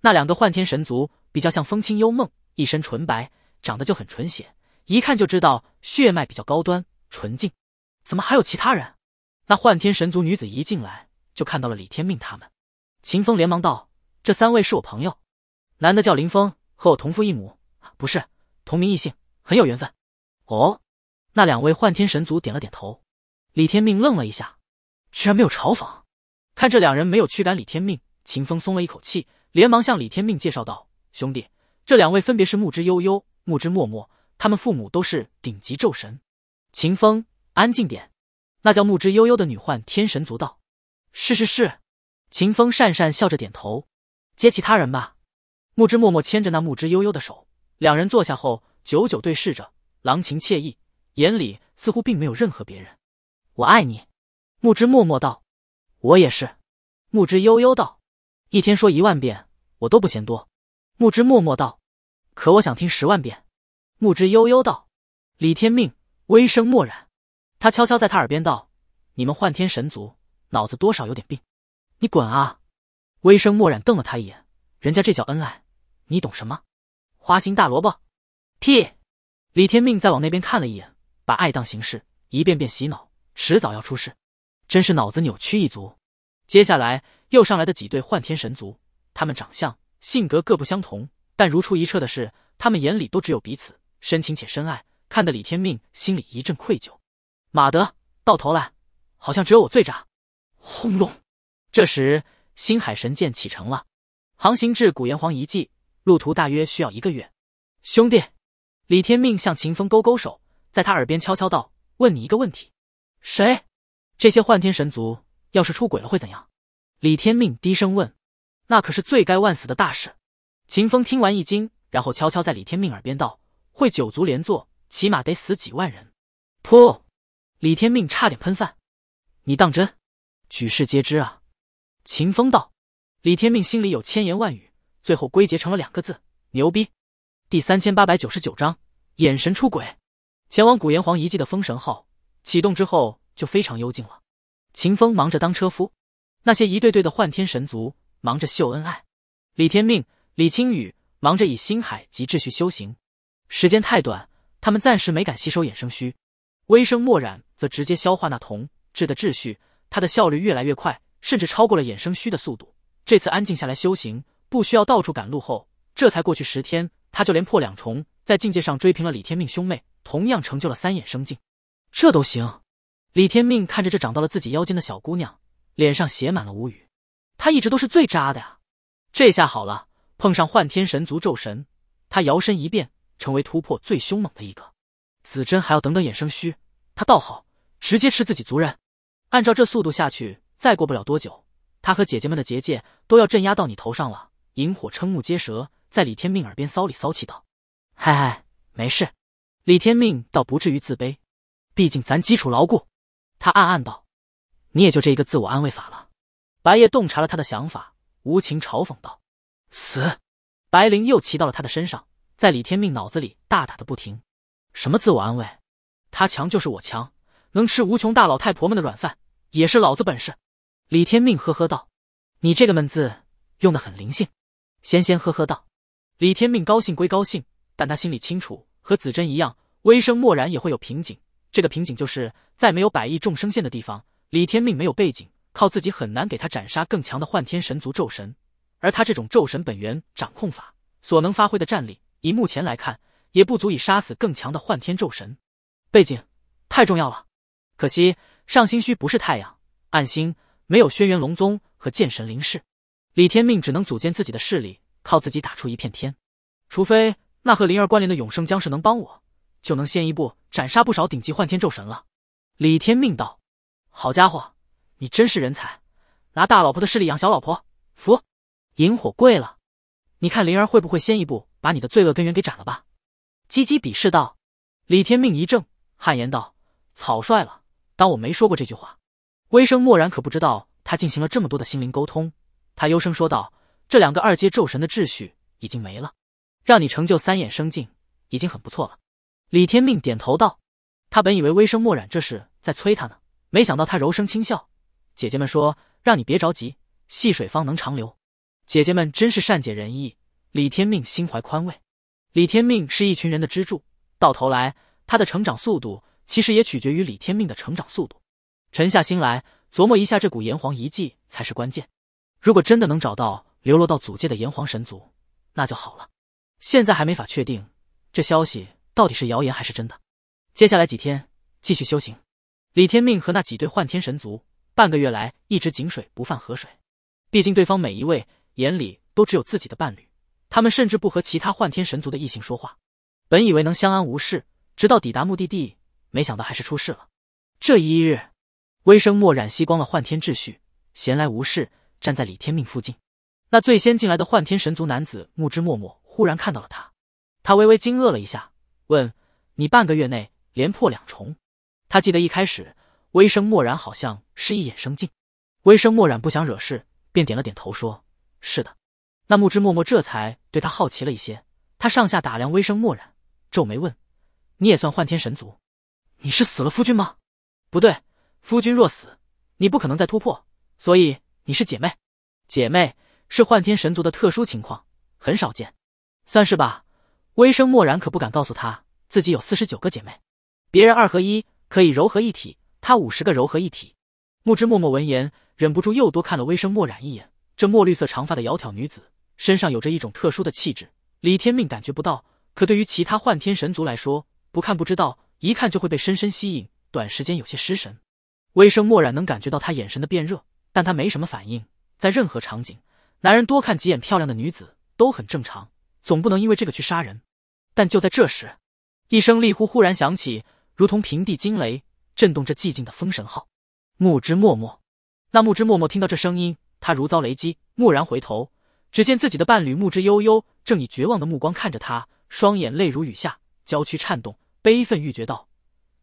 那两个幻天神族比较像风清幽梦，一身纯白，长得就很纯血，一看就知道血脉比较高端纯净。怎么还有其他人？那幻天神族女子一进来就看到了李天命他们，秦风连忙道：“这三位是我朋友，男的叫林峰。”和我同父异母，不是同名异姓，很有缘分。哦，那两位幻天神族点了点头。李天命愣了一下，居然没有嘲讽。看这两人没有驱赶李天命，秦风松了一口气，连忙向李天命介绍道：“兄弟，这两位分别是木之悠悠、木之默默，他们父母都是顶级咒神。”秦风，安静点。那叫木之悠悠的女幻天神族道：“是是是。”秦风讪讪笑着点头。接其他人吧。木之默默牵着那木之悠悠的手，两人坐下后，久久对视着，郎情妾意，眼里似乎并没有任何别人。我爱你，木之默默道。我也是，木之悠悠道。一天说一万遍，我都不嫌多。木之默默道。可我想听十万遍，木之悠悠道。李天命微声默然，他悄悄在他耳边道：“你们幻天神族脑子多少有点病，你滚啊！”微声默然瞪了他一眼，人家这叫恩爱。你懂什么？花心大萝卜，屁！李天命再往那边看了一眼，把爱当形式，一遍遍洗脑，迟早要出事，真是脑子扭曲一族。接下来又上来的几对幻天神族，他们长相、性格各不相同，但如出一辙的是，他们眼里都只有彼此，深情且深爱，看得李天命心里一阵愧疚。马德，到头来好像只有我最渣。轰隆！这时星海神剑启程了，航行至古炎黄遗迹。路途大约需要一个月，兄弟，李天命向秦风勾勾手，在他耳边悄悄道：“问你一个问题，谁？这些幻天神族要是出轨了会怎样？”李天命低声问：“那可是罪该万死的大事。”秦风听完一惊，然后悄悄在李天命耳边道：“会九族连坐，起码得死几万人。”噗！李天命差点喷饭。你当真？举世皆知啊！秦风道。李天命心里有千言万语。最后归结成了两个字：牛逼。第三千八百九十九章：眼神出轨。前往古炎黄遗迹的封神号启动之后就非常幽静了。秦风忙着当车夫，那些一对对的幻天神族忙着秀恩爱，李天命、李青雨忙着以星海及秩序修行。时间太短，他们暂时没敢吸收衍生虚。微生墨染则直接消化那铜质的秩序，它的效率越来越快，甚至超过了衍生虚的速度。这次安静下来修行。不需要到处赶路，后这才过去十天，他就连破两重，在境界上追平了李天命兄妹，同样成就了三衍生境，这都行。李天命看着这长到了自己腰间的小姑娘，脸上写满了无语。他一直都是最渣的呀，这下好了，碰上幻天神族咒神，他摇身一变成为突破最凶猛的一个。子珍还要等等衍生虚，他倒好，直接吃自己族人。按照这速度下去，再过不了多久，他和姐姐们的结界都要镇压到你头上了。萤火瞠目结舌，在李天命耳边骚里骚气道：“嗨嗨，没事。”李天命倒不至于自卑，毕竟咱基础牢固。他暗暗道：“你也就这一个自我安慰法了。”白夜洞察了他的想法，无情嘲讽道：“死！”白灵又骑到了他的身上，在李天命脑子里大打的不停。什么自我安慰？他强就是我强，能吃无穷大老太婆们的软饭也是老子本事。李天命呵呵道：“你这个闷字用的很灵性。”仙仙呵呵道：“李天命高兴归高兴，但他心里清楚，和子珍一样，微生默然也会有瓶颈。这个瓶颈就是在没有百亿众生线的地方，李天命没有背景，靠自己很难给他斩杀更强的幻天神族咒神。而他这种咒神本源掌控法所能发挥的战力，以目前来看，也不足以杀死更强的幻天咒神。背景太重要了，可惜上星虚不是太阳暗星，没有轩辕龙宗和剑神林氏。”李天命只能组建自己的势力，靠自己打出一片天，除非那和灵儿关联的永生僵尸能帮我，就能先一步斩杀不少顶级幻天咒神了。李天命道：“好家伙，你真是人才，拿大老婆的势力养小老婆，服！”引火跪了，你看灵儿会不会先一步把你的罪恶根源给斩了吧？”鸡鸡鄙视道。李天命一怔，汗颜道：“草率了，当我没说过这句话。”微生漠然可不知道他进行了这么多的心灵沟通。他幽声说道：“这两个二阶咒神的秩序已经没了，让你成就三眼生境已经很不错了。”李天命点头道：“他本以为微声墨染这是在催他呢，没想到他柔声轻笑，姐姐们说让你别着急，细水方能长流。姐姐们真是善解人意。”李天命心怀宽慰。李天命是一群人的支柱，到头来，他的成长速度其实也取决于李天命的成长速度。沉下心来琢磨一下这股炎黄遗迹才是关键。如果真的能找到流落到祖界的炎黄神族，那就好了。现在还没法确定这消息到底是谣言还是真的。接下来几天继续修行。李天命和那几对幻天神族，半个月来一直井水不犯河水。毕竟对方每一位眼里都只有自己的伴侣，他们甚至不和其他幻天神族的异性说话。本以为能相安无事，直到抵达目的地，没想到还是出事了。这一日，微生墨染吸光了幻天秩序，闲来无事。站在李天命附近，那最先进来的幻天神族男子木之默默忽然看到了他，他微微惊愕了一下，问：“你半个月内连破两重？”他记得一开始微生默然好像是一衍生境，微生默然不想惹事，便点了点头说：“是的。”那木之默默这才对他好奇了一些，他上下打量微生默然，皱眉问：“你也算幻天神族？你是死了夫君吗？不对，夫君若死，你不可能再突破，所以。”你是姐妹，姐妹是幻天神族的特殊情况，很少见，算是吧。微生默然可不敢告诉她自己有四十九个姐妹，别人二合一可以柔合一体，他五十个柔合一体。木之默默闻言，忍不住又多看了微生默然一眼。这墨绿色长发的窈窕女子，身上有着一种特殊的气质，李天命感觉不到，可对于其他幻天神族来说，不看不知道，一看就会被深深吸引，短时间有些失神。微生默然能感觉到他眼神的变热。但他没什么反应，在任何场景，男人多看几眼漂亮的女子都很正常，总不能因为这个去杀人。但就在这时，一声厉呼忽然响起，如同平地惊雷，震动这寂静的风神号。木之默默，那木之默默听到这声音，他如遭雷击，蓦然回头，只见自己的伴侣木之悠悠正以绝望的目光看着他，双眼泪如雨下，娇躯颤动，悲愤欲绝道：“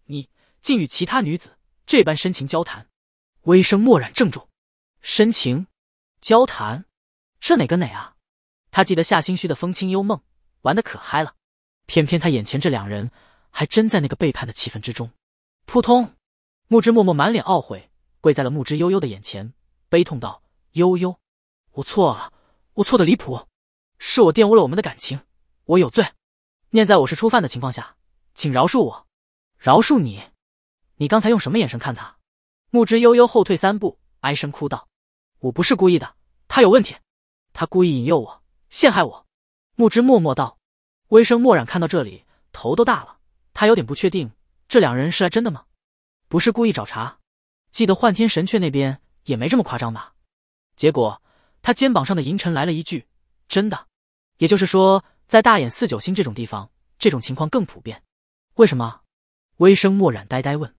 你竟与其他女子这般深情交谈！”微声默然怔住。深情，交谈，这哪个哪啊？他记得夏心虚的风清幽梦玩的可嗨了，偏偏他眼前这两人还真在那个背叛的气氛之中。扑通，木之默默满脸懊悔，跪在了木之悠悠的眼前，悲痛道：“悠悠，我错了，我错的离谱，是我玷污了我们的感情，我有罪。念在我是初犯的情况下，请饶恕我，饶恕你。你刚才用什么眼神看他？”木之悠悠后退三步，唉声哭道。我不是故意的，他有问题，他故意引诱我，陷害我。木之默默道。微生默染看到这里，头都大了。他有点不确定，这两人是来真的吗？不是故意找茬？记得幻天神雀那边也没这么夸张吧？结果他肩膀上的银尘来了一句：“真的。”也就是说，在大眼四九星这种地方，这种情况更普遍。为什么？微生默染呆呆问。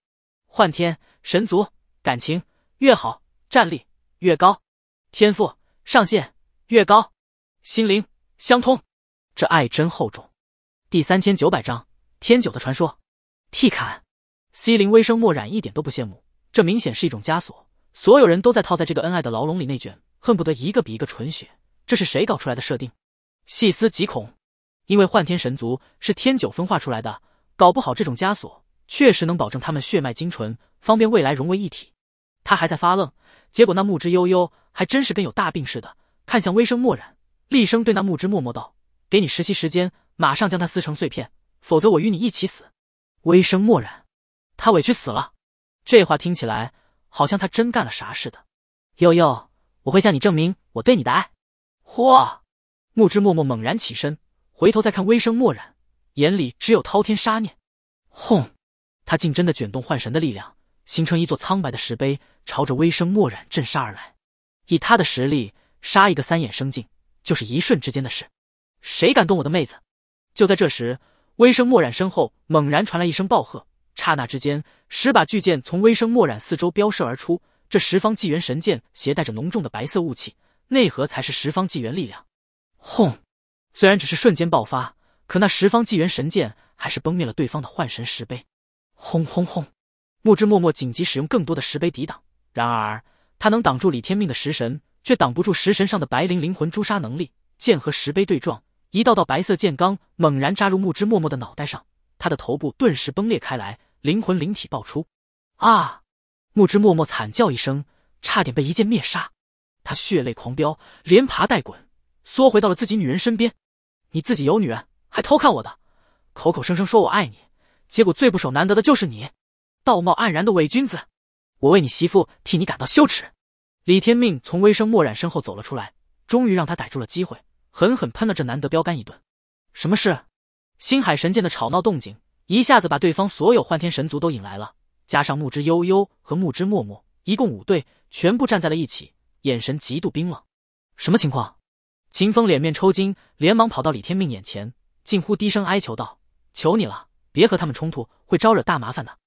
幻天神族感情越好，战力。越高，天赋上限越高，心灵相通，这爱真厚重。第三千九百章天九的传说。替砍，西林微声默染一点都不羡慕，这明显是一种枷锁，所有人都在套在这个恩爱的牢笼里内卷，恨不得一个比一个纯血，这是谁搞出来的设定？细思极恐，因为幻天神族是天九分化出来的，搞不好这种枷锁确实能保证他们血脉精纯，方便未来融为一体。他还在发愣，结果那木之悠悠还真是跟有大病似的，看向微生默然，厉声对那木之默默道：“给你实习时间，马上将他撕成碎片，否则我与你一起死。”微生默然，他委屈死了，这话听起来好像他真干了啥似的。悠悠，我会向你证明我对你的爱。嚯！木之默默猛然起身，回头再看微生默然，眼里只有滔天杀念。轰！他竟真的卷动幻神的力量。形成一座苍白的石碑，朝着微生墨染震杀而来。以他的实力，杀一个三眼生境就是一瞬之间的事。谁敢动我的妹子？就在这时，微生墨染身后猛然传来一声暴喝，刹那之间，十把巨剑从微生墨染四周飙射而出。这十方纪元神剑携带着浓重的白色雾气，内核才是十方纪元力量。轰！虽然只是瞬间爆发，可那十方纪元神剑还是崩灭了对方的幻神石碑。轰轰轰！木之默默紧急使用更多的石碑抵挡，然而他能挡住李天命的食神，却挡不住食神上的白灵灵魂诛杀能力。剑和石碑对撞，一道道白色剑罡猛然扎入木之默默的脑袋上，他的头部顿时崩裂开来，灵魂灵体爆出。啊！木之默默惨叫一声，差点被一剑灭杀。他血泪狂飙，连爬带滚，缩回到了自己女人身边。你自己有女人，还偷看我的，口口声声说我爱你，结果最不守难得的就是你。道貌岸然的伪君子，我为你媳妇替你感到羞耻。李天命从微生墨染身后走了出来，终于让他逮住了机会，狠狠喷了这难得标杆一顿。什么事？星海神剑的吵闹动静一下子把对方所有幻天神族都引来了，加上木之悠悠和木之默默，一共五队，全部站在了一起，眼神极度冰冷。什么情况？秦风脸面抽筋，连忙跑到李天命眼前，近乎低声哀求道：“求你了，别和他们冲突，会招惹大麻烦的。”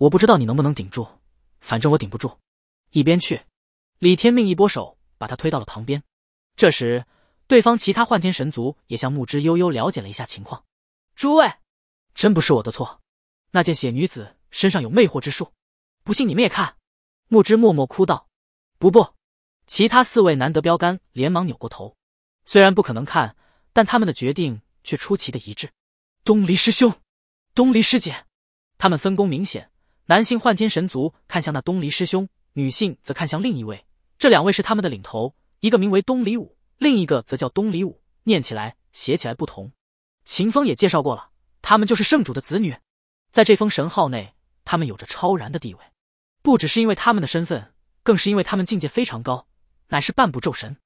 我不知道你能不能顶住，反正我顶不住。一边去！李天命一拨手，把他推到了旁边。这时，对方其他幻天神族也向木之悠悠了解了一下情况。诸位，真不是我的错。那件血女子身上有魅惑之术，不信你们也看。木之默默哭道：“不不！”其他四位难得标杆连忙扭过头，虽然不可能看，但他们的决定却出奇的一致。东离师兄，东离师姐，他们分工明显。男性幻天神族看向那东离师兄，女性则看向另一位。这两位是他们的领头，一个名为东离武，另一个则叫东离武，念起来写起来不同。秦风也介绍过了，他们就是圣主的子女。在这封神号内，他们有着超然的地位，不只是因为他们的身份，更是因为他们境界非常高，乃是半步咒神。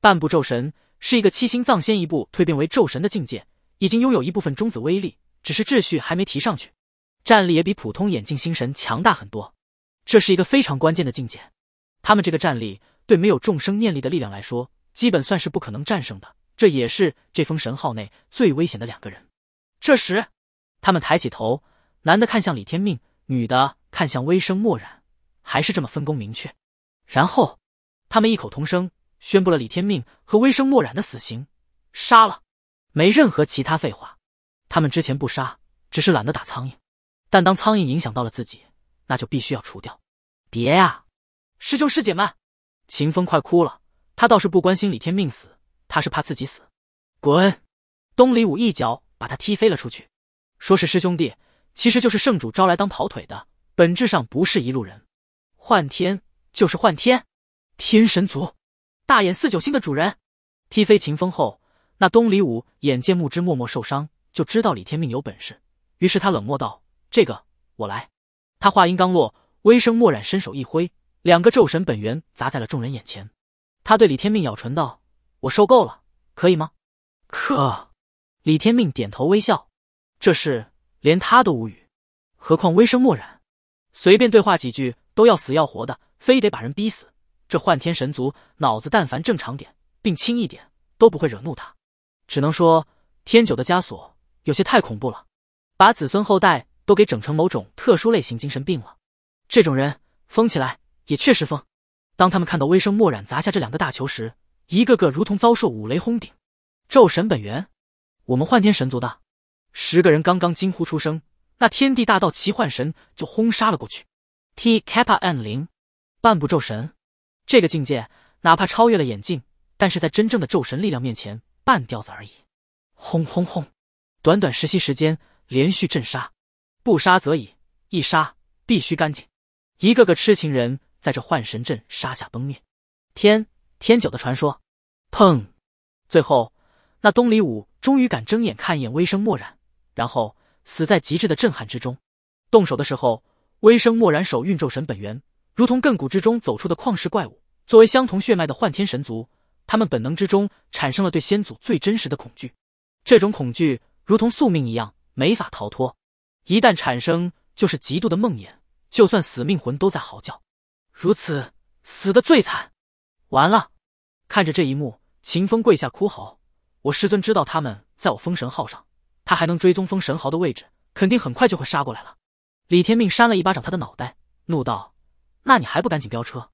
半步咒神是一个七星藏仙一步蜕变为咒神的境界，已经拥有一部分中子威力，只是秩序还没提上去。战力也比普通眼镜星神强大很多，这是一个非常关键的境界。他们这个战力对没有众生念力的力量来说，基本算是不可能战胜的。这也是这封神号内最危险的两个人。这时，他们抬起头，男的看向李天命，女的看向微生墨染，还是这么分工明确。然后，他们异口同声宣布了李天命和微生墨染的死刑：杀了。没任何其他废话。他们之前不杀，只是懒得打苍蝇。但当苍蝇影响到了自己，那就必须要除掉。别呀，师兄师姐们！秦风快哭了，他倒是不关心李天命死，他是怕自己死。滚！东离武一脚把他踢飞了出去。说是师兄弟，其实就是圣主招来当跑腿的，本质上不是一路人。幻天就是幻天，天神族，大眼四九星的主人。踢飞秦风后，那东离武眼见木之默默受伤，就知道李天命有本事，于是他冷漠道。这个我来。他话音刚落，微声默然，伸手一挥，两个咒神本源砸在了众人眼前。他对李天命咬唇道：“我受够了，可以吗？”可李天命点头微笑。这事连他都无语，何况微声默然，随便对话几句都要死要活的，非得把人逼死。这幻天神族脑子但凡正常点，并轻一点都不会惹怒他。只能说天九的枷锁有些太恐怖了，把子孙后代。都给整成某种特殊类型精神病了，这种人疯起来也确实疯。当他们看到微生默染砸下这两个大球时，一个个如同遭受五雷轰顶。咒神本源，我们幻天神族的十个人刚刚惊呼出声，那天地大道奇幻神就轰杀了过去。T Kappa N 零，半步咒神，这个境界哪怕超越了眼镜，但是在真正的咒神力量面前，半吊子而已。轰轰轰！短短十息时间，连续震杀。不杀则已，一杀必须干净。一个个痴情人在这幻神阵杀下崩灭。天天九的传说，砰！最后那东离武终于敢睁眼看一眼微生墨染，然后死在极致的震撼之中。动手的时候，微生墨染手运咒神本源，如同亘古之中走出的旷世怪物。作为相同血脉的幻天神族，他们本能之中产生了对先祖最真实的恐惧。这种恐惧如同宿命一样，没法逃脱。一旦产生，就是极度的梦魇，就算死命魂都在嚎叫，如此死的最惨。完了，看着这一幕，秦风跪下哭嚎。我师尊知道他们在我封神号上，他还能追踪封神号的位置，肯定很快就会杀过来了。李天命扇了一巴掌他的脑袋，怒道：“那你还不赶紧飙车？”